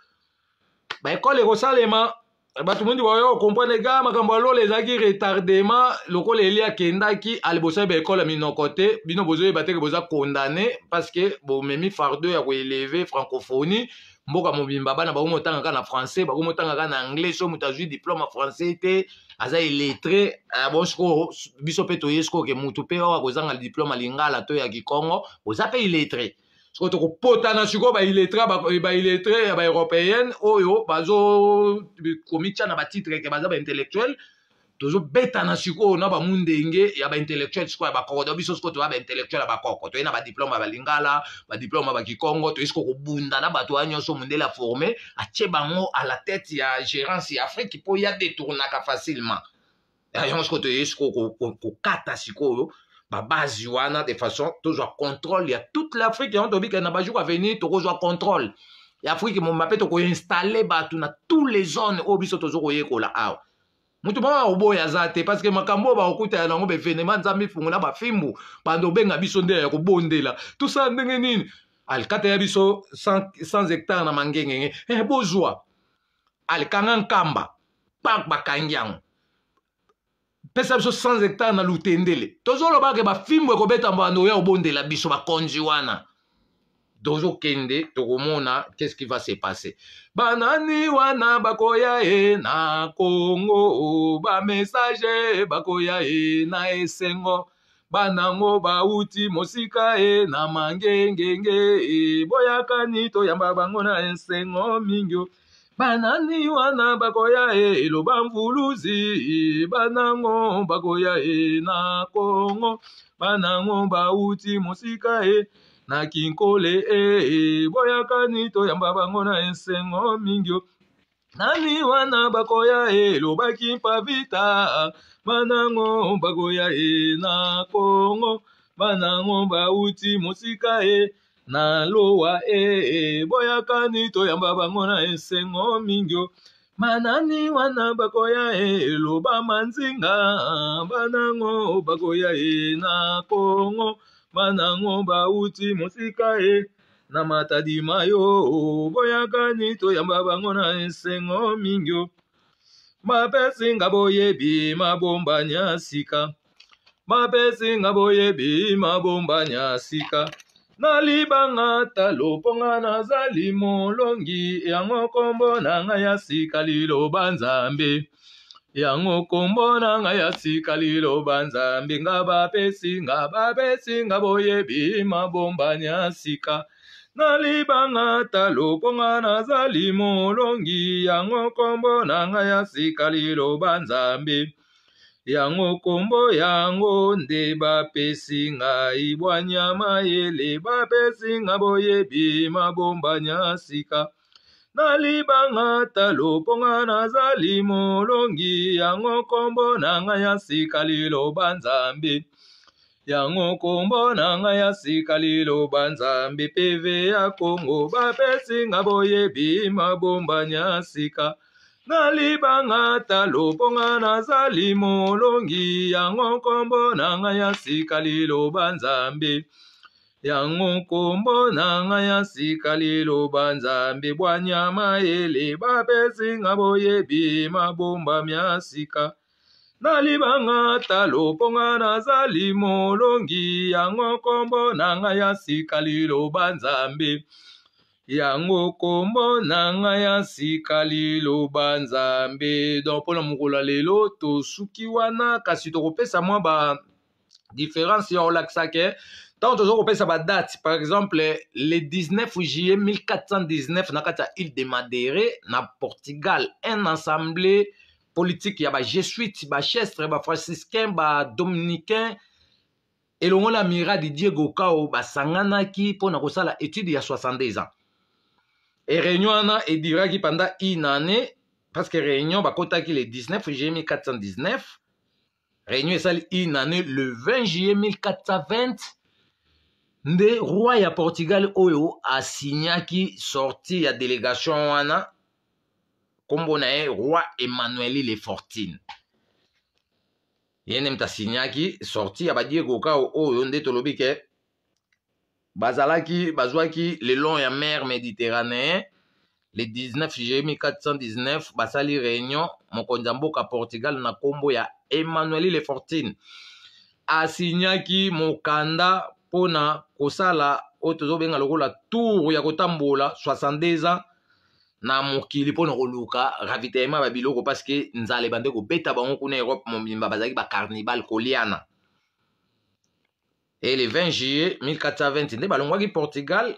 baekole ekosalema Eh bato ben, mondi bayo oh, comprendre ga makambo ya lolo ezalaki retardement lokola eli akendaki alibosa eh baekole ya minoko bino bozoyeba eh ben, teke boza condamné parce que bomemi fardeau ya koeleve francophonie mboka mobimba bana bakomotangaka na français bakomotangaka en anglais so diplôme en français aza élettré bon siko biso un toye sikoke motu oh, diplôme lingala to ya kikongo boza en soki tokopotana sikoyo bailletra bailletre baeuropéenne oyo bazokomi tia na batitreke baza baintellectuelle tozobetana sikoyo na bamundenge ya baintellectuel sikoyo ya bakoko to biso sikoyo toya baintellectuel ya bakoko toye na badiplome ya balingala badiplome ya bakikongo toye sikoyo kobunda na bato ya nyonso mondele aforme atie bango à la tête ya gérance ya afrique mpo ya détournaka facilement yango sikoyo toye sikoyo kokata sikoyo babazi wana de façon toujours contrôle il y a toute l'afrique yango tobika na venir avenir tokozwa contrôle ya afrike mobimba mpe tokoinstalle bato na toutes les zones oyo biso tozo la awa ah. mutu moko bah, akoboya aza te parceke makambo oyo bakokutana nango baevenema nzambe efungola bafimbu bando obenga ben nde bondela. Tout ça ndenge nini alikata ya biso 100 hectares na mangengenge e eh, Al alikanga kamba, pak bakangyang. pesa biso 100 hectare na lutendele tozolobake bafimbu ekobeta mbando oya obondela biso bakonzi wana tozokende tokomona qu'est-ce qui va se passer banani wana bakoya ye na kongo bamessage bakoya ye na esengo banango bauti mosika e na mangengenge eboyakani toyamba bango na esengo mingi banani wana bakoya e eloba mvuluzi banango bakoya e na kongo banango bauti mosika e na kinkole e, e. boyakani toyamba bango na esengo mingi nani wana bakoya e, elobaki mpavita banango bakoya e na kongo banango bauti mosika e na lowa e eh, eh, boyakani toyamba bango na esengo mingio manani wana bakoya eloba eh, manzinga banango bakoya e na kongo banango bauti mosika e na matadima yo boyakani toyamba bango na esengo mingio mapesinga boyebi mabombanya sika mapesinga boyebi mabombanya sika na libanga talo mponga nazali molongi yango nkombo na ngai ya sika liloba nzambe yango nkombo na ngai ya sika liloba nzambe nga bapesi nga bapesi nga boyebi mabombani ya sika na libanga talo mponga nazali molongi yango nkombo na ngai ya sika liloba nzambe yango nkombo yango nde bapesi ngai bwanya mayele bapesi nga boyebi mabombanya sika na libanga ta loponga nazali molongi yango nkombo na ngai ya sika liloba nzambe yango nkombo na ngai ya sika liloba nzambe peve ya kongo bapesi nga boyebi mabombanya sika na libanga talo mponga nazali molongi yango nkombo na ngai ya sika liloba nzambe yango nkombo na ngai ya sika liloba nzambe bwanyama ele bapesinga boyebi mabombami ya sika na libanga talo mponga nazali molongi yango nkombo na ngai ya sika liloba nzambe yango kombo na ngai ya sika liloba nzambe donc mpona mokolo ya lelo tosuki wana kasi tokopesa mwa ba différence ya olakisake ntango toza kopesa badate par exemple le 19 juillet 1419 na kati ya île de madere na portugal un ensemble politique ya ba bachestre bafranciscain badominicain elongo na mira di diego cao basanganaki mpona kosala étude ya 62 ans e réunion wana eduraki pendant une année parce que réunion bakotaki le 19 juillet 1419 réunion esali une année le 20 juillet 1420 nde roi ya portugal oyo asinyaki sorti ya délégation wana nkombo na ye roi emmanueli lefortine ye nde moto asinyaki sorti ya badiekokao oyo nde tolobi ke bazalaki bazwaki le long ya mer méditerranéen le 19 juillet 1419 basali réunion mokonzi ya mboka portugal na nkombo ya emmanueli lefortine asinyaki mokanda mpona kosala oyo tozobenga lokola tour ya kotambola 62 ans na mokili mpona koluka ravitaillement ya babiloko parceke nzala ebande kobeta bango kuna erope mobimba bazalaki bacarnival koliana e le 20 juillet 1420 nde balongwaki portugal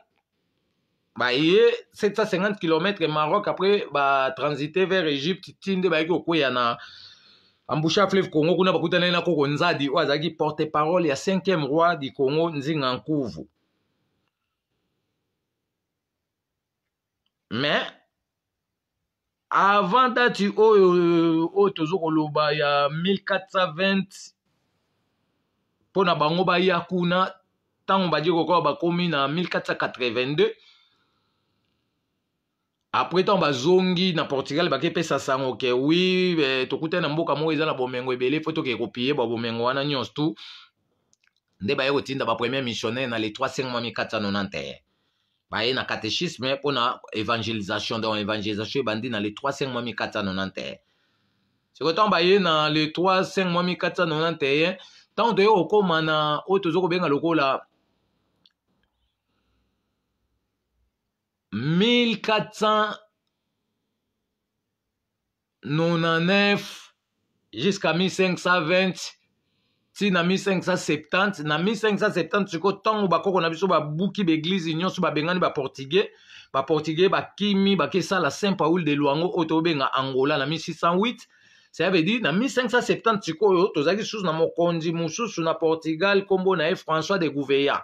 baye 750 km maroc après batransite vers egypte ti nde bayaki kokweya na ambusha fleuve congo kuna bakutanani na koko nzadi oyo azalaki porte parole ya 5e roi du congo nzinga nkuvu mais avant dati oyo oyo tozo koloba ya 1420 mpo na bango baya kuna ntango badi kokoba bakómi na 1482 apres ntango bazongi na portugal bakepesa sango ke wi eh, tokutani na mboka moko eza na bomengo ebele po tokee kopie ba bomengo wana nyonso tu nde baye kotinda bapremier missionnaire na le 3 5 491 baye na catéchisme mpo na évangélisation donc évangélisation ebandi na le 3 5 491 sikoy ntango baye na le 3 5 491 ntango toyei kokóma na oyo toza kobenga lokola 1499 jusqu'à 1520 ti na 1570 na 1570 sikoyo ntango bakoko na biso babuki baeglize nyonso babengani baportugais baportugais bakimi bakesala saint paul de lwango oyo tobenga angola na 1608 ça veut dire na 1570 sikoyo tozalaki lisusu na mokonzi mosusu na portugal nkombo na ye françois de gouveya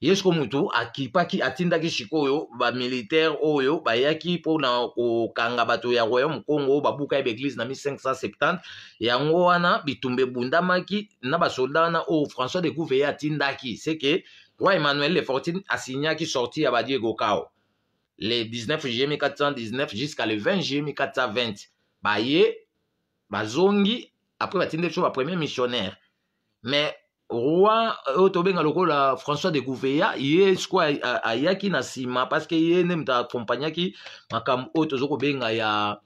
ye siko mutu akipaki atindaki sikoyo bamilitaire oyo bayaki mpona kokanga bato ya royaume congo oyo babuka ye baeglize na 1570 yango wana bitumba ebundamaki na basolda wana oyo françois de gouveya atindaki seke roi emmanuel lefortine asignaki sorti ya badiego cao le 19 juillet 1419 jusqu'à le 20 juillet 1420 baye bazongi apres batindeli biso bapremier missionnaire mais roi oyo tobenga lokola françois de gouveya ye siko ayaki na nsima parceke ye nde moto akompagnaki makambo oyo toza kobenga ya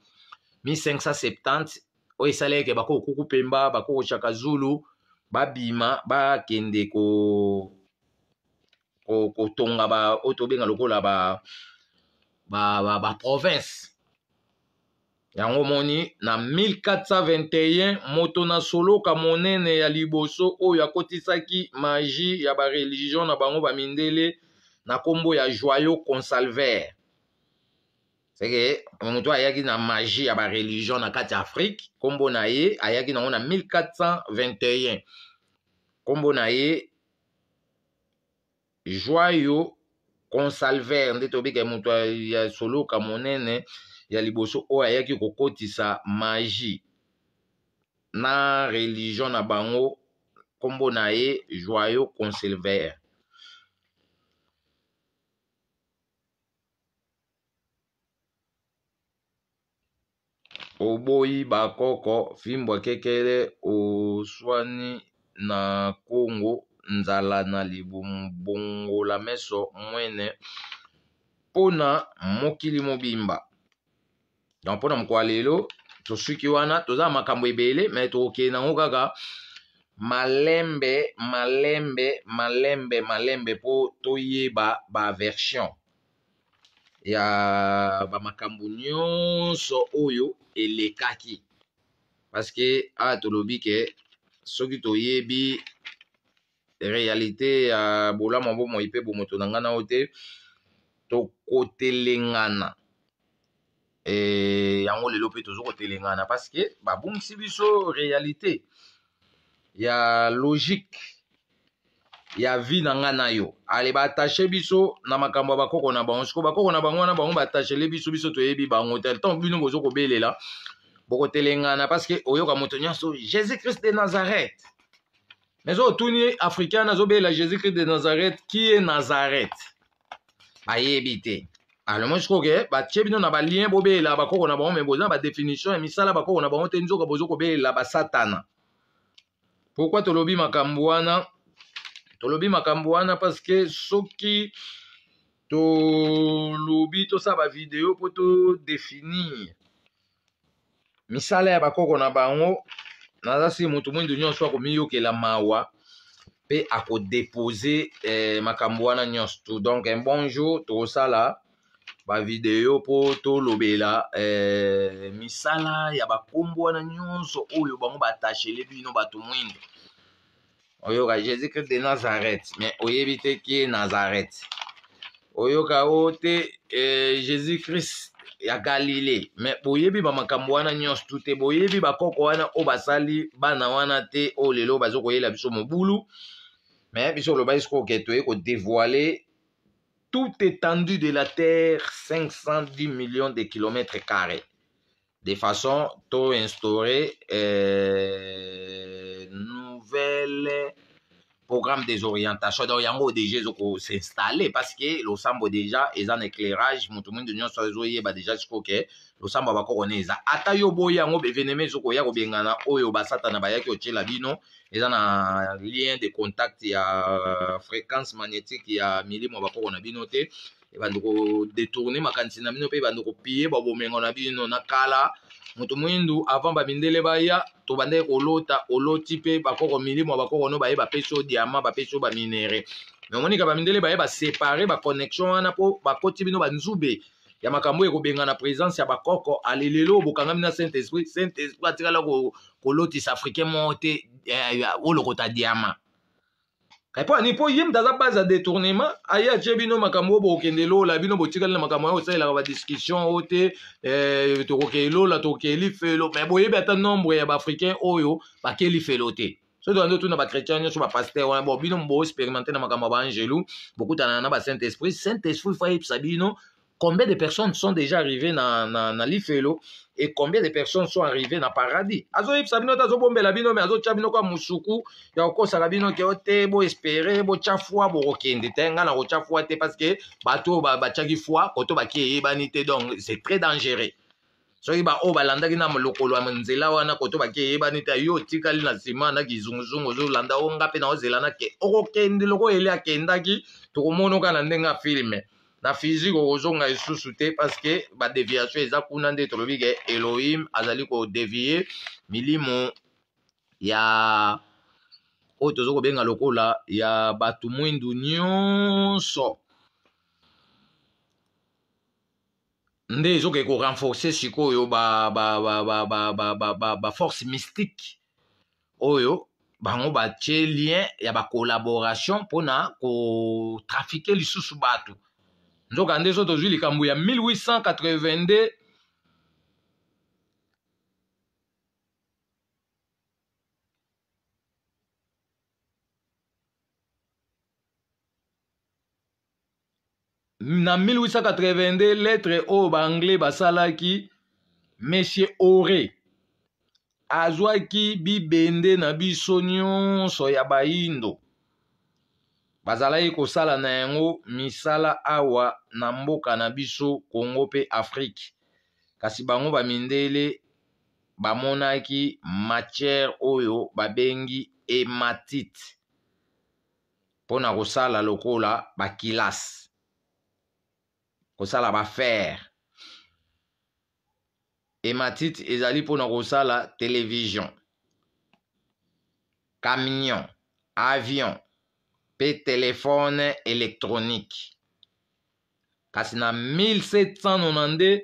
1570 oyo esali eke bakoko kuku pemba bakoko shaka zulu babima bakende kotonga ko, ko oyo tobenga lokola baprovince ba, ba, ba yango moni na 1421 moto na soloka monene ya liboso oyo akotisaki magi ya bareligio na bango bamindele na nkombo ya joyo consalver seke moto ayaki na magi ya bareligio na kati ya afrike nkombo na ye ayaki nango na 1421 nkombo na ye joyo consalver nde tobika moto ya soloka monene ya liboso oyo ayaki kokotisa magi na religio na bango nkombo na ye joyau consilvere oboyi bakoko fimbo kekele oswani na kongo nzala na libongola meso mwene mpona mokili mobimba donc mpona mokolo lelo tosuki wana toza na makambo ebele me tokokende yango kaka malembe malembe malembe malembe mpo toyeba baversion ya euh, bamakambo nyonso oyo elekaki parceke awa ah, tolobi ke soki toyebi réalité ya euh, bolamu bo moi mpe bomoto na ngai na oyo te tokotelengana E, yango lelo mpe tozo kotelengana parceke babungisi biso réalité ya logique ya vi na nga na yo ale batashe biso na makambo ya bakoko na bango sikoyo bakoko na bango wana bango batashele biso biso toyebi bango te ntango bino bozo kobelela bokotelengana parceke oyoka moto nyonso jésus christ de nazareth mais so otuni africain azobelela jésus christ de nazareth ki ye nazareth bayebi te alemo siko ke batie bino na balien bobelela bakoko na bango me boza na badéfinition ya misala bakoko na bango te nzoka boza kobelela basatana pourkui tolobi makambo wana tolobi makambo wana parceke soki tolobi tosala bavideo mpo todefinir misala ya bakoko na bango naza si motu mwindu nyonso akomiyokela mawa mpe akodepose eh, makambo wana nyonso donc un bon jour tokosala bavideo mpo tolobela eh, misala ya bakombo wana nyonso oyo bango batashele bino bato mwindo oyoka jésus christ de nazareth me oyebi te kie nazareth oyoka o te eh, jésus christ ya galile me boyebi bamakambo wana nyonso tu te boyebi bakoko wana oyo basali bana wana te oyo lelo baza koyela biso mobulu me biso olobaki sikoyo ke toye kodevoile toute étendue de la Terre, 510 millions de kilomètres carrés. De façon, tôt instaurée, euh, nouvelle programme des orientations donc yango déjà zoko s'installer parce que l'ensemble déjà est en éclairage mon moto mwindu nyonso azoyeba déjà que l'ensemble va abakokona ça. ata yo boy yango bevenema ezokoya kobengana oyo oh, basatana bayaki kotiela bino eza na lien de contact ya euh, fréquence magnétique ya milimo ko na bino te détourner ma cantine na bino mpe ebandi kopie babomengo na bino na kala moto mwindu avant bamindele baya tobandaki kolota oloti mpe bakoko milimo bakoko no bayeba mpe so diama bapesi o baminere me omonika bamindele baye basepare baconnexion wana mpo bakoti bino banzube ya makambo ekobengana présence ya bakoko alelelo bokangami na saint esprit saint esprit atikala kolotisa africain moko te eh, olokota diama eponi mpo ye dans la base de détournement aya atie bino makambo oyo bokokende lola bino botikali na makambo la osalelaka badiscussion oyo te tokokei la tokeli felo me boyebi tant nombre ya africain, oyo oh, Ce felo te soki tokanzi otuna bachrétien nyonso bapaster wana bo bino boexpérimente na makambo ya baangelu bokutana na saint esprit saint esprit fa yebisa Combien de personnes sont déjà arrivées dans, l'Ifelo et combien de personnes sont arrivées dans le paradis sabino, bino bombe la bino me azo bino kwa mosuku ya kokosala bino ke te espérer botya bo bokokende te nga na kotya foi te parce que bato ba batyaki foi koto ba eyebani te donc c'est très dangereux o ba landa na lokolo ya nzela wana koto baki eyebani te yo otikali na nsima na kizunguzungu landa o nga mpe na ozela na ke okokende loko ele akendaki tokomona oka na ndenge filme na physique okozonga lisusu te parceke badéviation eza kuna nde tolobi ke elohim azali kodévie milimo ya oyo toza kobenga lokola ya bato mwindu nyonso nde ezokee korenforce sikoyo baforce mystique oyo bango batie lien ya bacolaboration mpona kotrafike lisusu bato nzoka nde so tozwi likambo ya 1882 na 1882 lettre oyo baanglais basalaki monsieur ore azwaki bibende na biso nyonso ya bayindo bazalaki kosala na yango misala awa na mboka na biso kongo mpe afrike kasi bango bamindele bamonaki matière oyo babengi hematite mpo na kosala lokola bakilasi kosala bafere hematite ezali mpona kosala television camion avion pe telefone elektronike kasi na 1792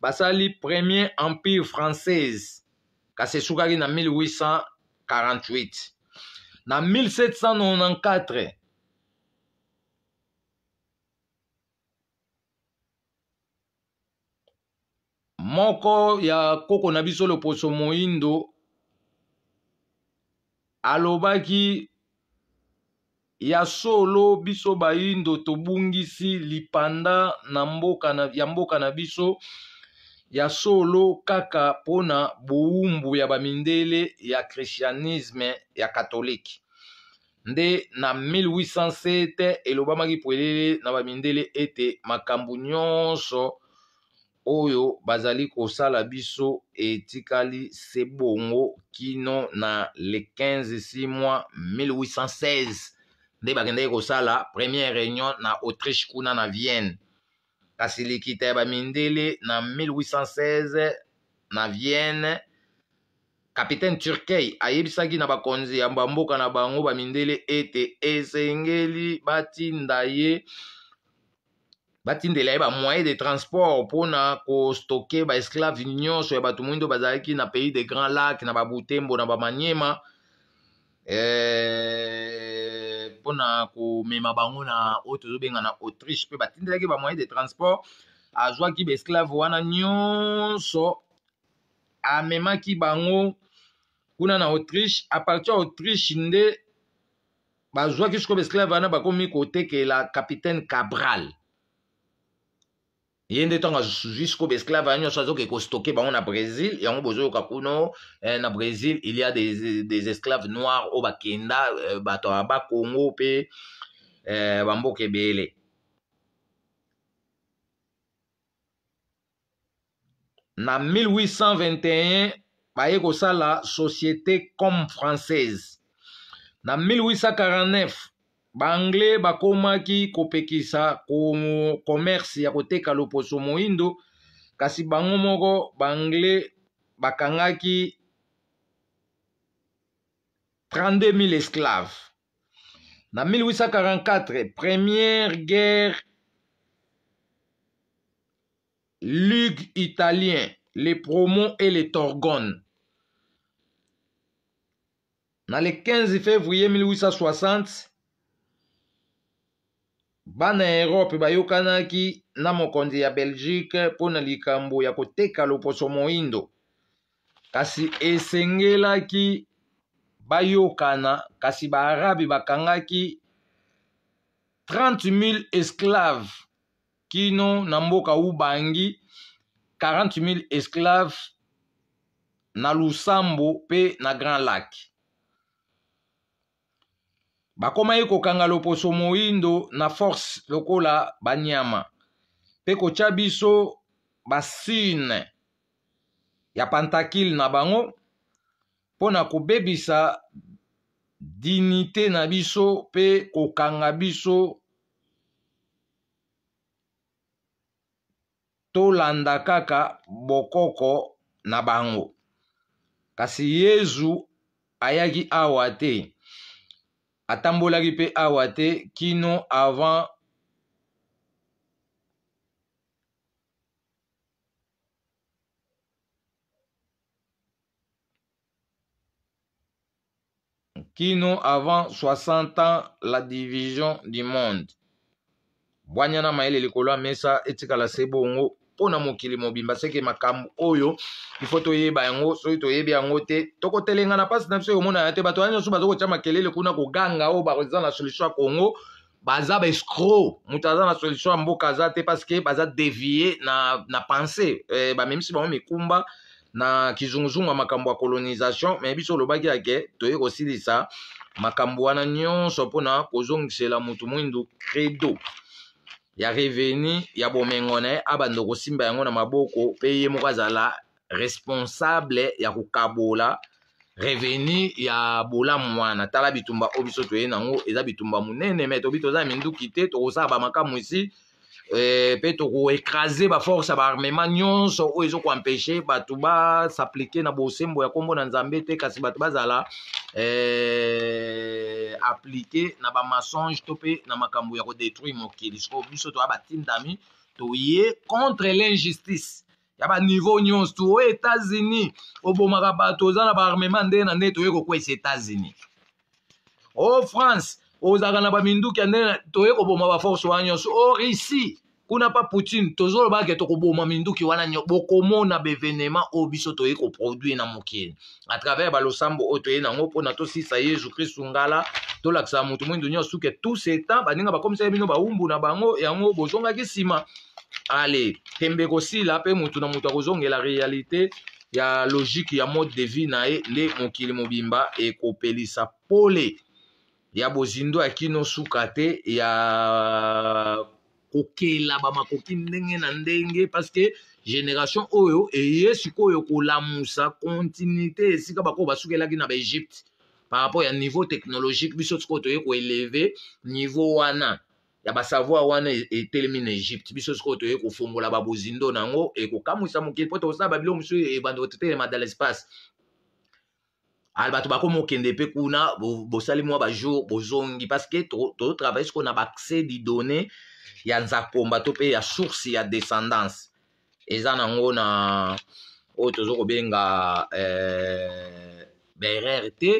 basali premier empire française kasi esukaki na 1848 na 1794 moko ya koko na biso loposo moindo alobaki ya solo biso bayindo tobungisi lipanda na mboka na, ya mboka na biso ya solo kaka mpona bowumbu ya bamindele ya christianisme ya katolike nde na 1807 elobamaki polele na bamindele ete makambo nyonso oyo bazali kosala biso etikali se bongo kino na le 15 si mois 1816 nde ko sala première réunion na autriche kuna na vienne kasi likita Mindele na 1816 na vienne capitaine turkey ayebisaki na bakonzi ya bamboka na bango mindele ete esengeli batinda ye batindela ba moyen de transport mpona ba esclaves nyonso ya batu tumundo bazalaki na pays de grand lac na babutembo na ba eh... mpona komema bango na oyo tozobenga na autriche mpe batindelaki bamoyen de transport azwaki baesclave wana nyonso amemaki bango kuna na autriche apartir ya autriche nde bazwaki sikoyo baesclave wana bakomi kotekela capitaine cabral ye nde ntango jusqu'au baesclave wana nyonso azokee kostoke bango na brésil yango bozoyoka kuno eh, na brésil il y a des, des esclaves noirs oyo bakenda eh, bato ya bakongo mpe eh, bamboka ebele na 1821 baye kosala société comme française na 1849 baanglais bakomaki kopekisa komerse ya koteka loposo moindo kasi bango moko baanglais bakangaki 32 000 esclaves na 1844 première guerre lugue italien les promos et les torgones na le 15 février 1860 bana ya erope bayokanaki na mokonzi ya belgique mpo na likambo ya koteka loposo moindo kasi esengelaki bayokana kasi baarabe bakangaki 30000 esclave kino na mboka ubangi 40000 esclave na lusambo mpe na grand lac bakóma ye kokanga loposo moyindo na force lokola banyama mpe kotya biso basine ya pantakile na bango mpo na kobebisa dinite na biso mpe kokanga biso tolanda kaka bokoko na bango kasi yezu ayaki awa te atambolaki mpe awa te kino avant kino avant 60 ans la division du monde bwanyana mayele likolo ya mesa etikala se bongo mpona mokili mobimba seke makambo oyo ifo toyeba yango soki toyebi yango te tokotelenga na mpasi na biso ekomona ya te bato wana nyonso bazokotya makelele kuna koganga oyo baza na solution ya congo baza baescro moto aza na solution ya mboka aza te parceke baza devie na, na pense eh, bamemisi bango mikumba na kizunguzungu ya makambo ya colonisation me biso olobaki yake toye kosilisa makambo wana nyonso mpona kozongisela motu mwindu credo ya reveni ya bomengo na ye abanda kosimba yango na maboko mpe ye moko azala responsable ya kokabola reveni ya bolamu wana tala bitumba oyo biso toyei nango eza bitumba monene me tobi toza minduki te tokosala bamakamu esi Eh, mpe tokoekrase baforce ya baarmema nyonso oyo ezokoampeshe bato basaplike na bosembo ya nkombo na nzambe te kasi bato bazala eh, aplike na bamasange to mpe na makambo ya kodetruire mokili sikoyo biso toya batindami toye contre l'injustice ya baniveau nyonso tooyo états-unis obomaka bato oza na baarmema ndenge na ndenge toye kokwesa états-unis o france ozalaka na baminduki ya ndenge toye koboma baforce wana nyonso o russie kuna pa poutine tozoloba ke tokoboma minduki wana nyo bokomona bevenema oyo biso toyei koproduire na mokili a travers balosambo oyo toyei nango mpona tosisa yezu kristu ngala tolakisa motu mwindu nyonso suke tout ce temps baninga bakomisaka bino bawumbu na bango yango bozongaki nsima ale tembe kosila mpe motu na moto akozongela réalité ya logike ya mode de vie na ye nde mokili mobimba ekopelisa pole ya bozindo ya kino suka te ya kokela bamakoki ndenge na ndenge parceke génération oyo eye sikoyo kolamusa continuité esika bakoyo basukelaki na baegypte par rapport ya niveau technologique biso sikoyo toye koeleve niveau wana ya basavoir wana e-, etelemi na egypte biso sikoyo toye kofongola babozindo na yango ekokamwisa mokili mpo tokosala babilo mosusu ebanda kotetelema dans l'espace ah, bato bakomi okende mpe kuna bosali mwa bajour bozongi parceke tozotravaille sikoyo na baccès didonnées ya nzapomba to mpe ya source ya descendance eza nango na oyo toza kobenga eh, berere te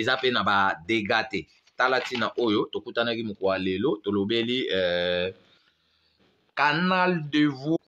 eza mpe na badega te tala ntina oyo tokutanaki moko ya lelo tolobeli eh, canal de voi